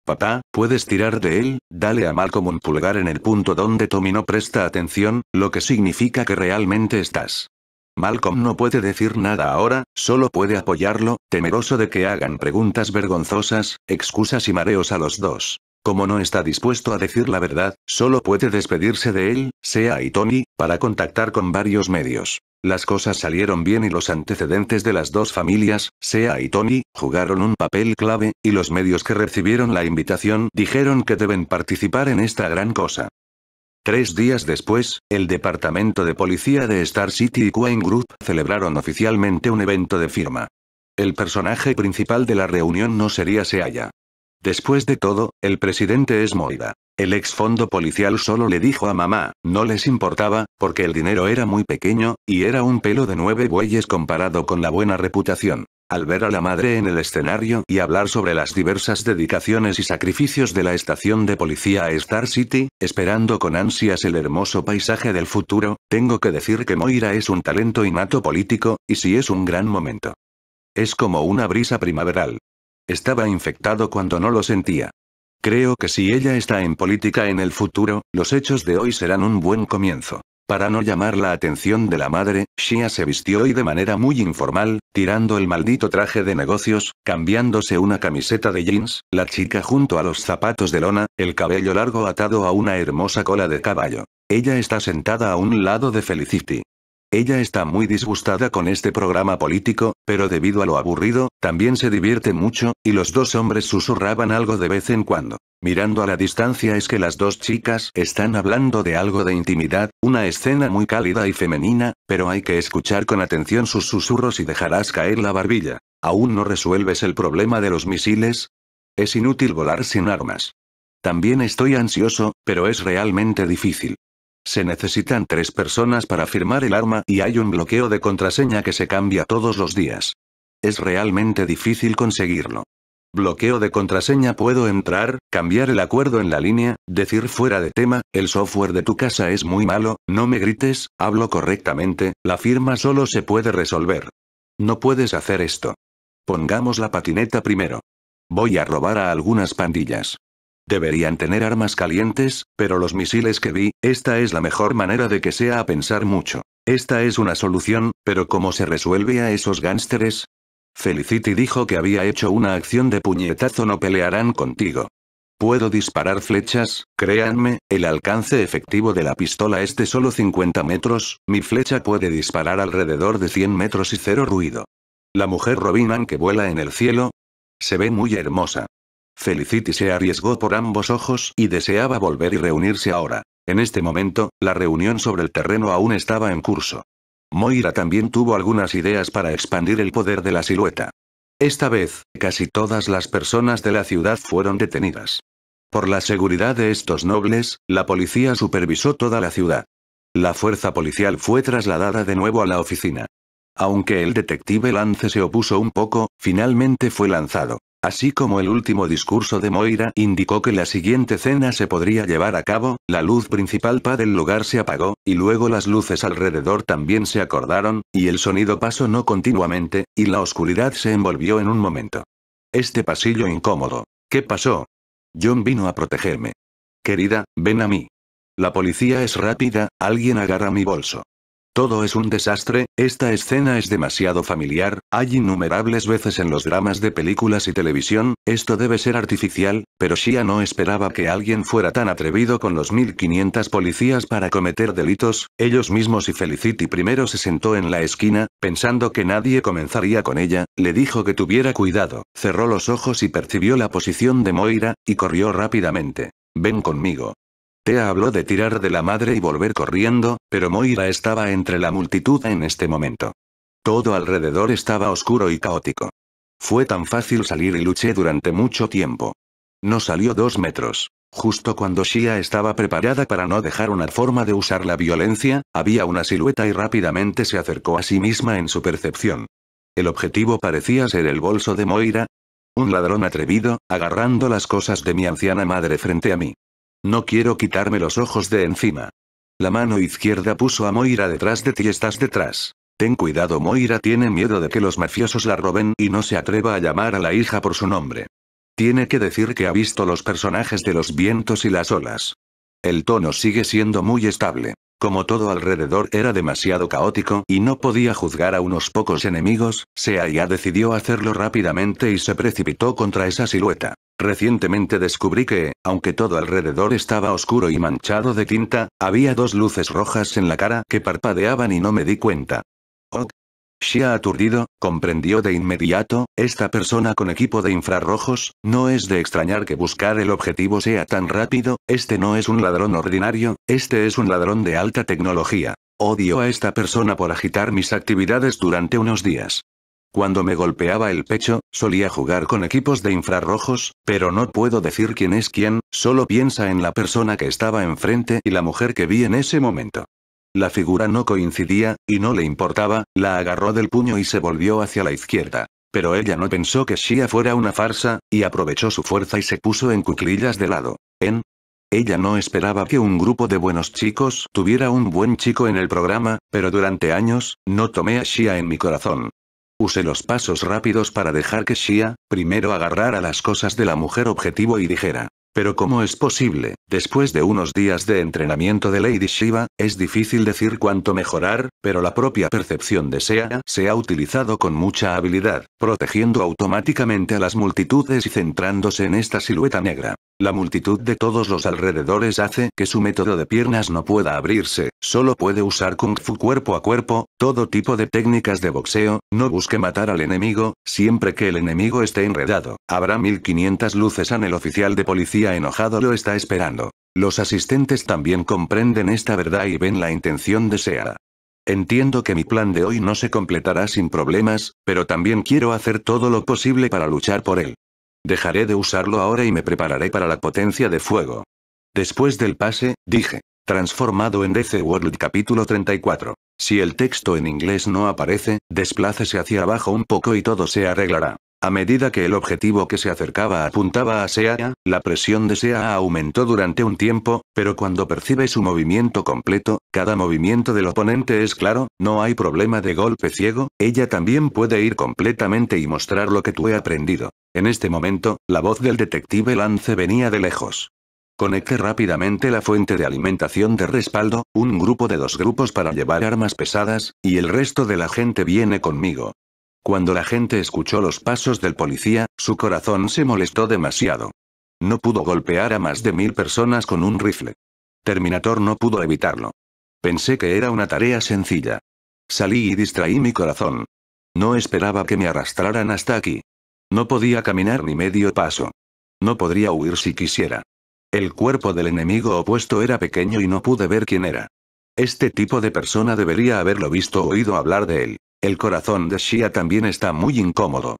Papá, puedes tirar de él, dale a Malcolm un pulgar en el punto donde Tommy no presta atención, lo que significa que realmente estás. Malcolm no puede decir nada ahora, solo puede apoyarlo, temeroso de que hagan preguntas vergonzosas, excusas y mareos a los dos. Como no está dispuesto a decir la verdad, solo puede despedirse de él, sea y Tommy, para contactar con varios medios. Las cosas salieron bien y los antecedentes de las dos familias, Sea y Tony, jugaron un papel clave, y los medios que recibieron la invitación dijeron que deben participar en esta gran cosa. Tres días después, el Departamento de Policía de Star City y Queen Group celebraron oficialmente un evento de firma. El personaje principal de la reunión no sería Seaya. Después de todo, el presidente es Moira. El ex fondo policial solo le dijo a mamá, no les importaba, porque el dinero era muy pequeño, y era un pelo de nueve bueyes comparado con la buena reputación. Al ver a la madre en el escenario y hablar sobre las diversas dedicaciones y sacrificios de la estación de policía a Star City, esperando con ansias el hermoso paisaje del futuro, tengo que decir que Moira es un talento innato político, y si es un gran momento. Es como una brisa primaveral. Estaba infectado cuando no lo sentía. Creo que si ella está en política en el futuro, los hechos de hoy serán un buen comienzo. Para no llamar la atención de la madre, Shia se vistió hoy de manera muy informal, tirando el maldito traje de negocios, cambiándose una camiseta de jeans, la chica junto a los zapatos de lona, el cabello largo atado a una hermosa cola de caballo. Ella está sentada a un lado de Felicity. Ella está muy disgustada con este programa político, pero debido a lo aburrido, también se divierte mucho, y los dos hombres susurraban algo de vez en cuando. Mirando a la distancia es que las dos chicas están hablando de algo de intimidad, una escena muy cálida y femenina, pero hay que escuchar con atención sus susurros y dejarás caer la barbilla. ¿Aún no resuelves el problema de los misiles? Es inútil volar sin armas. También estoy ansioso, pero es realmente difícil. Se necesitan tres personas para firmar el arma y hay un bloqueo de contraseña que se cambia todos los días. Es realmente difícil conseguirlo. Bloqueo de contraseña puedo entrar, cambiar el acuerdo en la línea, decir fuera de tema, el software de tu casa es muy malo, no me grites, hablo correctamente, la firma solo se puede resolver. No puedes hacer esto. Pongamos la patineta primero. Voy a robar a algunas pandillas. Deberían tener armas calientes, pero los misiles que vi, esta es la mejor manera de que sea a pensar mucho. Esta es una solución, pero ¿cómo se resuelve a esos gánsteres? Felicity dijo que había hecho una acción de puñetazo no pelearán contigo. Puedo disparar flechas, créanme, el alcance efectivo de la pistola es de solo 50 metros, mi flecha puede disparar alrededor de 100 metros y cero ruido. La mujer Robinan que vuela en el cielo. Se ve muy hermosa. Felicity se arriesgó por ambos ojos y deseaba volver y reunirse ahora. En este momento, la reunión sobre el terreno aún estaba en curso. Moira también tuvo algunas ideas para expandir el poder de la silueta. Esta vez, casi todas las personas de la ciudad fueron detenidas. Por la seguridad de estos nobles, la policía supervisó toda la ciudad. La fuerza policial fue trasladada de nuevo a la oficina. Aunque el detective Lance se opuso un poco, finalmente fue lanzado. Así como el último discurso de Moira indicó que la siguiente cena se podría llevar a cabo, la luz principal para del lugar se apagó, y luego las luces alrededor también se acordaron, y el sonido pasó no continuamente, y la oscuridad se envolvió en un momento. Este pasillo incómodo. ¿Qué pasó? John vino a protegerme. Querida, ven a mí. La policía es rápida, alguien agarra mi bolso. Todo es un desastre, esta escena es demasiado familiar, hay innumerables veces en los dramas de películas y televisión, esto debe ser artificial, pero Shia no esperaba que alguien fuera tan atrevido con los 1500 policías para cometer delitos, ellos mismos y Felicity primero se sentó en la esquina, pensando que nadie comenzaría con ella, le dijo que tuviera cuidado, cerró los ojos y percibió la posición de Moira, y corrió rápidamente. Ven conmigo. Tea habló de tirar de la madre y volver corriendo, pero Moira estaba entre la multitud en este momento. Todo alrededor estaba oscuro y caótico. Fue tan fácil salir y luché durante mucho tiempo. No salió dos metros. Justo cuando Shia estaba preparada para no dejar una forma de usar la violencia, había una silueta y rápidamente se acercó a sí misma en su percepción. El objetivo parecía ser el bolso de Moira. Un ladrón atrevido, agarrando las cosas de mi anciana madre frente a mí. No quiero quitarme los ojos de encima. La mano izquierda puso a Moira detrás de ti estás detrás. Ten cuidado Moira tiene miedo de que los mafiosos la roben y no se atreva a llamar a la hija por su nombre. Tiene que decir que ha visto los personajes de los vientos y las olas. El tono sigue siendo muy estable. Como todo alrededor era demasiado caótico y no podía juzgar a unos pocos enemigos, Seaya decidió hacerlo rápidamente y se precipitó contra esa silueta. Recientemente descubrí que, aunque todo alrededor estaba oscuro y manchado de tinta, había dos luces rojas en la cara que parpadeaban y no me di cuenta. Ok. Shia aturdido, comprendió de inmediato, esta persona con equipo de infrarrojos, no es de extrañar que buscar el objetivo sea tan rápido, este no es un ladrón ordinario, este es un ladrón de alta tecnología. Odio a esta persona por agitar mis actividades durante unos días. Cuando me golpeaba el pecho, solía jugar con equipos de infrarrojos, pero no puedo decir quién es quién, solo piensa en la persona que estaba enfrente y la mujer que vi en ese momento. La figura no coincidía, y no le importaba, la agarró del puño y se volvió hacia la izquierda. Pero ella no pensó que Shia fuera una farsa, y aprovechó su fuerza y se puso en cuclillas de lado. En. Ella no esperaba que un grupo de buenos chicos tuviera un buen chico en el programa, pero durante años, no tomé a Shia en mi corazón. Usé los pasos rápidos para dejar que Shia, primero agarrara las cosas de la mujer objetivo y dijera, pero ¿cómo es posible? Después de unos días de entrenamiento de Lady Shiva, es difícil decir cuánto mejorar, pero la propia percepción de Sea se ha utilizado con mucha habilidad, protegiendo automáticamente a las multitudes y centrándose en esta silueta negra. La multitud de todos los alrededores hace que su método de piernas no pueda abrirse, solo puede usar kung fu cuerpo a cuerpo, todo tipo de técnicas de boxeo, no busque matar al enemigo, siempre que el enemigo esté enredado. Habrá 1500 luces en el oficial de policía enojado lo está esperando. Los asistentes también comprenden esta verdad y ven la intención deseada. Entiendo que mi plan de hoy no se completará sin problemas, pero también quiero hacer todo lo posible para luchar por él. Dejaré de usarlo ahora y me prepararé para la potencia de fuego. Después del pase, dije. Transformado en DC World capítulo 34. Si el texto en inglés no aparece, desplácese hacia abajo un poco y todo se arreglará. A medida que el objetivo que se acercaba apuntaba a Sea, la presión de Sea aumentó durante un tiempo, pero cuando percibe su movimiento completo, cada movimiento del oponente es claro, no hay problema de golpe ciego, ella también puede ir completamente y mostrar lo que tú he aprendido. En este momento, la voz del detective Lance venía de lejos. Conecte rápidamente la fuente de alimentación de respaldo, un grupo de dos grupos para llevar armas pesadas, y el resto de la gente viene conmigo. Cuando la gente escuchó los pasos del policía, su corazón se molestó demasiado. No pudo golpear a más de mil personas con un rifle. Terminator no pudo evitarlo. Pensé que era una tarea sencilla. Salí y distraí mi corazón. No esperaba que me arrastraran hasta aquí. No podía caminar ni medio paso. No podría huir si quisiera. El cuerpo del enemigo opuesto era pequeño y no pude ver quién era. Este tipo de persona debería haberlo visto o oído hablar de él. El corazón de Shia también está muy incómodo.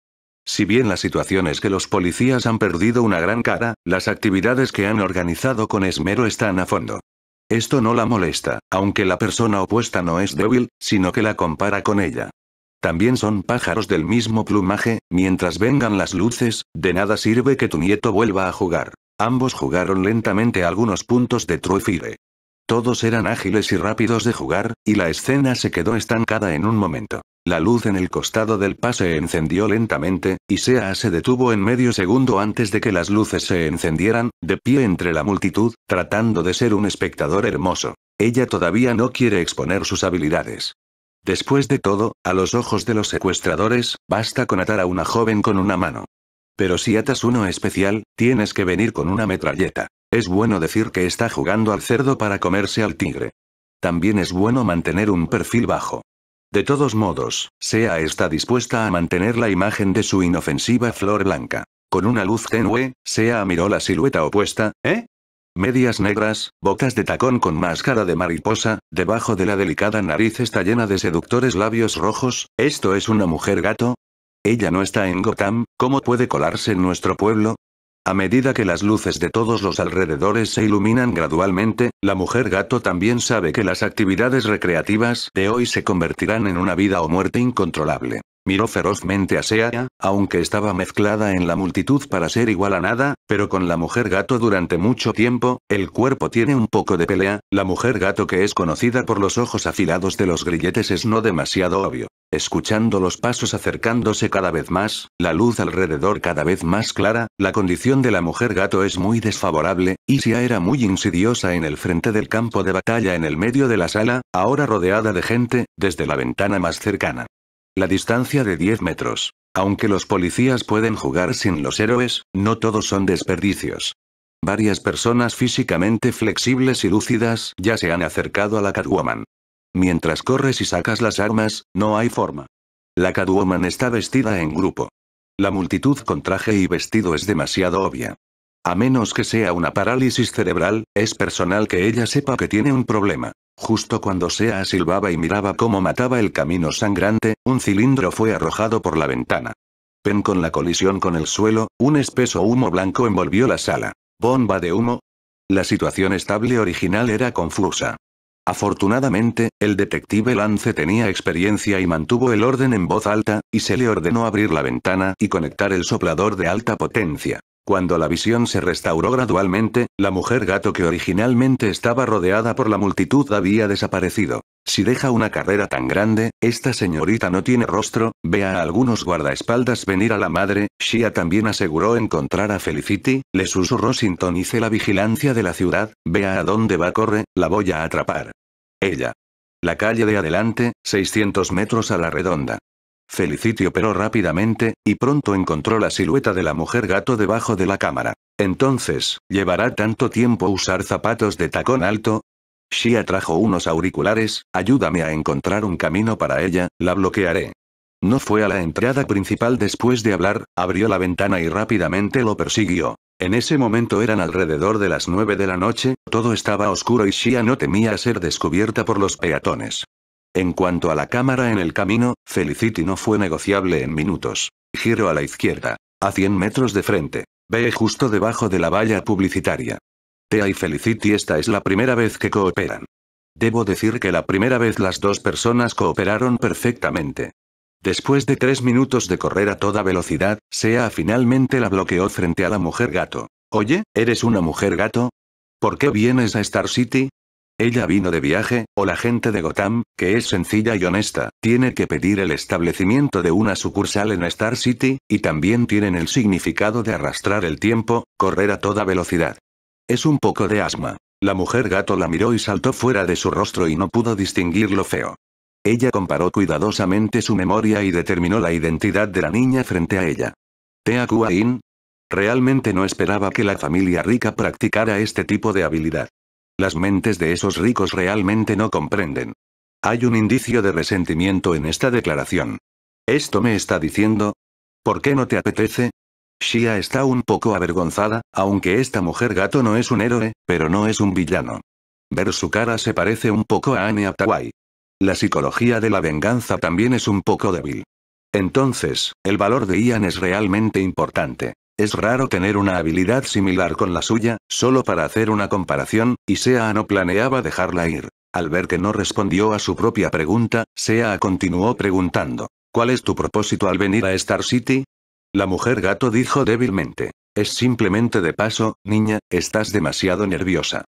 Si bien la situación es que los policías han perdido una gran cara, las actividades que han organizado con esmero están a fondo. Esto no la molesta, aunque la persona opuesta no es débil, sino que la compara con ella. También son pájaros del mismo plumaje, mientras vengan las luces, de nada sirve que tu nieto vuelva a jugar. Ambos jugaron lentamente algunos puntos de True todos eran ágiles y rápidos de jugar, y la escena se quedó estancada en un momento. La luz en el costado del pase encendió lentamente, y Sea se detuvo en medio segundo antes de que las luces se encendieran, de pie entre la multitud, tratando de ser un espectador hermoso. Ella todavía no quiere exponer sus habilidades. Después de todo, a los ojos de los secuestradores, basta con atar a una joven con una mano. Pero si atas uno especial, tienes que venir con una metralleta. Es bueno decir que está jugando al cerdo para comerse al tigre. También es bueno mantener un perfil bajo. De todos modos, Sea está dispuesta a mantener la imagen de su inofensiva flor blanca. Con una luz tenue, Sea miró la silueta opuesta, ¿eh? Medias negras, botas de tacón con máscara de mariposa, debajo de la delicada nariz está llena de seductores labios rojos, ¿esto es una mujer gato? Ella no está en Gotham, ¿cómo puede colarse en nuestro pueblo? A medida que las luces de todos los alrededores se iluminan gradualmente, la mujer gato también sabe que las actividades recreativas de hoy se convertirán en una vida o muerte incontrolable. Miró ferozmente a Sea, aunque estaba mezclada en la multitud para ser igual a nada, pero con la mujer gato durante mucho tiempo, el cuerpo tiene un poco de pelea, la mujer gato que es conocida por los ojos afilados de los grilletes es no demasiado obvio. Escuchando los pasos acercándose cada vez más, la luz alrededor cada vez más clara, la condición de la mujer gato es muy desfavorable, y Sia era muy insidiosa en el frente del campo de batalla en el medio de la sala, ahora rodeada de gente, desde la ventana más cercana la distancia de 10 metros. Aunque los policías pueden jugar sin los héroes, no todos son desperdicios. Varias personas físicamente flexibles y lúcidas ya se han acercado a la Catwoman. Mientras corres y sacas las armas, no hay forma. La Catwoman está vestida en grupo. La multitud con traje y vestido es demasiado obvia. A menos que sea una parálisis cerebral, es personal que ella sepa que tiene un problema. Justo cuando Sea silbaba y miraba cómo mataba el camino sangrante, un cilindro fue arrojado por la ventana. Pen con la colisión con el suelo, un espeso humo blanco envolvió la sala. ¿Bomba de humo? La situación estable original era confusa. Afortunadamente, el detective Lance tenía experiencia y mantuvo el orden en voz alta, y se le ordenó abrir la ventana y conectar el soplador de alta potencia. Cuando la visión se restauró gradualmente, la mujer gato que originalmente estaba rodeada por la multitud había desaparecido. Si deja una carrera tan grande, esta señorita no tiene rostro, ve a algunos guardaespaldas venir a la madre, Shia también aseguró encontrar a Felicity, le susurró sintonice la vigilancia de la ciudad, vea a dónde va corre, la voy a atrapar. Ella. La calle de adelante, 600 metros a la redonda. Felicity operó rápidamente, y pronto encontró la silueta de la mujer gato debajo de la cámara. Entonces, ¿llevará tanto tiempo usar zapatos de tacón alto? Shia trajo unos auriculares, ayúdame a encontrar un camino para ella, la bloquearé. No fue a la entrada principal después de hablar, abrió la ventana y rápidamente lo persiguió. En ese momento eran alrededor de las 9 de la noche, todo estaba oscuro y Shia no temía ser descubierta por los peatones. En cuanto a la cámara en el camino, Felicity no fue negociable en minutos. Giro a la izquierda. A 100 metros de frente. Ve justo debajo de la valla publicitaria. Tea y Felicity esta es la primera vez que cooperan. Debo decir que la primera vez las dos personas cooperaron perfectamente. Después de tres minutos de correr a toda velocidad, Sea finalmente la bloqueó frente a la mujer gato. Oye, ¿eres una mujer gato? ¿Por qué vienes a Star City? Ella vino de viaje, o la gente de Gotham, que es sencilla y honesta, tiene que pedir el establecimiento de una sucursal en Star City, y también tienen el significado de arrastrar el tiempo, correr a toda velocidad. Es un poco de asma. La mujer gato la miró y saltó fuera de su rostro y no pudo distinguir lo feo. Ella comparó cuidadosamente su memoria y determinó la identidad de la niña frente a ella. Tea Kuain. Realmente no esperaba que la familia rica practicara este tipo de habilidad. Las mentes de esos ricos realmente no comprenden. Hay un indicio de resentimiento en esta declaración. ¿Esto me está diciendo? ¿Por qué no te apetece? Shia está un poco avergonzada, aunque esta mujer gato no es un héroe, pero no es un villano. Ver su cara se parece un poco a Anne Hathaway. La psicología de la venganza también es un poco débil. Entonces, el valor de Ian es realmente importante. Es raro tener una habilidad similar con la suya, solo para hacer una comparación, y Sea no planeaba dejarla ir. Al ver que no respondió a su propia pregunta, Sea continuó preguntando. ¿Cuál es tu propósito al venir a Star City? La mujer gato dijo débilmente. Es simplemente de paso, niña, estás demasiado nerviosa.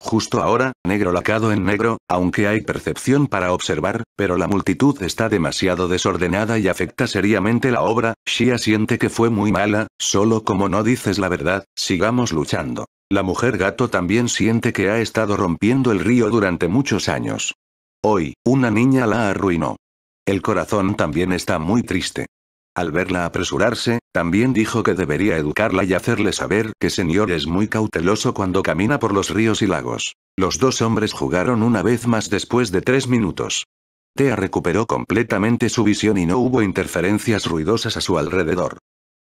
Justo ahora, negro lacado en negro, aunque hay percepción para observar, pero la multitud está demasiado desordenada y afecta seriamente la obra, Shia siente que fue muy mala, solo como no dices la verdad, sigamos luchando. La mujer gato también siente que ha estado rompiendo el río durante muchos años. Hoy, una niña la arruinó. El corazón también está muy triste. Al verla apresurarse, también dijo que debería educarla y hacerle saber que señor es muy cauteloso cuando camina por los ríos y lagos. Los dos hombres jugaron una vez más después de tres minutos. Tea recuperó completamente su visión y no hubo interferencias ruidosas a su alrededor.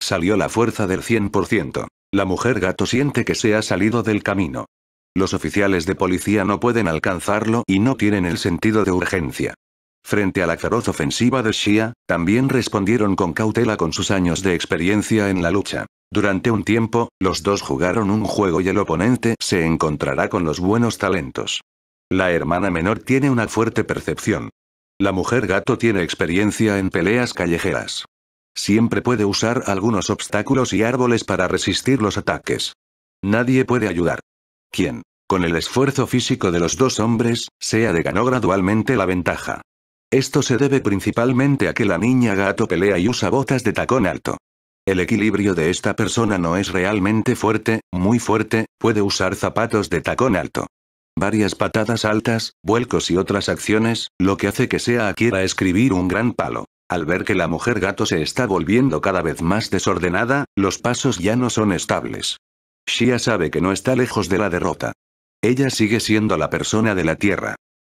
Salió la fuerza del 100%. La mujer gato siente que se ha salido del camino. Los oficiales de policía no pueden alcanzarlo y no tienen el sentido de urgencia. Frente a la feroz ofensiva de Shia, también respondieron con cautela con sus años de experiencia en la lucha. Durante un tiempo, los dos jugaron un juego y el oponente se encontrará con los buenos talentos. La hermana menor tiene una fuerte percepción. La mujer gato tiene experiencia en peleas callejeras. Siempre puede usar algunos obstáculos y árboles para resistir los ataques. Nadie puede ayudar. Quien, Con el esfuerzo físico de los dos hombres, sea de ganó gradualmente la ventaja. Esto se debe principalmente a que la niña gato pelea y usa botas de tacón alto. El equilibrio de esta persona no es realmente fuerte, muy fuerte, puede usar zapatos de tacón alto. Varias patadas altas, vuelcos y otras acciones, lo que hace que sea quiera escribir un gran palo. Al ver que la mujer gato se está volviendo cada vez más desordenada, los pasos ya no son estables. Shia sabe que no está lejos de la derrota. Ella sigue siendo la persona de la Tierra.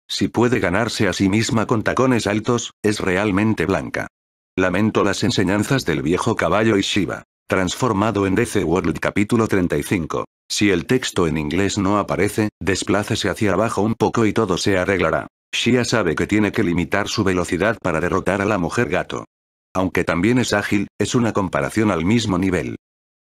Si puede ganarse a sí misma con tacones altos, es realmente blanca. Lamento las enseñanzas del viejo caballo y Shiva. Transformado en DC World capítulo 35. Si el texto en inglés no aparece, desplácese hacia abajo un poco y todo se arreglará. Shia sabe que tiene que limitar su velocidad para derrotar a la mujer gato. Aunque también es ágil, es una comparación al mismo nivel.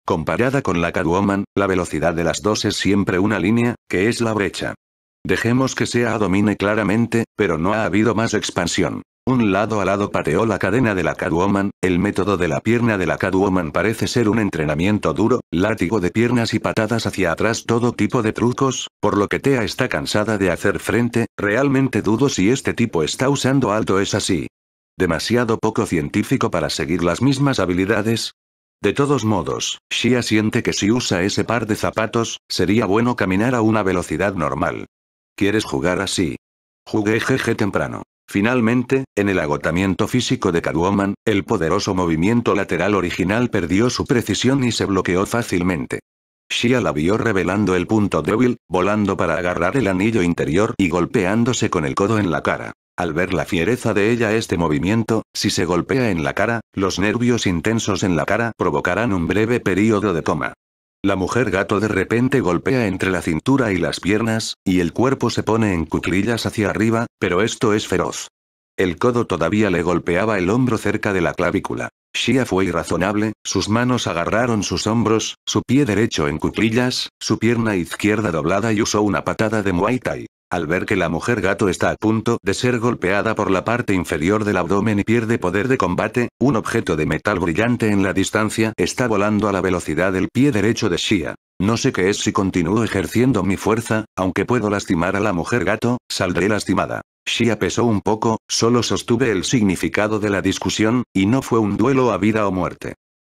Comparada con la Catwoman, la velocidad de las dos es siempre una línea, que es la brecha. Dejemos que Sea domine claramente, pero no ha habido más expansión. Un lado a lado pateó la cadena de la caduoman. el método de la pierna de la caduoman parece ser un entrenamiento duro, látigo de piernas y patadas hacia atrás todo tipo de trucos, por lo que Tea está cansada de hacer frente, realmente dudo si este tipo está usando alto es así. Demasiado poco científico para seguir las mismas habilidades, de todos modos, Shia siente que si usa ese par de zapatos, sería bueno caminar a una velocidad normal. ¿Quieres jugar así? Jugué jeje temprano. Finalmente, en el agotamiento físico de Catwoman, el poderoso movimiento lateral original perdió su precisión y se bloqueó fácilmente. Shia la vio revelando el punto débil, volando para agarrar el anillo interior y golpeándose con el codo en la cara. Al ver la fiereza de ella este movimiento, si se golpea en la cara, los nervios intensos en la cara provocarán un breve periodo de coma. La mujer gato de repente golpea entre la cintura y las piernas, y el cuerpo se pone en cuclillas hacia arriba, pero esto es feroz. El codo todavía le golpeaba el hombro cerca de la clavícula. Shia fue irrazonable, sus manos agarraron sus hombros, su pie derecho en cuclillas, su pierna izquierda doblada y usó una patada de Muay Thai al ver que la mujer gato está a punto de ser golpeada por la parte inferior del abdomen y pierde poder de combate, un objeto de metal brillante en la distancia está volando a la velocidad del pie derecho de Shia. No sé qué es si continúo ejerciendo mi fuerza, aunque puedo lastimar a la mujer gato, saldré lastimada. Shia pesó un poco, solo sostuve el significado de la discusión, y no fue un duelo a vida o muerte.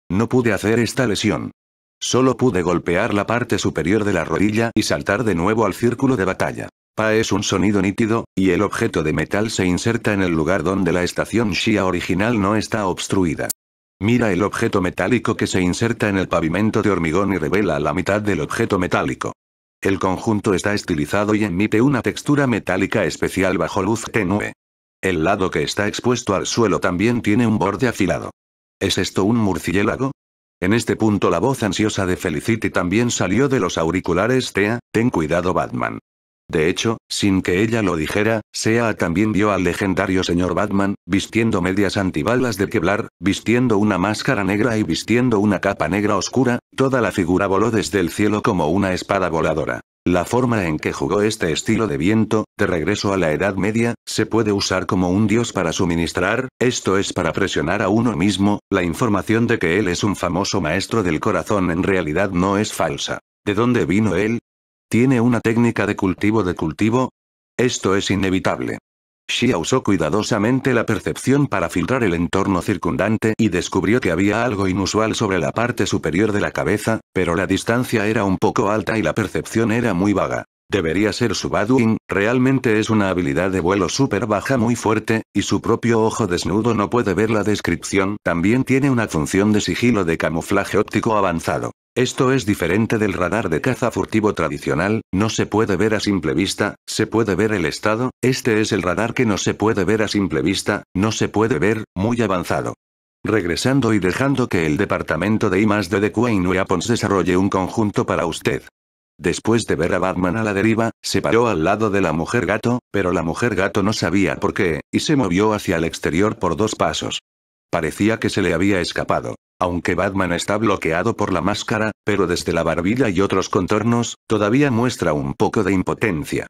No pude hacer esta lesión. Solo pude golpear la parte superior de la rodilla y saltar de nuevo al círculo de batalla es un sonido nítido, y el objeto de metal se inserta en el lugar donde la estación Shia original no está obstruida. Mira el objeto metálico que se inserta en el pavimento de hormigón y revela la mitad del objeto metálico. El conjunto está estilizado y emite una textura metálica especial bajo luz tenue. El lado que está expuesto al suelo también tiene un borde afilado. ¿Es esto un murciélago? En este punto la voz ansiosa de Felicity también salió de los auriculares Tea, ten cuidado Batman. De hecho, sin que ella lo dijera, Sea también vio al legendario señor Batman, vistiendo medias antibalas de Kevlar, vistiendo una máscara negra y vistiendo una capa negra oscura, toda la figura voló desde el cielo como una espada voladora. La forma en que jugó este estilo de viento, de regreso a la Edad Media, se puede usar como un dios para suministrar, esto es para presionar a uno mismo, la información de que él es un famoso maestro del corazón en realidad no es falsa. ¿De dónde vino él? Tiene una técnica de cultivo de cultivo. Esto es inevitable. Shia usó cuidadosamente la percepción para filtrar el entorno circundante y descubrió que había algo inusual sobre la parte superior de la cabeza, pero la distancia era un poco alta y la percepción era muy vaga. Debería ser su Baduin, realmente es una habilidad de vuelo súper baja muy fuerte, y su propio ojo desnudo no puede ver la descripción, también tiene una función de sigilo de camuflaje óptico avanzado. Esto es diferente del radar de caza furtivo tradicional, no se puede ver a simple vista, se puede ver el estado, este es el radar que no se puede ver a simple vista, no se puede ver, muy avanzado. Regresando y dejando que el departamento de I de de Queen Weapons desarrolle un conjunto para usted. Después de ver a Batman a la deriva, se paró al lado de la mujer gato, pero la mujer gato no sabía por qué, y se movió hacia el exterior por dos pasos. Parecía que se le había escapado. Aunque Batman está bloqueado por la máscara, pero desde la barbilla y otros contornos, todavía muestra un poco de impotencia.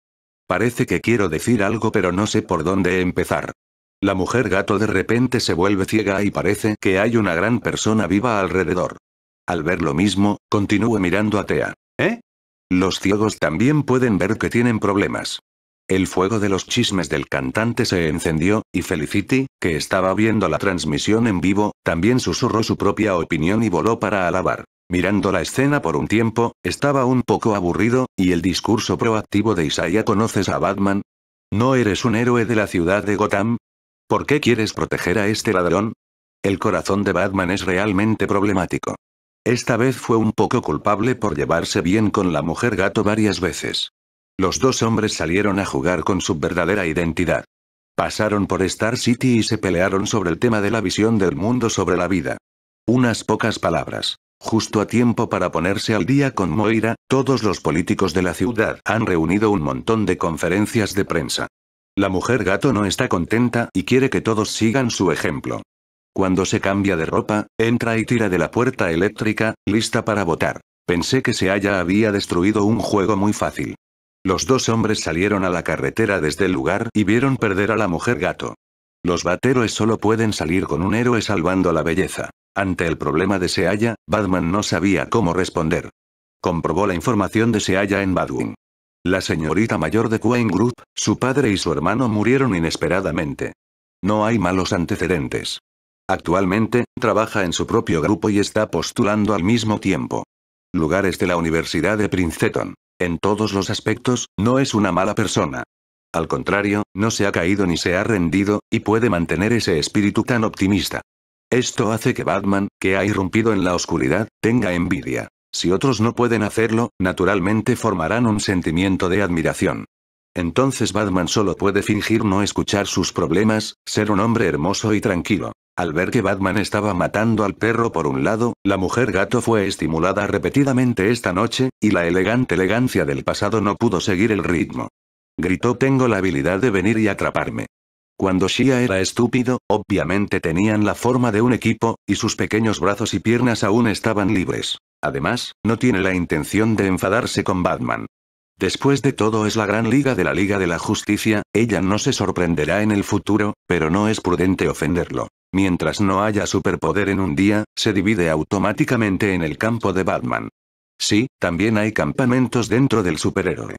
Parece que quiero decir algo pero no sé por dónde empezar. La mujer gato de repente se vuelve ciega y parece que hay una gran persona viva alrededor. Al ver lo mismo, continúa mirando a Tea. ¿Eh? Los ciegos también pueden ver que tienen problemas. El fuego de los chismes del cantante se encendió, y Felicity, que estaba viendo la transmisión en vivo, también susurró su propia opinión y voló para alabar. Mirando la escena por un tiempo, estaba un poco aburrido, y el discurso proactivo de Isaiah ¿Conoces a Batman? ¿No eres un héroe de la ciudad de Gotham? ¿Por qué quieres proteger a este ladrón? El corazón de Batman es realmente problemático. Esta vez fue un poco culpable por llevarse bien con la mujer gato varias veces. Los dos hombres salieron a jugar con su verdadera identidad. Pasaron por Star City y se pelearon sobre el tema de la visión del mundo sobre la vida. Unas pocas palabras. Justo a tiempo para ponerse al día con Moira, todos los políticos de la ciudad han reunido un montón de conferencias de prensa. La mujer gato no está contenta y quiere que todos sigan su ejemplo. Cuando se cambia de ropa, entra y tira de la puerta eléctrica, lista para votar. Pensé que se haya había destruido un juego muy fácil. Los dos hombres salieron a la carretera desde el lugar y vieron perder a la mujer gato. Los bateroes solo pueden salir con un héroe salvando la belleza. Ante el problema de Seaya, Batman no sabía cómo responder. Comprobó la información de Seaya en Badwin. La señorita mayor de Queen Group, su padre y su hermano murieron inesperadamente. No hay malos antecedentes. Actualmente, trabaja en su propio grupo y está postulando al mismo tiempo. Lugares de la Universidad de Princeton. En todos los aspectos, no es una mala persona. Al contrario, no se ha caído ni se ha rendido, y puede mantener ese espíritu tan optimista. Esto hace que Batman, que ha irrumpido en la oscuridad, tenga envidia. Si otros no pueden hacerlo, naturalmente formarán un sentimiento de admiración. Entonces Batman solo puede fingir no escuchar sus problemas, ser un hombre hermoso y tranquilo. Al ver que Batman estaba matando al perro por un lado, la mujer gato fue estimulada repetidamente esta noche, y la elegante elegancia del pasado no pudo seguir el ritmo. Gritó tengo la habilidad de venir y atraparme. Cuando Shia era estúpido, obviamente tenían la forma de un equipo, y sus pequeños brazos y piernas aún estaban libres. Además, no tiene la intención de enfadarse con Batman. Después de todo es la gran liga de la Liga de la Justicia, ella no se sorprenderá en el futuro, pero no es prudente ofenderlo. Mientras no haya superpoder en un día, se divide automáticamente en el campo de Batman. Sí, también hay campamentos dentro del superhéroe.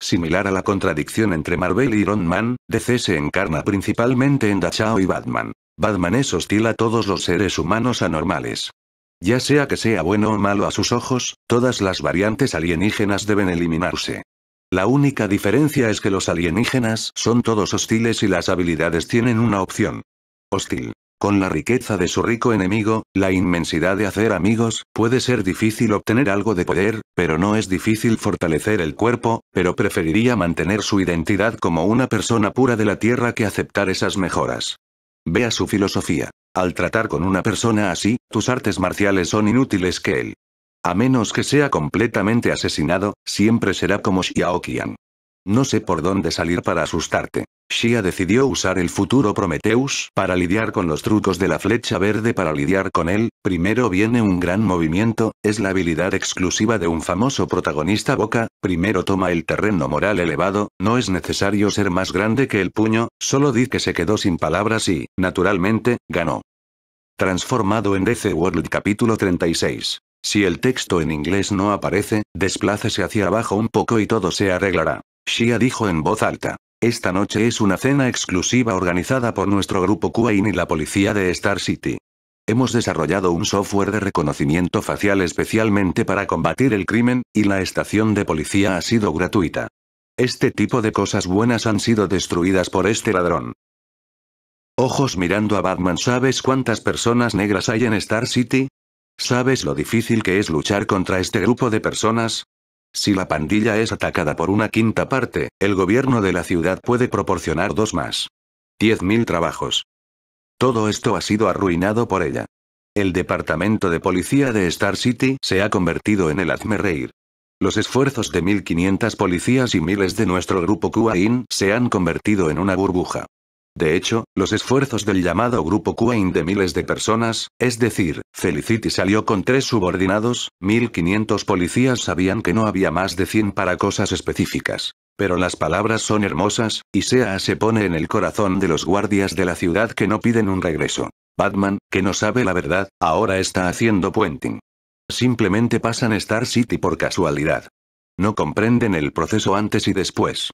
Similar a la contradicción entre Marvel y Iron Man, DC se encarna principalmente en Dachao y Batman. Batman es hostil a todos los seres humanos anormales. Ya sea que sea bueno o malo a sus ojos, todas las variantes alienígenas deben eliminarse. La única diferencia es que los alienígenas son todos hostiles y las habilidades tienen una opción. Hostil. Con la riqueza de su rico enemigo, la inmensidad de hacer amigos, puede ser difícil obtener algo de poder, pero no es difícil fortalecer el cuerpo, pero preferiría mantener su identidad como una persona pura de la tierra que aceptar esas mejoras. Vea su filosofía. Al tratar con una persona así, tus artes marciales son inútiles que él. A menos que sea completamente asesinado, siempre será como Xiaoqian. No sé por dónde salir para asustarte. Shia decidió usar el futuro Prometheus para lidiar con los trucos de la flecha verde para lidiar con él, primero viene un gran movimiento, es la habilidad exclusiva de un famoso protagonista Boca, primero toma el terreno moral elevado, no es necesario ser más grande que el puño, solo di que se quedó sin palabras y, naturalmente, ganó. Transformado en DC World capítulo 36. Si el texto en inglés no aparece, desplácese hacia abajo un poco y todo se arreglará. Shia dijo en voz alta. Esta noche es una cena exclusiva organizada por nuestro grupo Quain y la policía de Star City. Hemos desarrollado un software de reconocimiento facial especialmente para combatir el crimen, y la estación de policía ha sido gratuita. Este tipo de cosas buenas han sido destruidas por este ladrón. Ojos mirando a Batman ¿Sabes cuántas personas negras hay en Star City? ¿Sabes lo difícil que es luchar contra este grupo de personas? Si la pandilla es atacada por una quinta parte, el gobierno de la ciudad puede proporcionar dos más. 10.000 trabajos. Todo esto ha sido arruinado por ella. El departamento de policía de Star City se ha convertido en el reír Los esfuerzos de 1.500 policías y miles de nuestro grupo QAIN se han convertido en una burbuja. De hecho, los esfuerzos del llamado Grupo Queen de miles de personas, es decir, Felicity salió con tres subordinados, 1500 policías sabían que no había más de 100 para cosas específicas. Pero las palabras son hermosas, y Sea se pone en el corazón de los guardias de la ciudad que no piden un regreso. Batman, que no sabe la verdad, ahora está haciendo puenting. Simplemente pasan Star City por casualidad. No comprenden el proceso antes y después.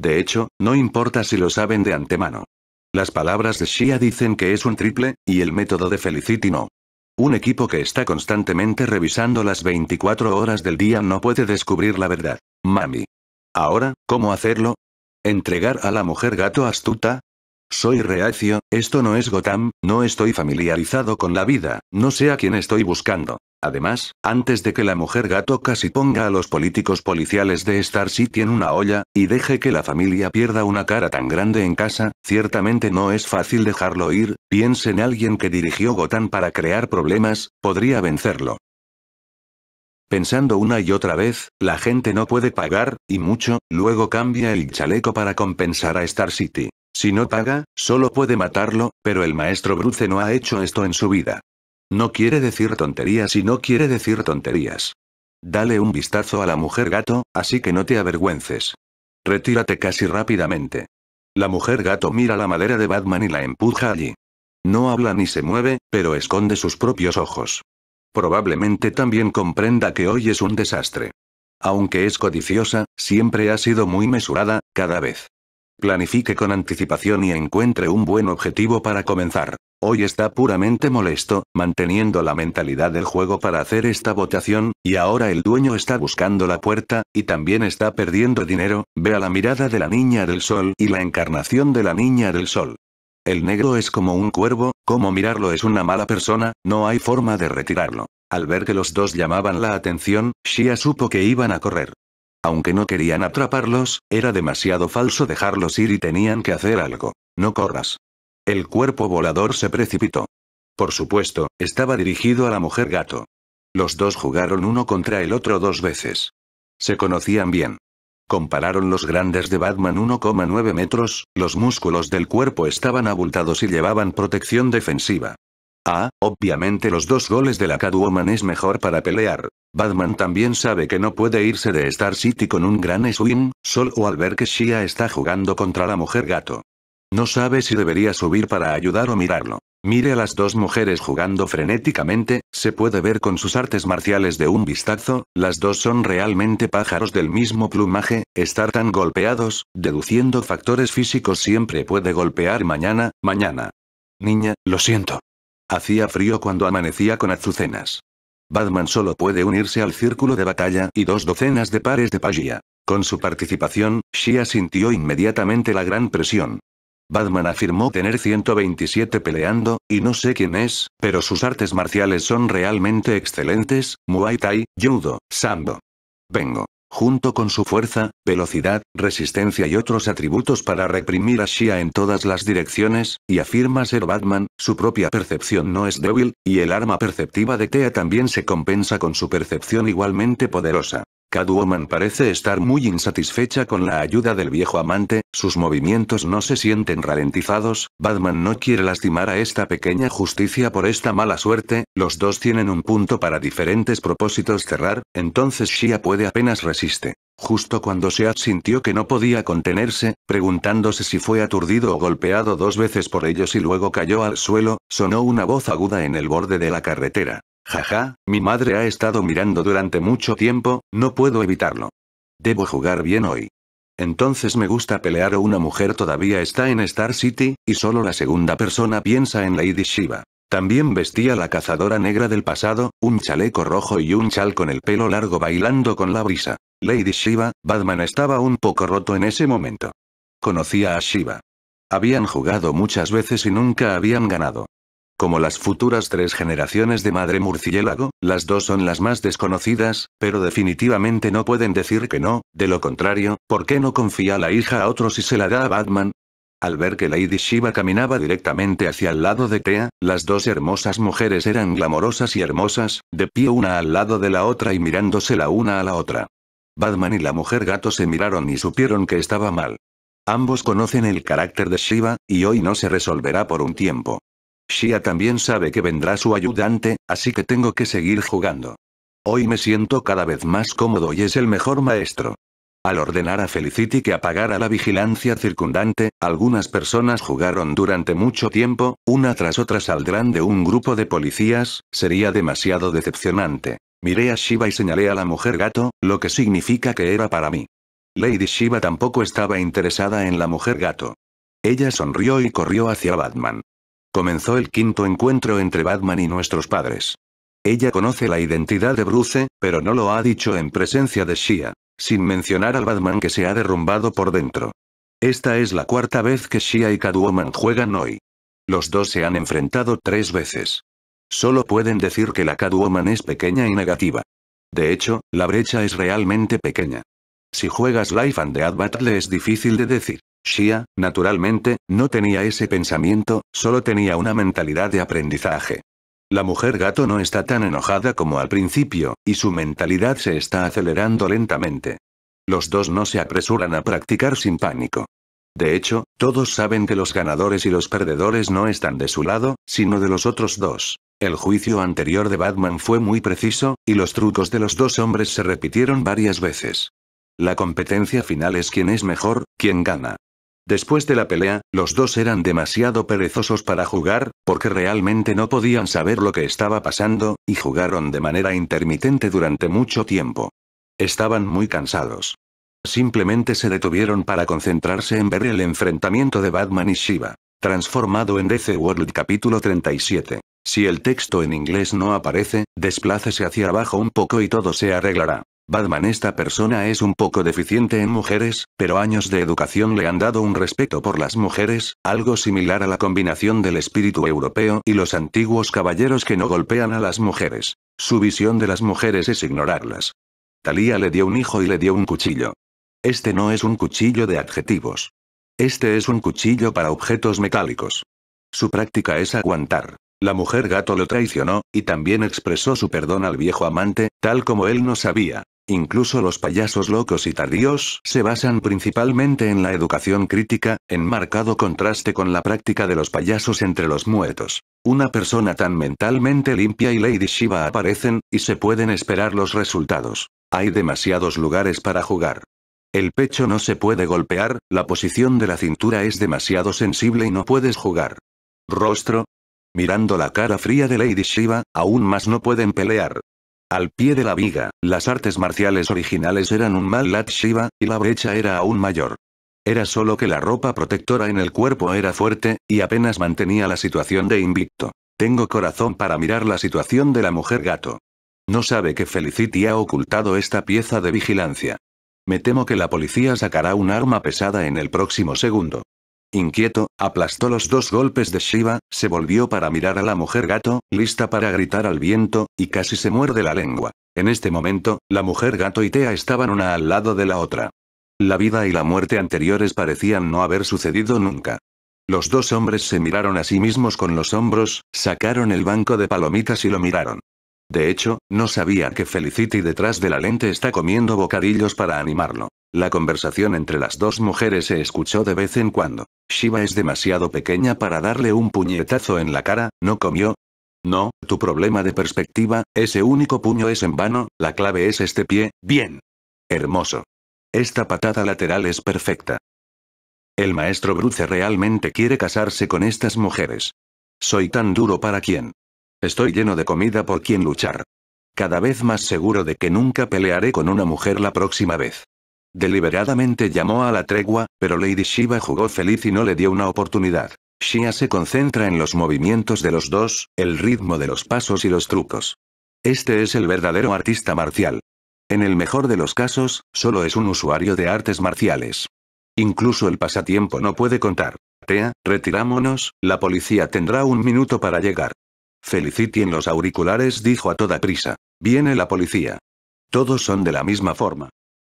De hecho, no importa si lo saben de antemano. Las palabras de Shia dicen que es un triple, y el método de Felicity no. Un equipo que está constantemente revisando las 24 horas del día no puede descubrir la verdad. Mami. Ahora, ¿cómo hacerlo? ¿Entregar a la mujer gato astuta? Soy reacio, esto no es Gotham, no estoy familiarizado con la vida, no sé a quién estoy buscando. Además, antes de que la mujer gato casi ponga a los políticos policiales de Star City en una olla, y deje que la familia pierda una cara tan grande en casa, ciertamente no es fácil dejarlo ir, piense en alguien que dirigió Gotham para crear problemas, podría vencerlo. Pensando una y otra vez, la gente no puede pagar, y mucho, luego cambia el chaleco para compensar a Star City. Si no paga, solo puede matarlo, pero el maestro Bruce no ha hecho esto en su vida. No quiere decir tonterías y no quiere decir tonterías. Dale un vistazo a la mujer gato, así que no te avergüences. Retírate casi rápidamente. La mujer gato mira la madera de Batman y la empuja allí. No habla ni se mueve, pero esconde sus propios ojos. Probablemente también comprenda que hoy es un desastre. Aunque es codiciosa, siempre ha sido muy mesurada, cada vez Planifique con anticipación y encuentre un buen objetivo para comenzar. Hoy está puramente molesto, manteniendo la mentalidad del juego para hacer esta votación, y ahora el dueño está buscando la puerta, y también está perdiendo dinero, vea la mirada de la niña del sol y la encarnación de la niña del sol. El negro es como un cuervo, como mirarlo es una mala persona, no hay forma de retirarlo. Al ver que los dos llamaban la atención, Shia supo que iban a correr. Aunque no querían atraparlos, era demasiado falso dejarlos ir y tenían que hacer algo. No corras. El cuerpo volador se precipitó. Por supuesto, estaba dirigido a la mujer gato. Los dos jugaron uno contra el otro dos veces. Se conocían bien. Compararon los grandes de Batman 1,9 metros, los músculos del cuerpo estaban abultados y llevaban protección defensiva. Ah, obviamente los dos goles de la Catwoman es mejor para pelear. Batman también sabe que no puede irse de Star City con un gran swing, solo al ver que Shia está jugando contra la mujer gato. No sabe si debería subir para ayudar o mirarlo. Mire a las dos mujeres jugando frenéticamente, se puede ver con sus artes marciales de un vistazo, las dos son realmente pájaros del mismo plumaje, estar tan golpeados, deduciendo factores físicos siempre puede golpear mañana, mañana. Niña, lo siento. Hacía frío cuando amanecía con azucenas. Batman solo puede unirse al círculo de batalla y dos docenas de pares de Pagía. Con su participación, Shia sintió inmediatamente la gran presión. Batman afirmó tener 127 peleando, y no sé quién es, pero sus artes marciales son realmente excelentes, Muay Thai, Judo, Sambo. Vengo junto con su fuerza, velocidad, resistencia y otros atributos para reprimir a Shia en todas las direcciones, y afirma ser Batman, su propia percepción no es débil, y el arma perceptiva de Thea también se compensa con su percepción igualmente poderosa. Caduoman parece estar muy insatisfecha con la ayuda del viejo amante, sus movimientos no se sienten ralentizados, Batman no quiere lastimar a esta pequeña justicia por esta mala suerte, los dos tienen un punto para diferentes propósitos cerrar, entonces Shia puede apenas resiste. Justo cuando Seat sintió que no podía contenerse, preguntándose si fue aturdido o golpeado dos veces por ellos y luego cayó al suelo, sonó una voz aguda en el borde de la carretera. Jaja, mi madre ha estado mirando durante mucho tiempo, no puedo evitarlo. Debo jugar bien hoy. Entonces me gusta pelear o una mujer todavía está en Star City, y solo la segunda persona piensa en Lady Shiva. También vestía la cazadora negra del pasado, un chaleco rojo y un chal con el pelo largo bailando con la brisa. Lady Shiva, Batman estaba un poco roto en ese momento. Conocía a Shiva. Habían jugado muchas veces y nunca habían ganado. Como las futuras tres generaciones de Madre Murciélago, las dos son las más desconocidas, pero definitivamente no pueden decir que no, de lo contrario, ¿por qué no confía la hija a otros si se la da a Batman? Al ver que Lady Shiva caminaba directamente hacia el lado de Tea, las dos hermosas mujeres eran glamorosas y hermosas, de pie una al lado de la otra y mirándose la una a la otra. Batman y la mujer gato se miraron y supieron que estaba mal. Ambos conocen el carácter de Shiva, y hoy no se resolverá por un tiempo. Shia también sabe que vendrá su ayudante, así que tengo que seguir jugando. Hoy me siento cada vez más cómodo y es el mejor maestro. Al ordenar a Felicity que apagara la vigilancia circundante, algunas personas jugaron durante mucho tiempo, una tras otra saldrán de un grupo de policías, sería demasiado decepcionante. Miré a Shiva y señalé a la mujer gato, lo que significa que era para mí. Lady Shiva tampoco estaba interesada en la mujer gato. Ella sonrió y corrió hacia Batman. Comenzó el quinto encuentro entre Batman y nuestros padres. Ella conoce la identidad de Bruce, pero no lo ha dicho en presencia de Shia, sin mencionar al Batman que se ha derrumbado por dentro. Esta es la cuarta vez que Shia y Cadwoman juegan hoy. Los dos se han enfrentado tres veces. Solo pueden decir que la Cadwoman es pequeña y negativa. De hecho, la brecha es realmente pequeña. Si juegas Life and Death Battle es difícil de decir. Shia, naturalmente, no tenía ese pensamiento, solo tenía una mentalidad de aprendizaje. La mujer gato no está tan enojada como al principio, y su mentalidad se está acelerando lentamente. Los dos no se apresuran a practicar sin pánico. De hecho, todos saben que los ganadores y los perdedores no están de su lado, sino de los otros dos. El juicio anterior de Batman fue muy preciso, y los trucos de los dos hombres se repitieron varias veces. La competencia final es quién es mejor, quién gana. Después de la pelea, los dos eran demasiado perezosos para jugar, porque realmente no podían saber lo que estaba pasando, y jugaron de manera intermitente durante mucho tiempo. Estaban muy cansados. Simplemente se detuvieron para concentrarse en ver el enfrentamiento de Batman y Shiva. Transformado en DC World capítulo 37. Si el texto en inglés no aparece, desplácese hacia abajo un poco y todo se arreglará. Batman esta persona es un poco deficiente en mujeres, pero años de educación le han dado un respeto por las mujeres, algo similar a la combinación del espíritu europeo y los antiguos caballeros que no golpean a las mujeres. Su visión de las mujeres es ignorarlas. Talía le dio un hijo y le dio un cuchillo. Este no es un cuchillo de adjetivos. Este es un cuchillo para objetos metálicos. Su práctica es aguantar. La mujer gato lo traicionó, y también expresó su perdón al viejo amante, tal como él no sabía. Incluso los payasos locos y tardíos se basan principalmente en la educación crítica, en marcado contraste con la práctica de los payasos entre los muertos. Una persona tan mentalmente limpia y Lady Shiva aparecen, y se pueden esperar los resultados. Hay demasiados lugares para jugar. El pecho no se puede golpear, la posición de la cintura es demasiado sensible y no puedes jugar. Rostro. Mirando la cara fría de Lady Shiva, aún más no pueden pelear. Al pie de la viga, las artes marciales originales eran un mal lat shiva, y la brecha era aún mayor. Era solo que la ropa protectora en el cuerpo era fuerte, y apenas mantenía la situación de invicto. Tengo corazón para mirar la situación de la mujer gato. No sabe que Felicity ha ocultado esta pieza de vigilancia. Me temo que la policía sacará un arma pesada en el próximo segundo. Inquieto, aplastó los dos golpes de Shiva, se volvió para mirar a la mujer gato, lista para gritar al viento, y casi se muerde la lengua. En este momento, la mujer gato y Tea estaban una al lado de la otra. La vida y la muerte anteriores parecían no haber sucedido nunca. Los dos hombres se miraron a sí mismos con los hombros, sacaron el banco de palomitas y lo miraron. De hecho, no sabía que Felicity detrás de la lente está comiendo bocadillos para animarlo. La conversación entre las dos mujeres se escuchó de vez en cuando. Shiva es demasiado pequeña para darle un puñetazo en la cara, no comió. No, tu problema de perspectiva, ese único puño es en vano, la clave es este pie, bien. Hermoso. Esta patada lateral es perfecta. El maestro Bruce realmente quiere casarse con estas mujeres. Soy tan duro para quién. Estoy lleno de comida por quien luchar. Cada vez más seguro de que nunca pelearé con una mujer la próxima vez. Deliberadamente llamó a la tregua, pero Lady Shiva jugó feliz y no le dio una oportunidad. Shia se concentra en los movimientos de los dos, el ritmo de los pasos y los trucos. Este es el verdadero artista marcial. En el mejor de los casos, solo es un usuario de artes marciales. Incluso el pasatiempo no puede contar. Tea, retirámonos, la policía tendrá un minuto para llegar. Felicity en los auriculares dijo a toda prisa. Viene la policía. Todos son de la misma forma.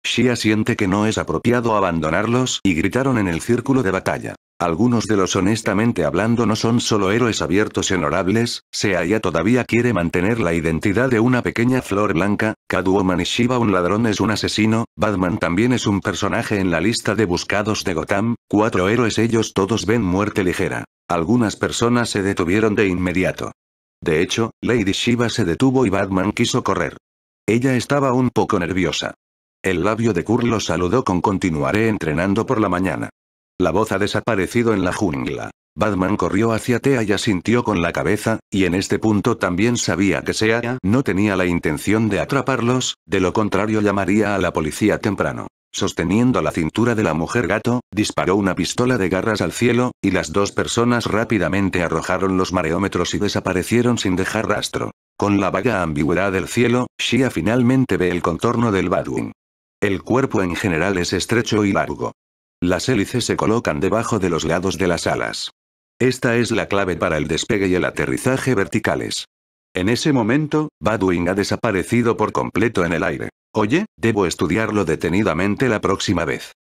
Shia siente que no es apropiado abandonarlos y gritaron en el círculo de batalla. Algunos de los honestamente hablando no son solo héroes abiertos y honorables, Seaya todavía quiere mantener la identidad de una pequeña flor blanca, Kaduoman y Shiva un ladrón es un asesino, Batman también es un personaje en la lista de buscados de Gotham, cuatro héroes ellos todos ven muerte ligera. Algunas personas se detuvieron de inmediato. De hecho, Lady Shiva se detuvo y Batman quiso correr. Ella estaba un poco nerviosa. El labio de Kurt lo saludó con continuaré entrenando por la mañana. La voz ha desaparecido en la jungla. Batman corrió hacia Tea y asintió con la cabeza, y en este punto también sabía que Sea no tenía la intención de atraparlos, de lo contrario llamaría a la policía temprano. Sosteniendo la cintura de la mujer gato, disparó una pistola de garras al cielo, y las dos personas rápidamente arrojaron los mareómetros y desaparecieron sin dejar rastro. Con la vaga ambigüedad del cielo, Shia finalmente ve el contorno del Badwin. El cuerpo en general es estrecho y largo. Las hélices se colocan debajo de los lados de las alas. Esta es la clave para el despegue y el aterrizaje verticales. En ese momento, Badwin ha desaparecido por completo en el aire. Oye, debo estudiarlo detenidamente la próxima vez.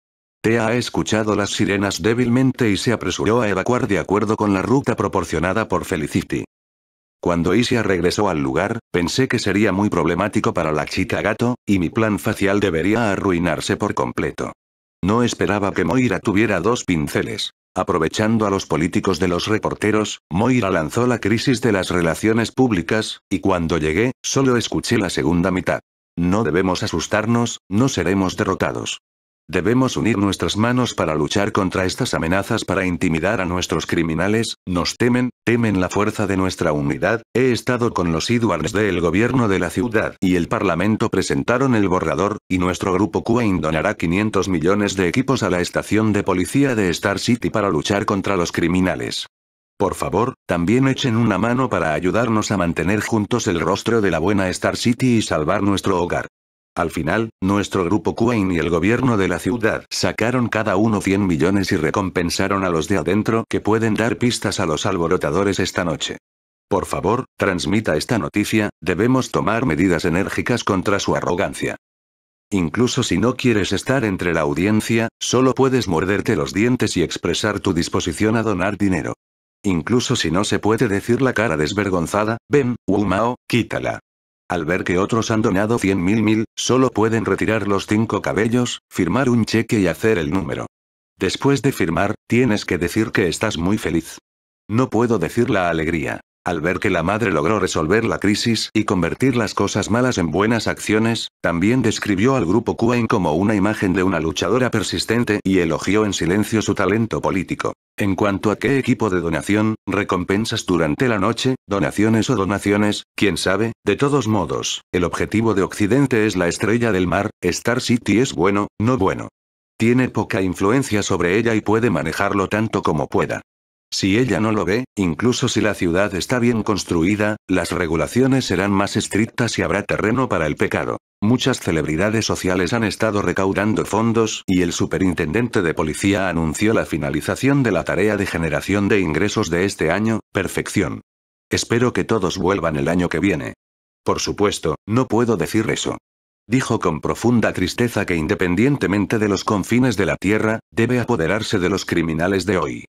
Tea ha escuchado las sirenas débilmente y se apresuró a evacuar de acuerdo con la ruta proporcionada por Felicity. Cuando Isia regresó al lugar, pensé que sería muy problemático para la chica gato, y mi plan facial debería arruinarse por completo. No esperaba que Moira tuviera dos pinceles. Aprovechando a los políticos de los reporteros, Moira lanzó la crisis de las relaciones públicas, y cuando llegué, solo escuché la segunda mitad. No debemos asustarnos, no seremos derrotados. Debemos unir nuestras manos para luchar contra estas amenazas para intimidar a nuestros criminales, nos temen, temen la fuerza de nuestra unidad, he estado con los Edwards del gobierno de la ciudad y el parlamento presentaron el borrador, y nuestro grupo Quain donará 500 millones de equipos a la estación de policía de Star City para luchar contra los criminales. Por favor, también echen una mano para ayudarnos a mantener juntos el rostro de la buena Star City y salvar nuestro hogar. Al final, nuestro grupo Quain y el gobierno de la ciudad sacaron cada uno 100 millones y recompensaron a los de adentro que pueden dar pistas a los alborotadores esta noche. Por favor, transmita esta noticia, debemos tomar medidas enérgicas contra su arrogancia. Incluso si no quieres estar entre la audiencia, solo puedes morderte los dientes y expresar tu disposición a donar dinero. Incluso si no se puede decir la cara desvergonzada, ven, Wumao, quítala. Al ver que otros han donado 100.000 mil, solo pueden retirar los cinco cabellos, firmar un cheque y hacer el número. Después de firmar, tienes que decir que estás muy feliz. No puedo decir la alegría. Al ver que la madre logró resolver la crisis y convertir las cosas malas en buenas acciones, también describió al grupo Kuwain como una imagen de una luchadora persistente y elogió en silencio su talento político. En cuanto a qué equipo de donación, recompensas durante la noche, donaciones o donaciones, quién sabe, de todos modos, el objetivo de Occidente es la estrella del mar, Star City es bueno, no bueno. Tiene poca influencia sobre ella y puede manejarlo tanto como pueda. Si ella no lo ve, incluso si la ciudad está bien construida, las regulaciones serán más estrictas y habrá terreno para el pecado. Muchas celebridades sociales han estado recaudando fondos y el superintendente de policía anunció la finalización de la tarea de generación de ingresos de este año, perfección. Espero que todos vuelvan el año que viene. Por supuesto, no puedo decir eso. Dijo con profunda tristeza que independientemente de los confines de la Tierra, debe apoderarse de los criminales de hoy.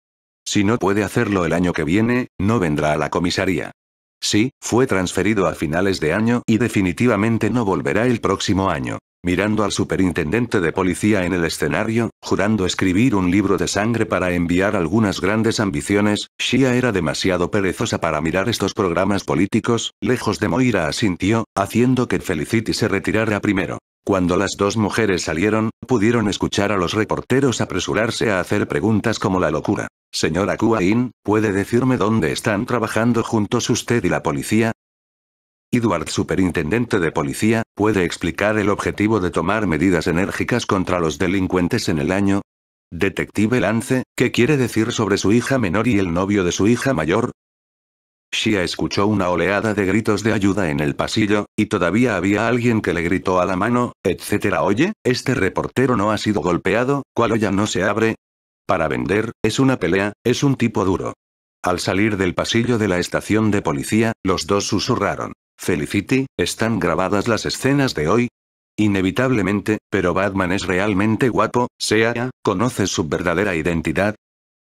Si no puede hacerlo el año que viene, no vendrá a la comisaría. Sí, fue transferido a finales de año y definitivamente no volverá el próximo año. Mirando al superintendente de policía en el escenario, jurando escribir un libro de sangre para enviar algunas grandes ambiciones, Shia era demasiado perezosa para mirar estos programas políticos, lejos de Moira asintió, haciendo que Felicity se retirara primero. Cuando las dos mujeres salieron, pudieron escuchar a los reporteros apresurarse a hacer preguntas como la locura. Señora Kuain, ¿puede decirme dónde están trabajando juntos usted y la policía? Edward Superintendente de Policía, ¿puede explicar el objetivo de tomar medidas enérgicas contra los delincuentes en el año? Detective Lance, ¿qué quiere decir sobre su hija menor y el novio de su hija mayor? Shia escuchó una oleada de gritos de ayuda en el pasillo, y todavía había alguien que le gritó a la mano, etc. Oye, este reportero no ha sido golpeado, ¿cuál olla no se abre? Para vender, es una pelea, es un tipo duro. Al salir del pasillo de la estación de policía, los dos susurraron. Felicity, ¿están grabadas las escenas de hoy? Inevitablemente, pero Batman es realmente guapo, sea, ¿conoces su verdadera identidad?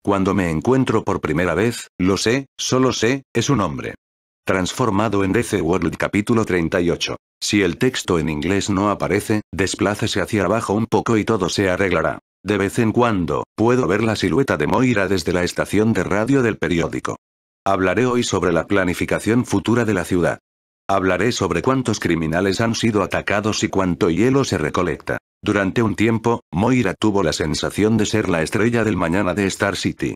Cuando me encuentro por primera vez, lo sé, solo sé, es un hombre. Transformado en DC World capítulo 38. Si el texto en inglés no aparece, desplácese hacia abajo un poco y todo se arreglará. De vez en cuando, puedo ver la silueta de Moira desde la estación de radio del periódico. Hablaré hoy sobre la planificación futura de la ciudad. Hablaré sobre cuántos criminales han sido atacados y cuánto hielo se recolecta. Durante un tiempo, Moira tuvo la sensación de ser la estrella del mañana de Star City.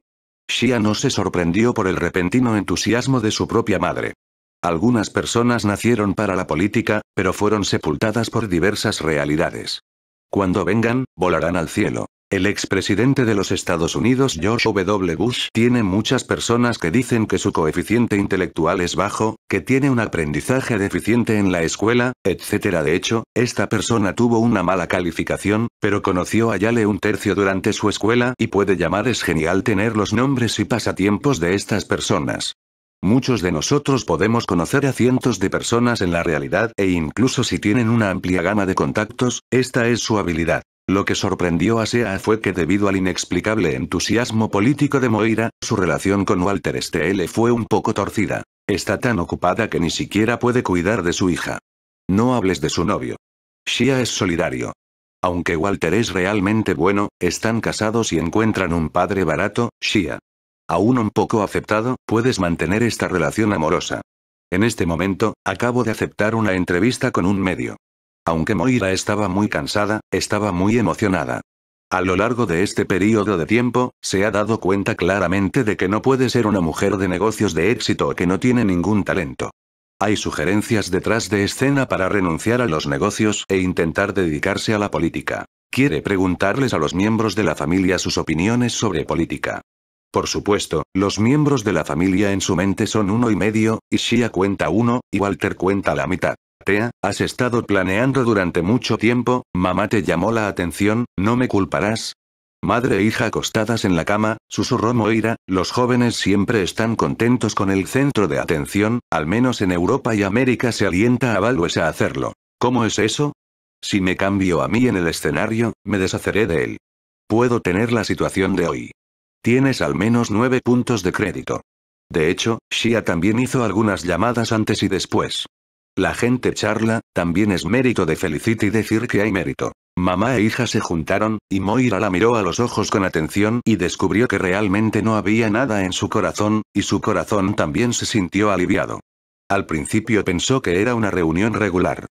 Shia no se sorprendió por el repentino entusiasmo de su propia madre. Algunas personas nacieron para la política, pero fueron sepultadas por diversas realidades. Cuando vengan, volarán al cielo. El expresidente de los Estados Unidos George W. Bush tiene muchas personas que dicen que su coeficiente intelectual es bajo, que tiene un aprendizaje deficiente en la escuela, etc. De hecho, esta persona tuvo una mala calificación, pero conoció a Yale un tercio durante su escuela y puede llamar es genial tener los nombres y pasatiempos de estas personas. Muchos de nosotros podemos conocer a cientos de personas en la realidad e incluso si tienen una amplia gama de contactos, esta es su habilidad. Lo que sorprendió a Sea fue que debido al inexplicable entusiasmo político de Moira, su relación con Walter Steele fue un poco torcida. Está tan ocupada que ni siquiera puede cuidar de su hija. No hables de su novio. Shia es solidario. Aunque Walter es realmente bueno, están casados y encuentran un padre barato, Shia. Aún un poco aceptado, puedes mantener esta relación amorosa. En este momento, acabo de aceptar una entrevista con un medio. Aunque Moira estaba muy cansada, estaba muy emocionada. A lo largo de este periodo de tiempo, se ha dado cuenta claramente de que no puede ser una mujer de negocios de éxito o que no tiene ningún talento. Hay sugerencias detrás de escena para renunciar a los negocios e intentar dedicarse a la política. Quiere preguntarles a los miembros de la familia sus opiniones sobre política. Por supuesto, los miembros de la familia en su mente son uno y medio, y Shia cuenta uno, y Walter cuenta la mitad. Tea, has estado planeando durante mucho tiempo, mamá te llamó la atención, ¿no me culparás? Madre e hija acostadas en la cama, susurró Moira, los jóvenes siempre están contentos con el centro de atención, al menos en Europa y América se alienta a Values a hacerlo. ¿Cómo es eso? Si me cambio a mí en el escenario, me deshaceré de él. Puedo tener la situación de hoy. Tienes al menos nueve puntos de crédito. De hecho, Shia también hizo algunas llamadas antes y después. La gente charla, también es mérito de Felicity decir que hay mérito. Mamá e hija se juntaron, y Moira la miró a los ojos con atención y descubrió que realmente no había nada en su corazón, y su corazón también se sintió aliviado. Al principio pensó que era una reunión regular.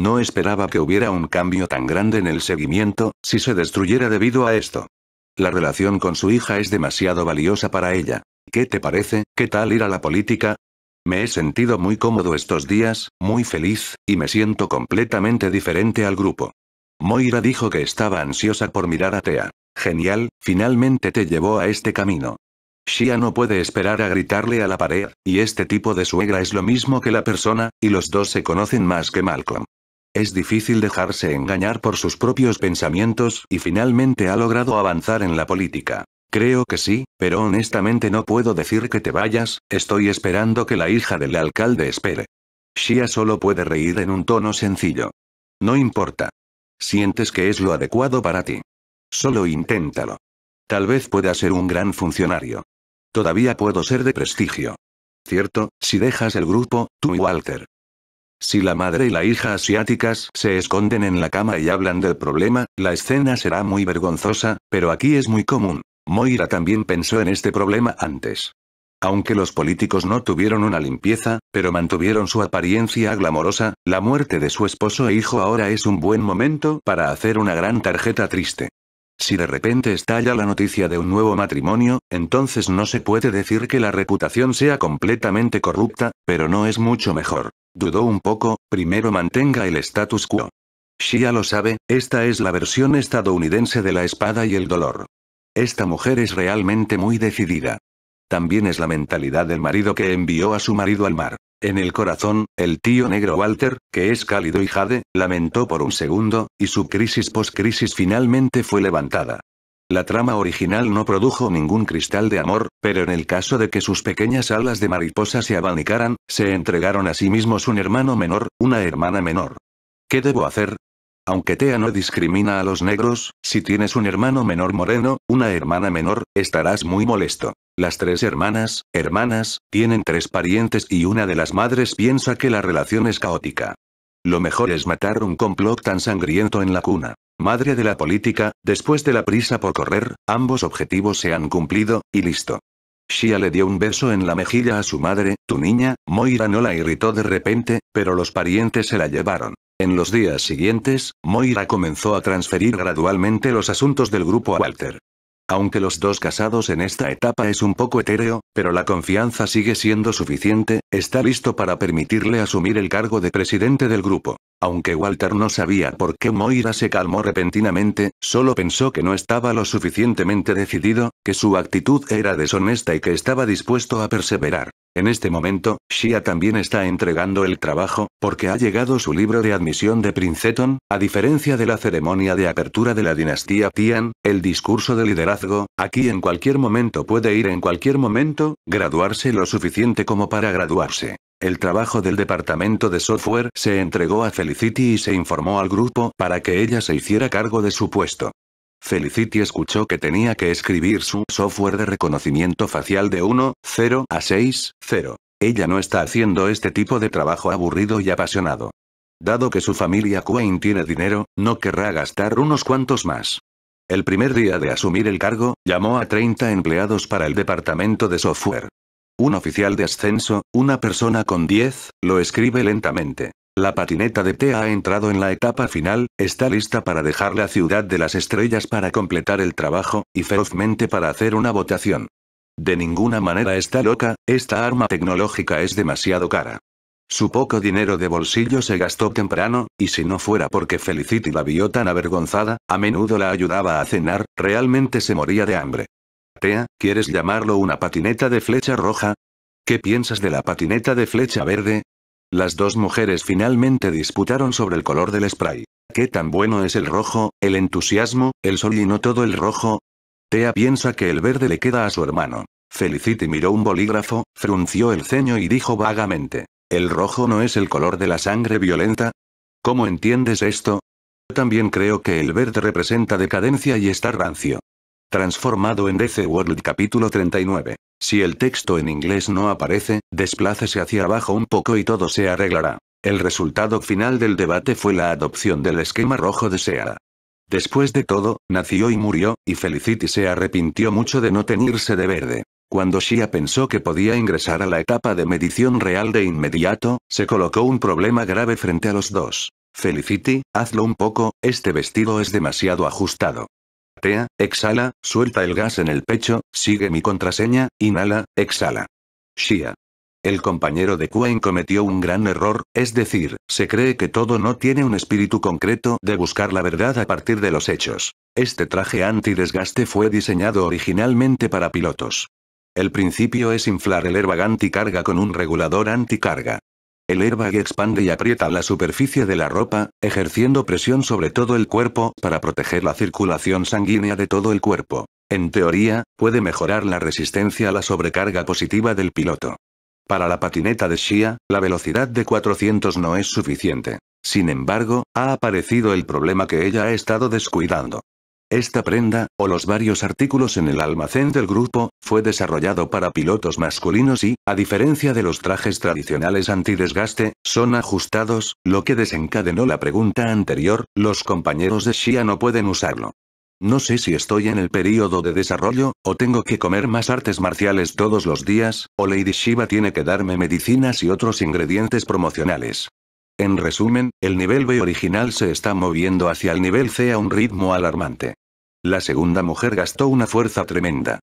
No esperaba que hubiera un cambio tan grande en el seguimiento, si se destruyera debido a esto. La relación con su hija es demasiado valiosa para ella. ¿Qué te parece? ¿Qué tal ir a la política? Me he sentido muy cómodo estos días, muy feliz, y me siento completamente diferente al grupo. Moira dijo que estaba ansiosa por mirar a Thea. Genial, finalmente te llevó a este camino. Shia no puede esperar a gritarle a la pared, y este tipo de suegra es lo mismo que la persona, y los dos se conocen más que Malcolm. Es difícil dejarse engañar por sus propios pensamientos, y finalmente ha logrado avanzar en la política. Creo que sí, pero honestamente no puedo decir que te vayas, estoy esperando que la hija del alcalde espere. Shia solo puede reír en un tono sencillo. No importa. Sientes que es lo adecuado para ti. Solo inténtalo. Tal vez pueda ser un gran funcionario. Todavía puedo ser de prestigio. Cierto, si dejas el grupo, tú y Walter. Si la madre y la hija asiáticas se esconden en la cama y hablan del problema, la escena será muy vergonzosa, pero aquí es muy común. Moira también pensó en este problema antes. Aunque los políticos no tuvieron una limpieza, pero mantuvieron su apariencia glamorosa, la muerte de su esposo e hijo ahora es un buen momento para hacer una gran tarjeta triste. Si de repente estalla la noticia de un nuevo matrimonio, entonces no se puede decir que la reputación sea completamente corrupta, pero no es mucho mejor. Dudó un poco, primero mantenga el status quo. Shia lo sabe, esta es la versión estadounidense de la espada y el dolor. Esta mujer es realmente muy decidida. También es la mentalidad del marido que envió a su marido al mar. En el corazón, el tío negro Walter, que es cálido y jade, lamentó por un segundo, y su crisis post-crisis finalmente fue levantada. La trama original no produjo ningún cristal de amor, pero en el caso de que sus pequeñas alas de mariposa se abanicaran, se entregaron a sí mismos un hermano menor, una hermana menor. ¿Qué debo hacer? Aunque TEA no discrimina a los negros, si tienes un hermano menor moreno, una hermana menor, estarás muy molesto. Las tres hermanas, hermanas, tienen tres parientes y una de las madres piensa que la relación es caótica. Lo mejor es matar un complot tan sangriento en la cuna. Madre de la política, después de la prisa por correr, ambos objetivos se han cumplido, y listo. Shia le dio un beso en la mejilla a su madre, tu niña, Moira no la irritó de repente, pero los parientes se la llevaron. En los días siguientes, Moira comenzó a transferir gradualmente los asuntos del grupo a Walter. Aunque los dos casados en esta etapa es un poco etéreo, pero la confianza sigue siendo suficiente, está listo para permitirle asumir el cargo de presidente del grupo. Aunque Walter no sabía por qué Moira se calmó repentinamente, solo pensó que no estaba lo suficientemente decidido, que su actitud era deshonesta y que estaba dispuesto a perseverar. En este momento, Shia también está entregando el trabajo, porque ha llegado su libro de admisión de Princeton, a diferencia de la ceremonia de apertura de la dinastía Tian, el discurso de liderazgo, aquí en cualquier momento puede ir en cualquier momento, graduarse lo suficiente como para graduarse. El trabajo del departamento de software se entregó a Felicity y se informó al grupo para que ella se hiciera cargo de su puesto. Felicity escuchó que tenía que escribir su software de reconocimiento facial de 1, 0 a 6, 0. Ella no está haciendo este tipo de trabajo aburrido y apasionado. Dado que su familia Quain tiene dinero, no querrá gastar unos cuantos más. El primer día de asumir el cargo, llamó a 30 empleados para el departamento de software. Un oficial de ascenso, una persona con 10, lo escribe lentamente. La patineta de T ha entrado en la etapa final, está lista para dejar la ciudad de las estrellas para completar el trabajo, y ferozmente para hacer una votación. De ninguna manera está loca, esta arma tecnológica es demasiado cara. Su poco dinero de bolsillo se gastó temprano, y si no fuera porque Felicity la vio tan avergonzada, a menudo la ayudaba a cenar, realmente se moría de hambre. Tea, ¿quieres llamarlo una patineta de flecha roja? ¿Qué piensas de la patineta de flecha verde? Las dos mujeres finalmente disputaron sobre el color del spray. ¿Qué tan bueno es el rojo, el entusiasmo, el sol y no todo el rojo? Tea piensa que el verde le queda a su hermano. Felicity miró un bolígrafo, frunció el ceño y dijo vagamente. ¿El rojo no es el color de la sangre violenta? ¿Cómo entiendes esto? Yo También creo que el verde representa decadencia y está rancio. Transformado en DC World capítulo 39. Si el texto en inglés no aparece, desplácese hacia abajo un poco y todo se arreglará. El resultado final del debate fue la adopción del esquema rojo de Después de todo, nació y murió, y Felicity se arrepintió mucho de no tenirse de verde. Cuando Shia pensó que podía ingresar a la etapa de medición real de inmediato, se colocó un problema grave frente a los dos. Felicity, hazlo un poco, este vestido es demasiado ajustado. Tea, exhala, suelta el gas en el pecho, sigue mi contraseña, inhala, exhala. Shia. El compañero de kuan cometió un gran error, es decir, se cree que todo no tiene un espíritu concreto de buscar la verdad a partir de los hechos. Este traje antidesgaste fue diseñado originalmente para pilotos. El principio es inflar el airbag anticarga con un regulador anticarga. El airbag expande y aprieta la superficie de la ropa, ejerciendo presión sobre todo el cuerpo para proteger la circulación sanguínea de todo el cuerpo. En teoría, puede mejorar la resistencia a la sobrecarga positiva del piloto. Para la patineta de Shia, la velocidad de 400 no es suficiente. Sin embargo, ha aparecido el problema que ella ha estado descuidando. Esta prenda, o los varios artículos en el almacén del grupo, fue desarrollado para pilotos masculinos y, a diferencia de los trajes tradicionales antidesgaste, son ajustados, lo que desencadenó la pregunta anterior, los compañeros de Shia no pueden usarlo. No sé si estoy en el período de desarrollo, o tengo que comer más artes marciales todos los días, o Lady Shiva tiene que darme medicinas y otros ingredientes promocionales. En resumen, el nivel B original se está moviendo hacia el nivel C a un ritmo alarmante. La segunda mujer gastó una fuerza tremenda.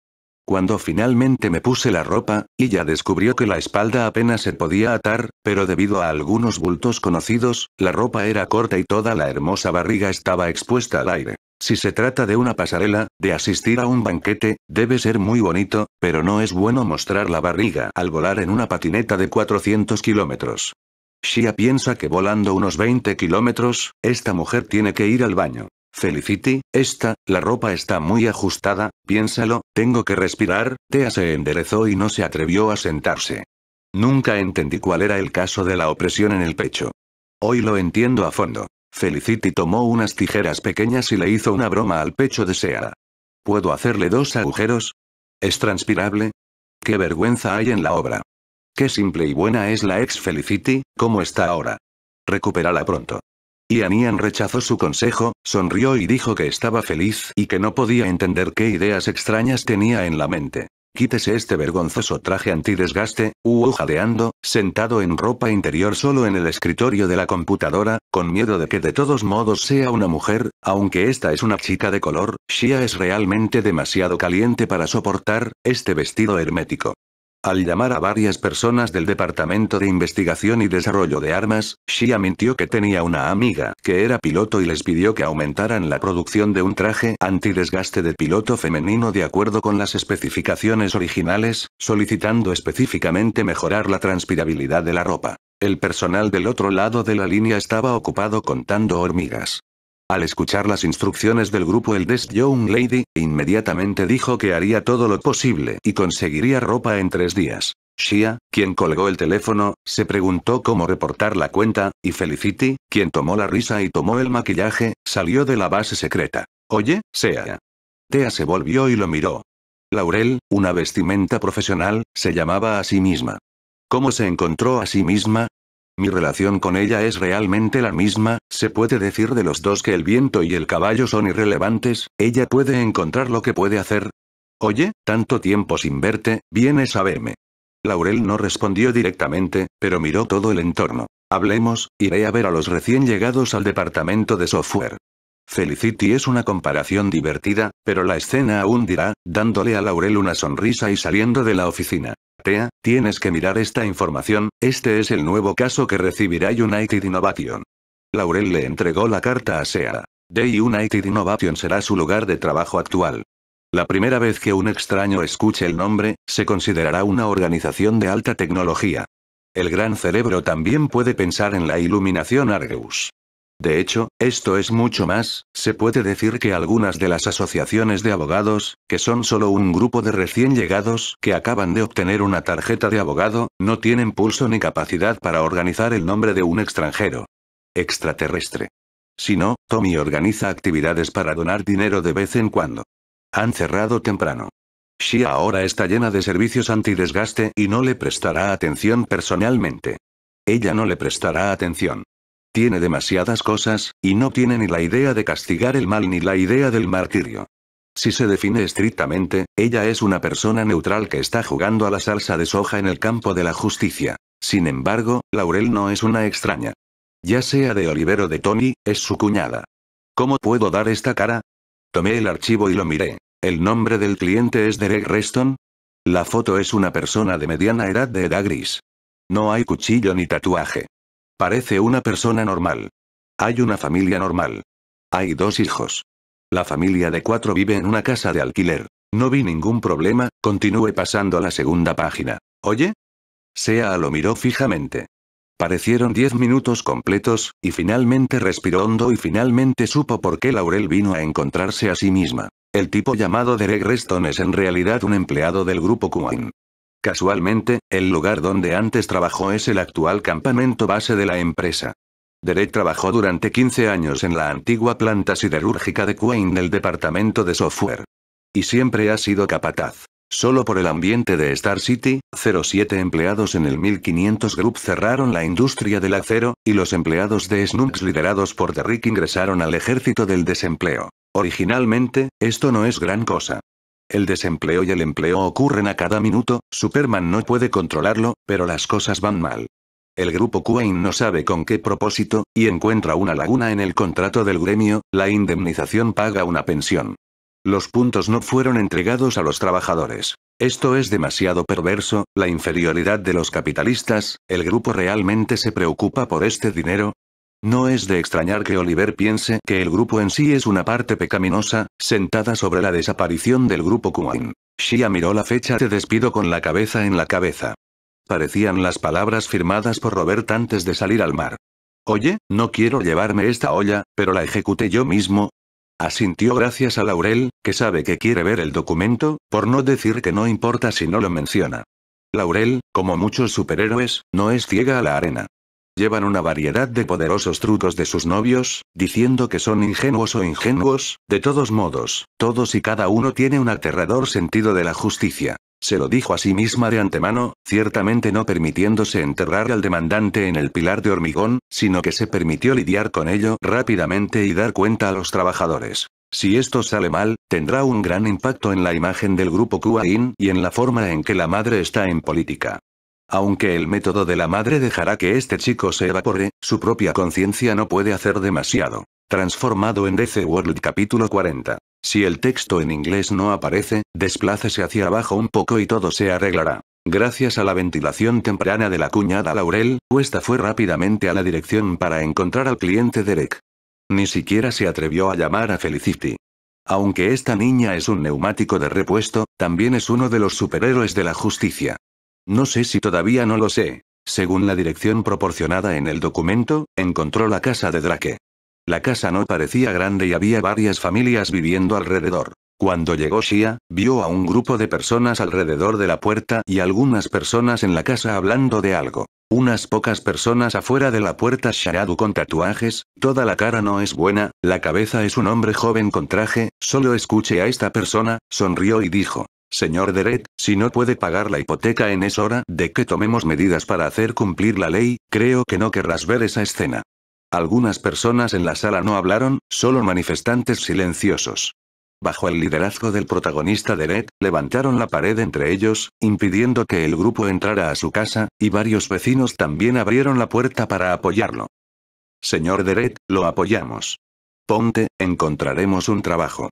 Cuando finalmente me puse la ropa, ella descubrió que la espalda apenas se podía atar, pero debido a algunos bultos conocidos, la ropa era corta y toda la hermosa barriga estaba expuesta al aire. Si se trata de una pasarela, de asistir a un banquete, debe ser muy bonito, pero no es bueno mostrar la barriga al volar en una patineta de 400 kilómetros. Shia piensa que volando unos 20 kilómetros, esta mujer tiene que ir al baño. Felicity, esta, la ropa está muy ajustada, piénsalo, tengo que respirar, Tea se enderezó y no se atrevió a sentarse. Nunca entendí cuál era el caso de la opresión en el pecho. Hoy lo entiendo a fondo. Felicity tomó unas tijeras pequeñas y le hizo una broma al pecho de Sea. ¿Puedo hacerle dos agujeros? ¿Es transpirable? ¿Qué vergüenza hay en la obra? Qué simple y buena es la ex Felicity, ¿cómo está ahora? Recupérala pronto. Y rechazó su consejo, sonrió y dijo que estaba feliz y que no podía entender qué ideas extrañas tenía en la mente. Quítese este vergonzoso traje antidesgaste, hubo jadeando, sentado en ropa interior solo en el escritorio de la computadora, con miedo de que de todos modos sea una mujer, aunque esta es una chica de color, Shia es realmente demasiado caliente para soportar, este vestido hermético. Al llamar a varias personas del Departamento de Investigación y Desarrollo de Armas, Shia mintió que tenía una amiga que era piloto y les pidió que aumentaran la producción de un traje antidesgaste de piloto femenino de acuerdo con las especificaciones originales, solicitando específicamente mejorar la transpirabilidad de la ropa. El personal del otro lado de la línea estaba ocupado contando hormigas. Al escuchar las instrucciones del grupo el des Young Lady, inmediatamente dijo que haría todo lo posible y conseguiría ropa en tres días. Shia, quien colgó el teléfono, se preguntó cómo reportar la cuenta, y Felicity, quien tomó la risa y tomó el maquillaje, salió de la base secreta. Oye, Sea. Tea se volvió y lo miró. Laurel, una vestimenta profesional, se llamaba a sí misma. ¿Cómo se encontró a sí misma? Mi relación con ella es realmente la misma, se puede decir de los dos que el viento y el caballo son irrelevantes, ella puede encontrar lo que puede hacer. Oye, tanto tiempo sin verte, vienes a verme. Laurel no respondió directamente, pero miró todo el entorno. Hablemos, iré a ver a los recién llegados al departamento de software. Felicity es una comparación divertida, pero la escena aún dirá, dándole a Laurel una sonrisa y saliendo de la oficina. Tea, tienes que mirar esta información, este es el nuevo caso que recibirá United Innovation. Laurel le entregó la carta a Sea. Day United Innovation será su lugar de trabajo actual. La primera vez que un extraño escuche el nombre, se considerará una organización de alta tecnología. El gran cerebro también puede pensar en la iluminación Argus. De hecho, esto es mucho más, se puede decir que algunas de las asociaciones de abogados, que son solo un grupo de recién llegados que acaban de obtener una tarjeta de abogado, no tienen pulso ni capacidad para organizar el nombre de un extranjero. Extraterrestre. Si no, Tommy organiza actividades para donar dinero de vez en cuando. Han cerrado temprano. She ahora está llena de servicios antidesgaste y no le prestará atención personalmente. Ella no le prestará atención. Tiene demasiadas cosas, y no tiene ni la idea de castigar el mal ni la idea del martirio. Si se define estrictamente, ella es una persona neutral que está jugando a la salsa de soja en el campo de la justicia. Sin embargo, Laurel no es una extraña. Ya sea de Olivero de Tony, es su cuñada. ¿Cómo puedo dar esta cara? Tomé el archivo y lo miré. ¿El nombre del cliente es Derek Reston? La foto es una persona de mediana edad de edad gris. No hay cuchillo ni tatuaje. Parece una persona normal. Hay una familia normal. Hay dos hijos. La familia de cuatro vive en una casa de alquiler. No vi ningún problema, continúe pasando a la segunda página. ¿Oye? Sea lo miró fijamente. Parecieron diez minutos completos, y finalmente respiró hondo y finalmente supo por qué Laurel vino a encontrarse a sí misma. El tipo llamado Derek Reston es en realidad un empleado del grupo Kuwain. Casualmente, el lugar donde antes trabajó es el actual campamento base de la empresa. Derek trabajó durante 15 años en la antigua planta siderúrgica de Quain del departamento de software. Y siempre ha sido capataz. Solo por el ambiente de Star City, 07 empleados en el 1500 Group cerraron la industria del acero, y los empleados de Snooks liderados por Derrick ingresaron al ejército del desempleo. Originalmente, esto no es gran cosa el desempleo y el empleo ocurren a cada minuto, Superman no puede controlarlo, pero las cosas van mal. El grupo Quain no sabe con qué propósito, y encuentra una laguna en el contrato del gremio, la indemnización paga una pensión. Los puntos no fueron entregados a los trabajadores. Esto es demasiado perverso, la inferioridad de los capitalistas, el grupo realmente se preocupa por este dinero, no es de extrañar que Oliver piense que el grupo en sí es una parte pecaminosa, sentada sobre la desaparición del grupo Kumain. Shia miró la fecha de despido con la cabeza en la cabeza. Parecían las palabras firmadas por Robert antes de salir al mar. Oye, no quiero llevarme esta olla, pero la ejecuté yo mismo. Asintió gracias a Laurel, que sabe que quiere ver el documento, por no decir que no importa si no lo menciona. Laurel, como muchos superhéroes, no es ciega a la arena. Llevan una variedad de poderosos trucos de sus novios, diciendo que son ingenuos o ingenuos, de todos modos, todos y cada uno tiene un aterrador sentido de la justicia. Se lo dijo a sí misma de antemano, ciertamente no permitiéndose enterrar al demandante en el pilar de hormigón, sino que se permitió lidiar con ello rápidamente y dar cuenta a los trabajadores. Si esto sale mal, tendrá un gran impacto en la imagen del grupo Kuain y en la forma en que la madre está en política. Aunque el método de la madre dejará que este chico se evapore, su propia conciencia no puede hacer demasiado. Transformado en DC World capítulo 40. Si el texto en inglés no aparece, desplácese hacia abajo un poco y todo se arreglará. Gracias a la ventilación temprana de la cuñada Laurel, Cuesta fue rápidamente a la dirección para encontrar al cliente Derek. Ni siquiera se atrevió a llamar a Felicity. Aunque esta niña es un neumático de repuesto, también es uno de los superhéroes de la justicia. No sé si todavía no lo sé. Según la dirección proporcionada en el documento, encontró la casa de Drake. La casa no parecía grande y había varias familias viviendo alrededor. Cuando llegó Shia, vio a un grupo de personas alrededor de la puerta y algunas personas en la casa hablando de algo. Unas pocas personas afuera de la puerta Sharadu con tatuajes, toda la cara no es buena, la cabeza es un hombre joven con traje, solo escuche a esta persona, sonrió y dijo. Señor Deret, si no puede pagar la hipoteca en esa hora de que tomemos medidas para hacer cumplir la ley, creo que no querrás ver esa escena. Algunas personas en la sala no hablaron, solo manifestantes silenciosos. Bajo el liderazgo del protagonista Deret, levantaron la pared entre ellos, impidiendo que el grupo entrara a su casa, y varios vecinos también abrieron la puerta para apoyarlo. Señor Deret, lo apoyamos. Ponte, encontraremos un trabajo.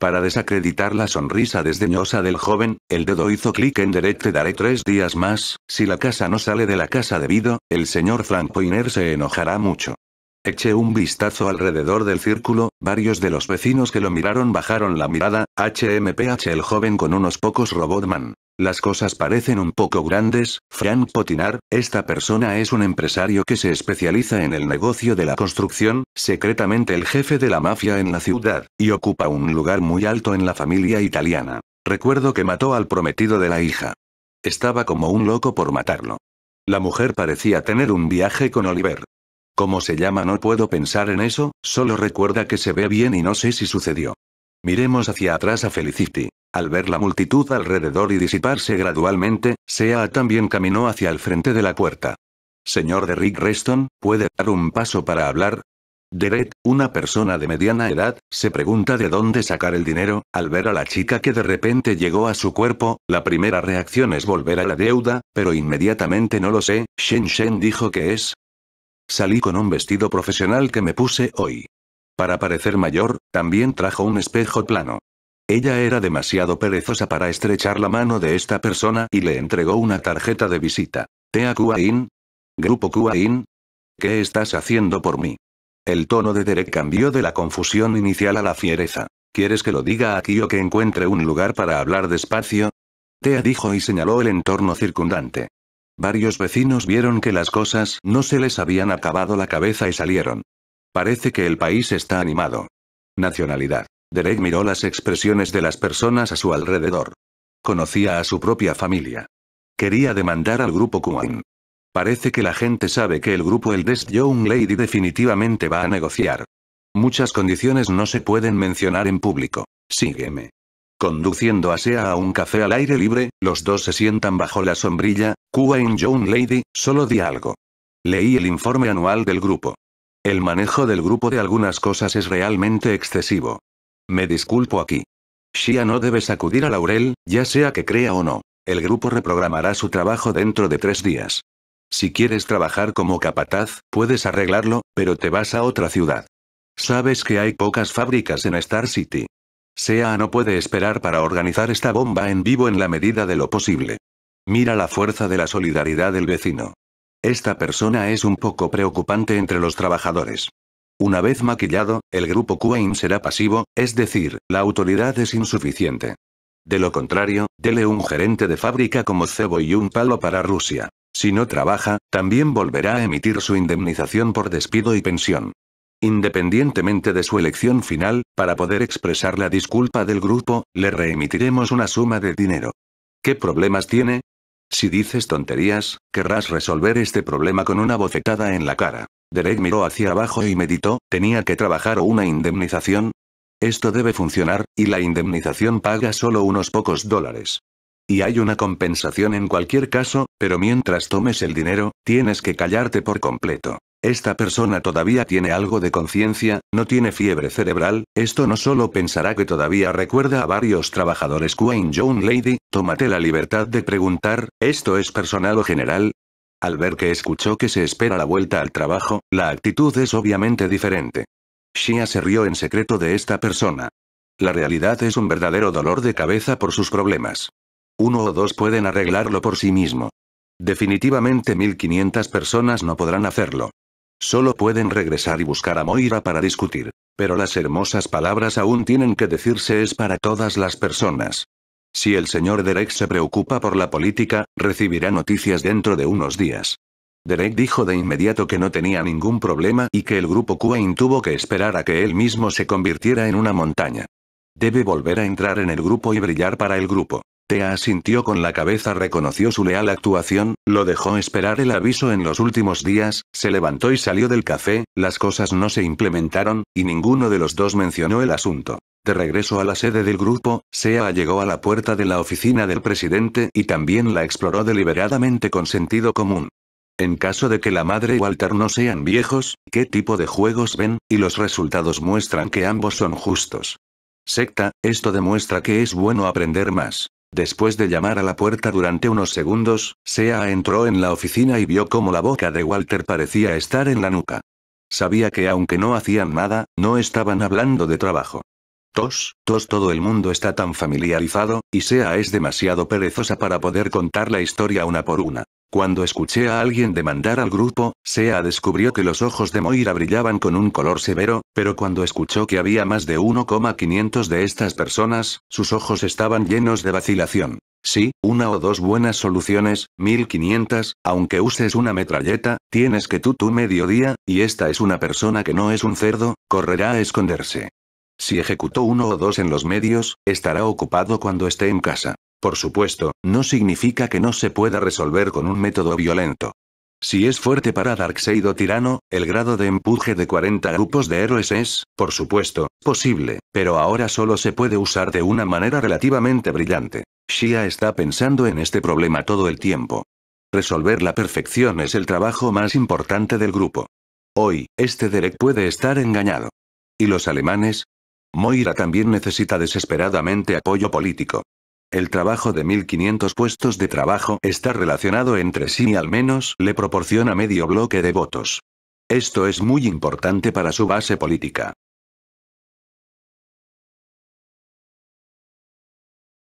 Para desacreditar la sonrisa desdeñosa del joven, el dedo hizo clic en derecho. daré tres días más, si la casa no sale de la casa debido, el señor Frank Poiner se enojará mucho. Eché un vistazo alrededor del círculo, varios de los vecinos que lo miraron bajaron la mirada, HMPH el joven con unos pocos Robotman. Las cosas parecen un poco grandes, Frank Potinar, esta persona es un empresario que se especializa en el negocio de la construcción, secretamente el jefe de la mafia en la ciudad, y ocupa un lugar muy alto en la familia italiana. Recuerdo que mató al prometido de la hija. Estaba como un loco por matarlo. La mujer parecía tener un viaje con Oliver. ¿Cómo se llama? No puedo pensar en eso, solo recuerda que se ve bien y no sé si sucedió. Miremos hacia atrás a Felicity. Al ver la multitud alrededor y disiparse gradualmente, Sea también caminó hacia el frente de la puerta. Señor de Rick Reston, ¿puede dar un paso para hablar? Derek, una persona de mediana edad, se pregunta de dónde sacar el dinero, al ver a la chica que de repente llegó a su cuerpo, la primera reacción es volver a la deuda, pero inmediatamente no lo sé, Shen Shen dijo que es, Salí con un vestido profesional que me puse hoy. Para parecer mayor, también trajo un espejo plano. Ella era demasiado perezosa para estrechar la mano de esta persona y le entregó una tarjeta de visita. Tea Kuain? Grupo Kuain? ¿Qué estás haciendo por mí? El tono de Derek cambió de la confusión inicial a la fiereza. ¿Quieres que lo diga aquí o que encuentre un lugar para hablar despacio? Tea dijo y señaló el entorno circundante. Varios vecinos vieron que las cosas no se les habían acabado la cabeza y salieron. Parece que el país está animado. Nacionalidad. Derek miró las expresiones de las personas a su alrededor. Conocía a su propia familia. Quería demandar al grupo Kuan. Parece que la gente sabe que el grupo el Eldest Young Lady definitivamente va a negociar. Muchas condiciones no se pueden mencionar en público. Sígueme. Conduciendo a Sea a un café al aire libre, los dos se sientan bajo la sombrilla, Kua In Young Lady, solo di algo. Leí el informe anual del grupo. El manejo del grupo de algunas cosas es realmente excesivo. Me disculpo aquí. Shia no debes acudir a Laurel, ya sea que crea o no. El grupo reprogramará su trabajo dentro de tres días. Si quieres trabajar como capataz, puedes arreglarlo, pero te vas a otra ciudad. Sabes que hay pocas fábricas en Star City. Sea no puede esperar para organizar esta bomba en vivo en la medida de lo posible. Mira la fuerza de la solidaridad del vecino. Esta persona es un poco preocupante entre los trabajadores. Una vez maquillado, el grupo Quain será pasivo, es decir, la autoridad es insuficiente. De lo contrario, dele un gerente de fábrica como cebo y un palo para Rusia. Si no trabaja, también volverá a emitir su indemnización por despido y pensión. Independientemente de su elección final, para poder expresar la disculpa del grupo, le reemitiremos una suma de dinero. ¿Qué problemas tiene? Si dices tonterías, querrás resolver este problema con una bofetada en la cara. Derek miró hacia abajo y meditó, tenía que trabajar o una indemnización. Esto debe funcionar, y la indemnización paga solo unos pocos dólares. Y hay una compensación en cualquier caso, pero mientras tomes el dinero, tienes que callarte por completo. Esta persona todavía tiene algo de conciencia, no tiene fiebre cerebral, esto no solo pensará que todavía recuerda a varios trabajadores Queen Young Lady, tómate la libertad de preguntar, ¿esto es personal o general? Al ver que escuchó que se espera la vuelta al trabajo, la actitud es obviamente diferente. Shia se rió en secreto de esta persona. La realidad es un verdadero dolor de cabeza por sus problemas. Uno o dos pueden arreglarlo por sí mismo. Definitivamente 1500 personas no podrán hacerlo. Solo pueden regresar y buscar a Moira para discutir. Pero las hermosas palabras aún tienen que decirse es para todas las personas. Si el señor Derek se preocupa por la política, recibirá noticias dentro de unos días. Derek dijo de inmediato que no tenía ningún problema y que el grupo Quain tuvo que esperar a que él mismo se convirtiera en una montaña. Debe volver a entrar en el grupo y brillar para el grupo. Tea asintió con la cabeza, reconoció su leal actuación, lo dejó esperar el aviso en los últimos días, se levantó y salió del café, las cosas no se implementaron, y ninguno de los dos mencionó el asunto. De regreso a la sede del grupo, Sea llegó a la puerta de la oficina del presidente y también la exploró deliberadamente con sentido común. En caso de que la madre y Walter no sean viejos, ¿qué tipo de juegos ven? Y los resultados muestran que ambos son justos. Secta, esto demuestra que es bueno aprender más. Después de llamar a la puerta durante unos segundos, Sea entró en la oficina y vio cómo la boca de Walter parecía estar en la nuca. Sabía que aunque no hacían nada, no estaban hablando de trabajo. Tos, tos todo el mundo está tan familiarizado, y Sea es demasiado perezosa para poder contar la historia una por una. Cuando escuché a alguien demandar al grupo, Sea descubrió que los ojos de Moira brillaban con un color severo, pero cuando escuchó que había más de 1,500 de estas personas, sus ojos estaban llenos de vacilación. Sí, una o dos buenas soluciones, 1500, aunque uses una metralleta, tienes que tú tu mediodía, y esta es una persona que no es un cerdo, correrá a esconderse. Si ejecutó uno o dos en los medios, estará ocupado cuando esté en casa. Por supuesto, no significa que no se pueda resolver con un método violento. Si es fuerte para Darkseid o Tirano, el grado de empuje de 40 grupos de héroes es, por supuesto, posible, pero ahora solo se puede usar de una manera relativamente brillante. Shia está pensando en este problema todo el tiempo. Resolver la perfección es el trabajo más importante del grupo. Hoy, este Derek puede estar engañado. ¿Y los alemanes? Moira también necesita desesperadamente apoyo político. El trabajo de 1500 puestos de trabajo está relacionado entre sí y al menos le proporciona medio bloque de votos. Esto es muy importante para su base política.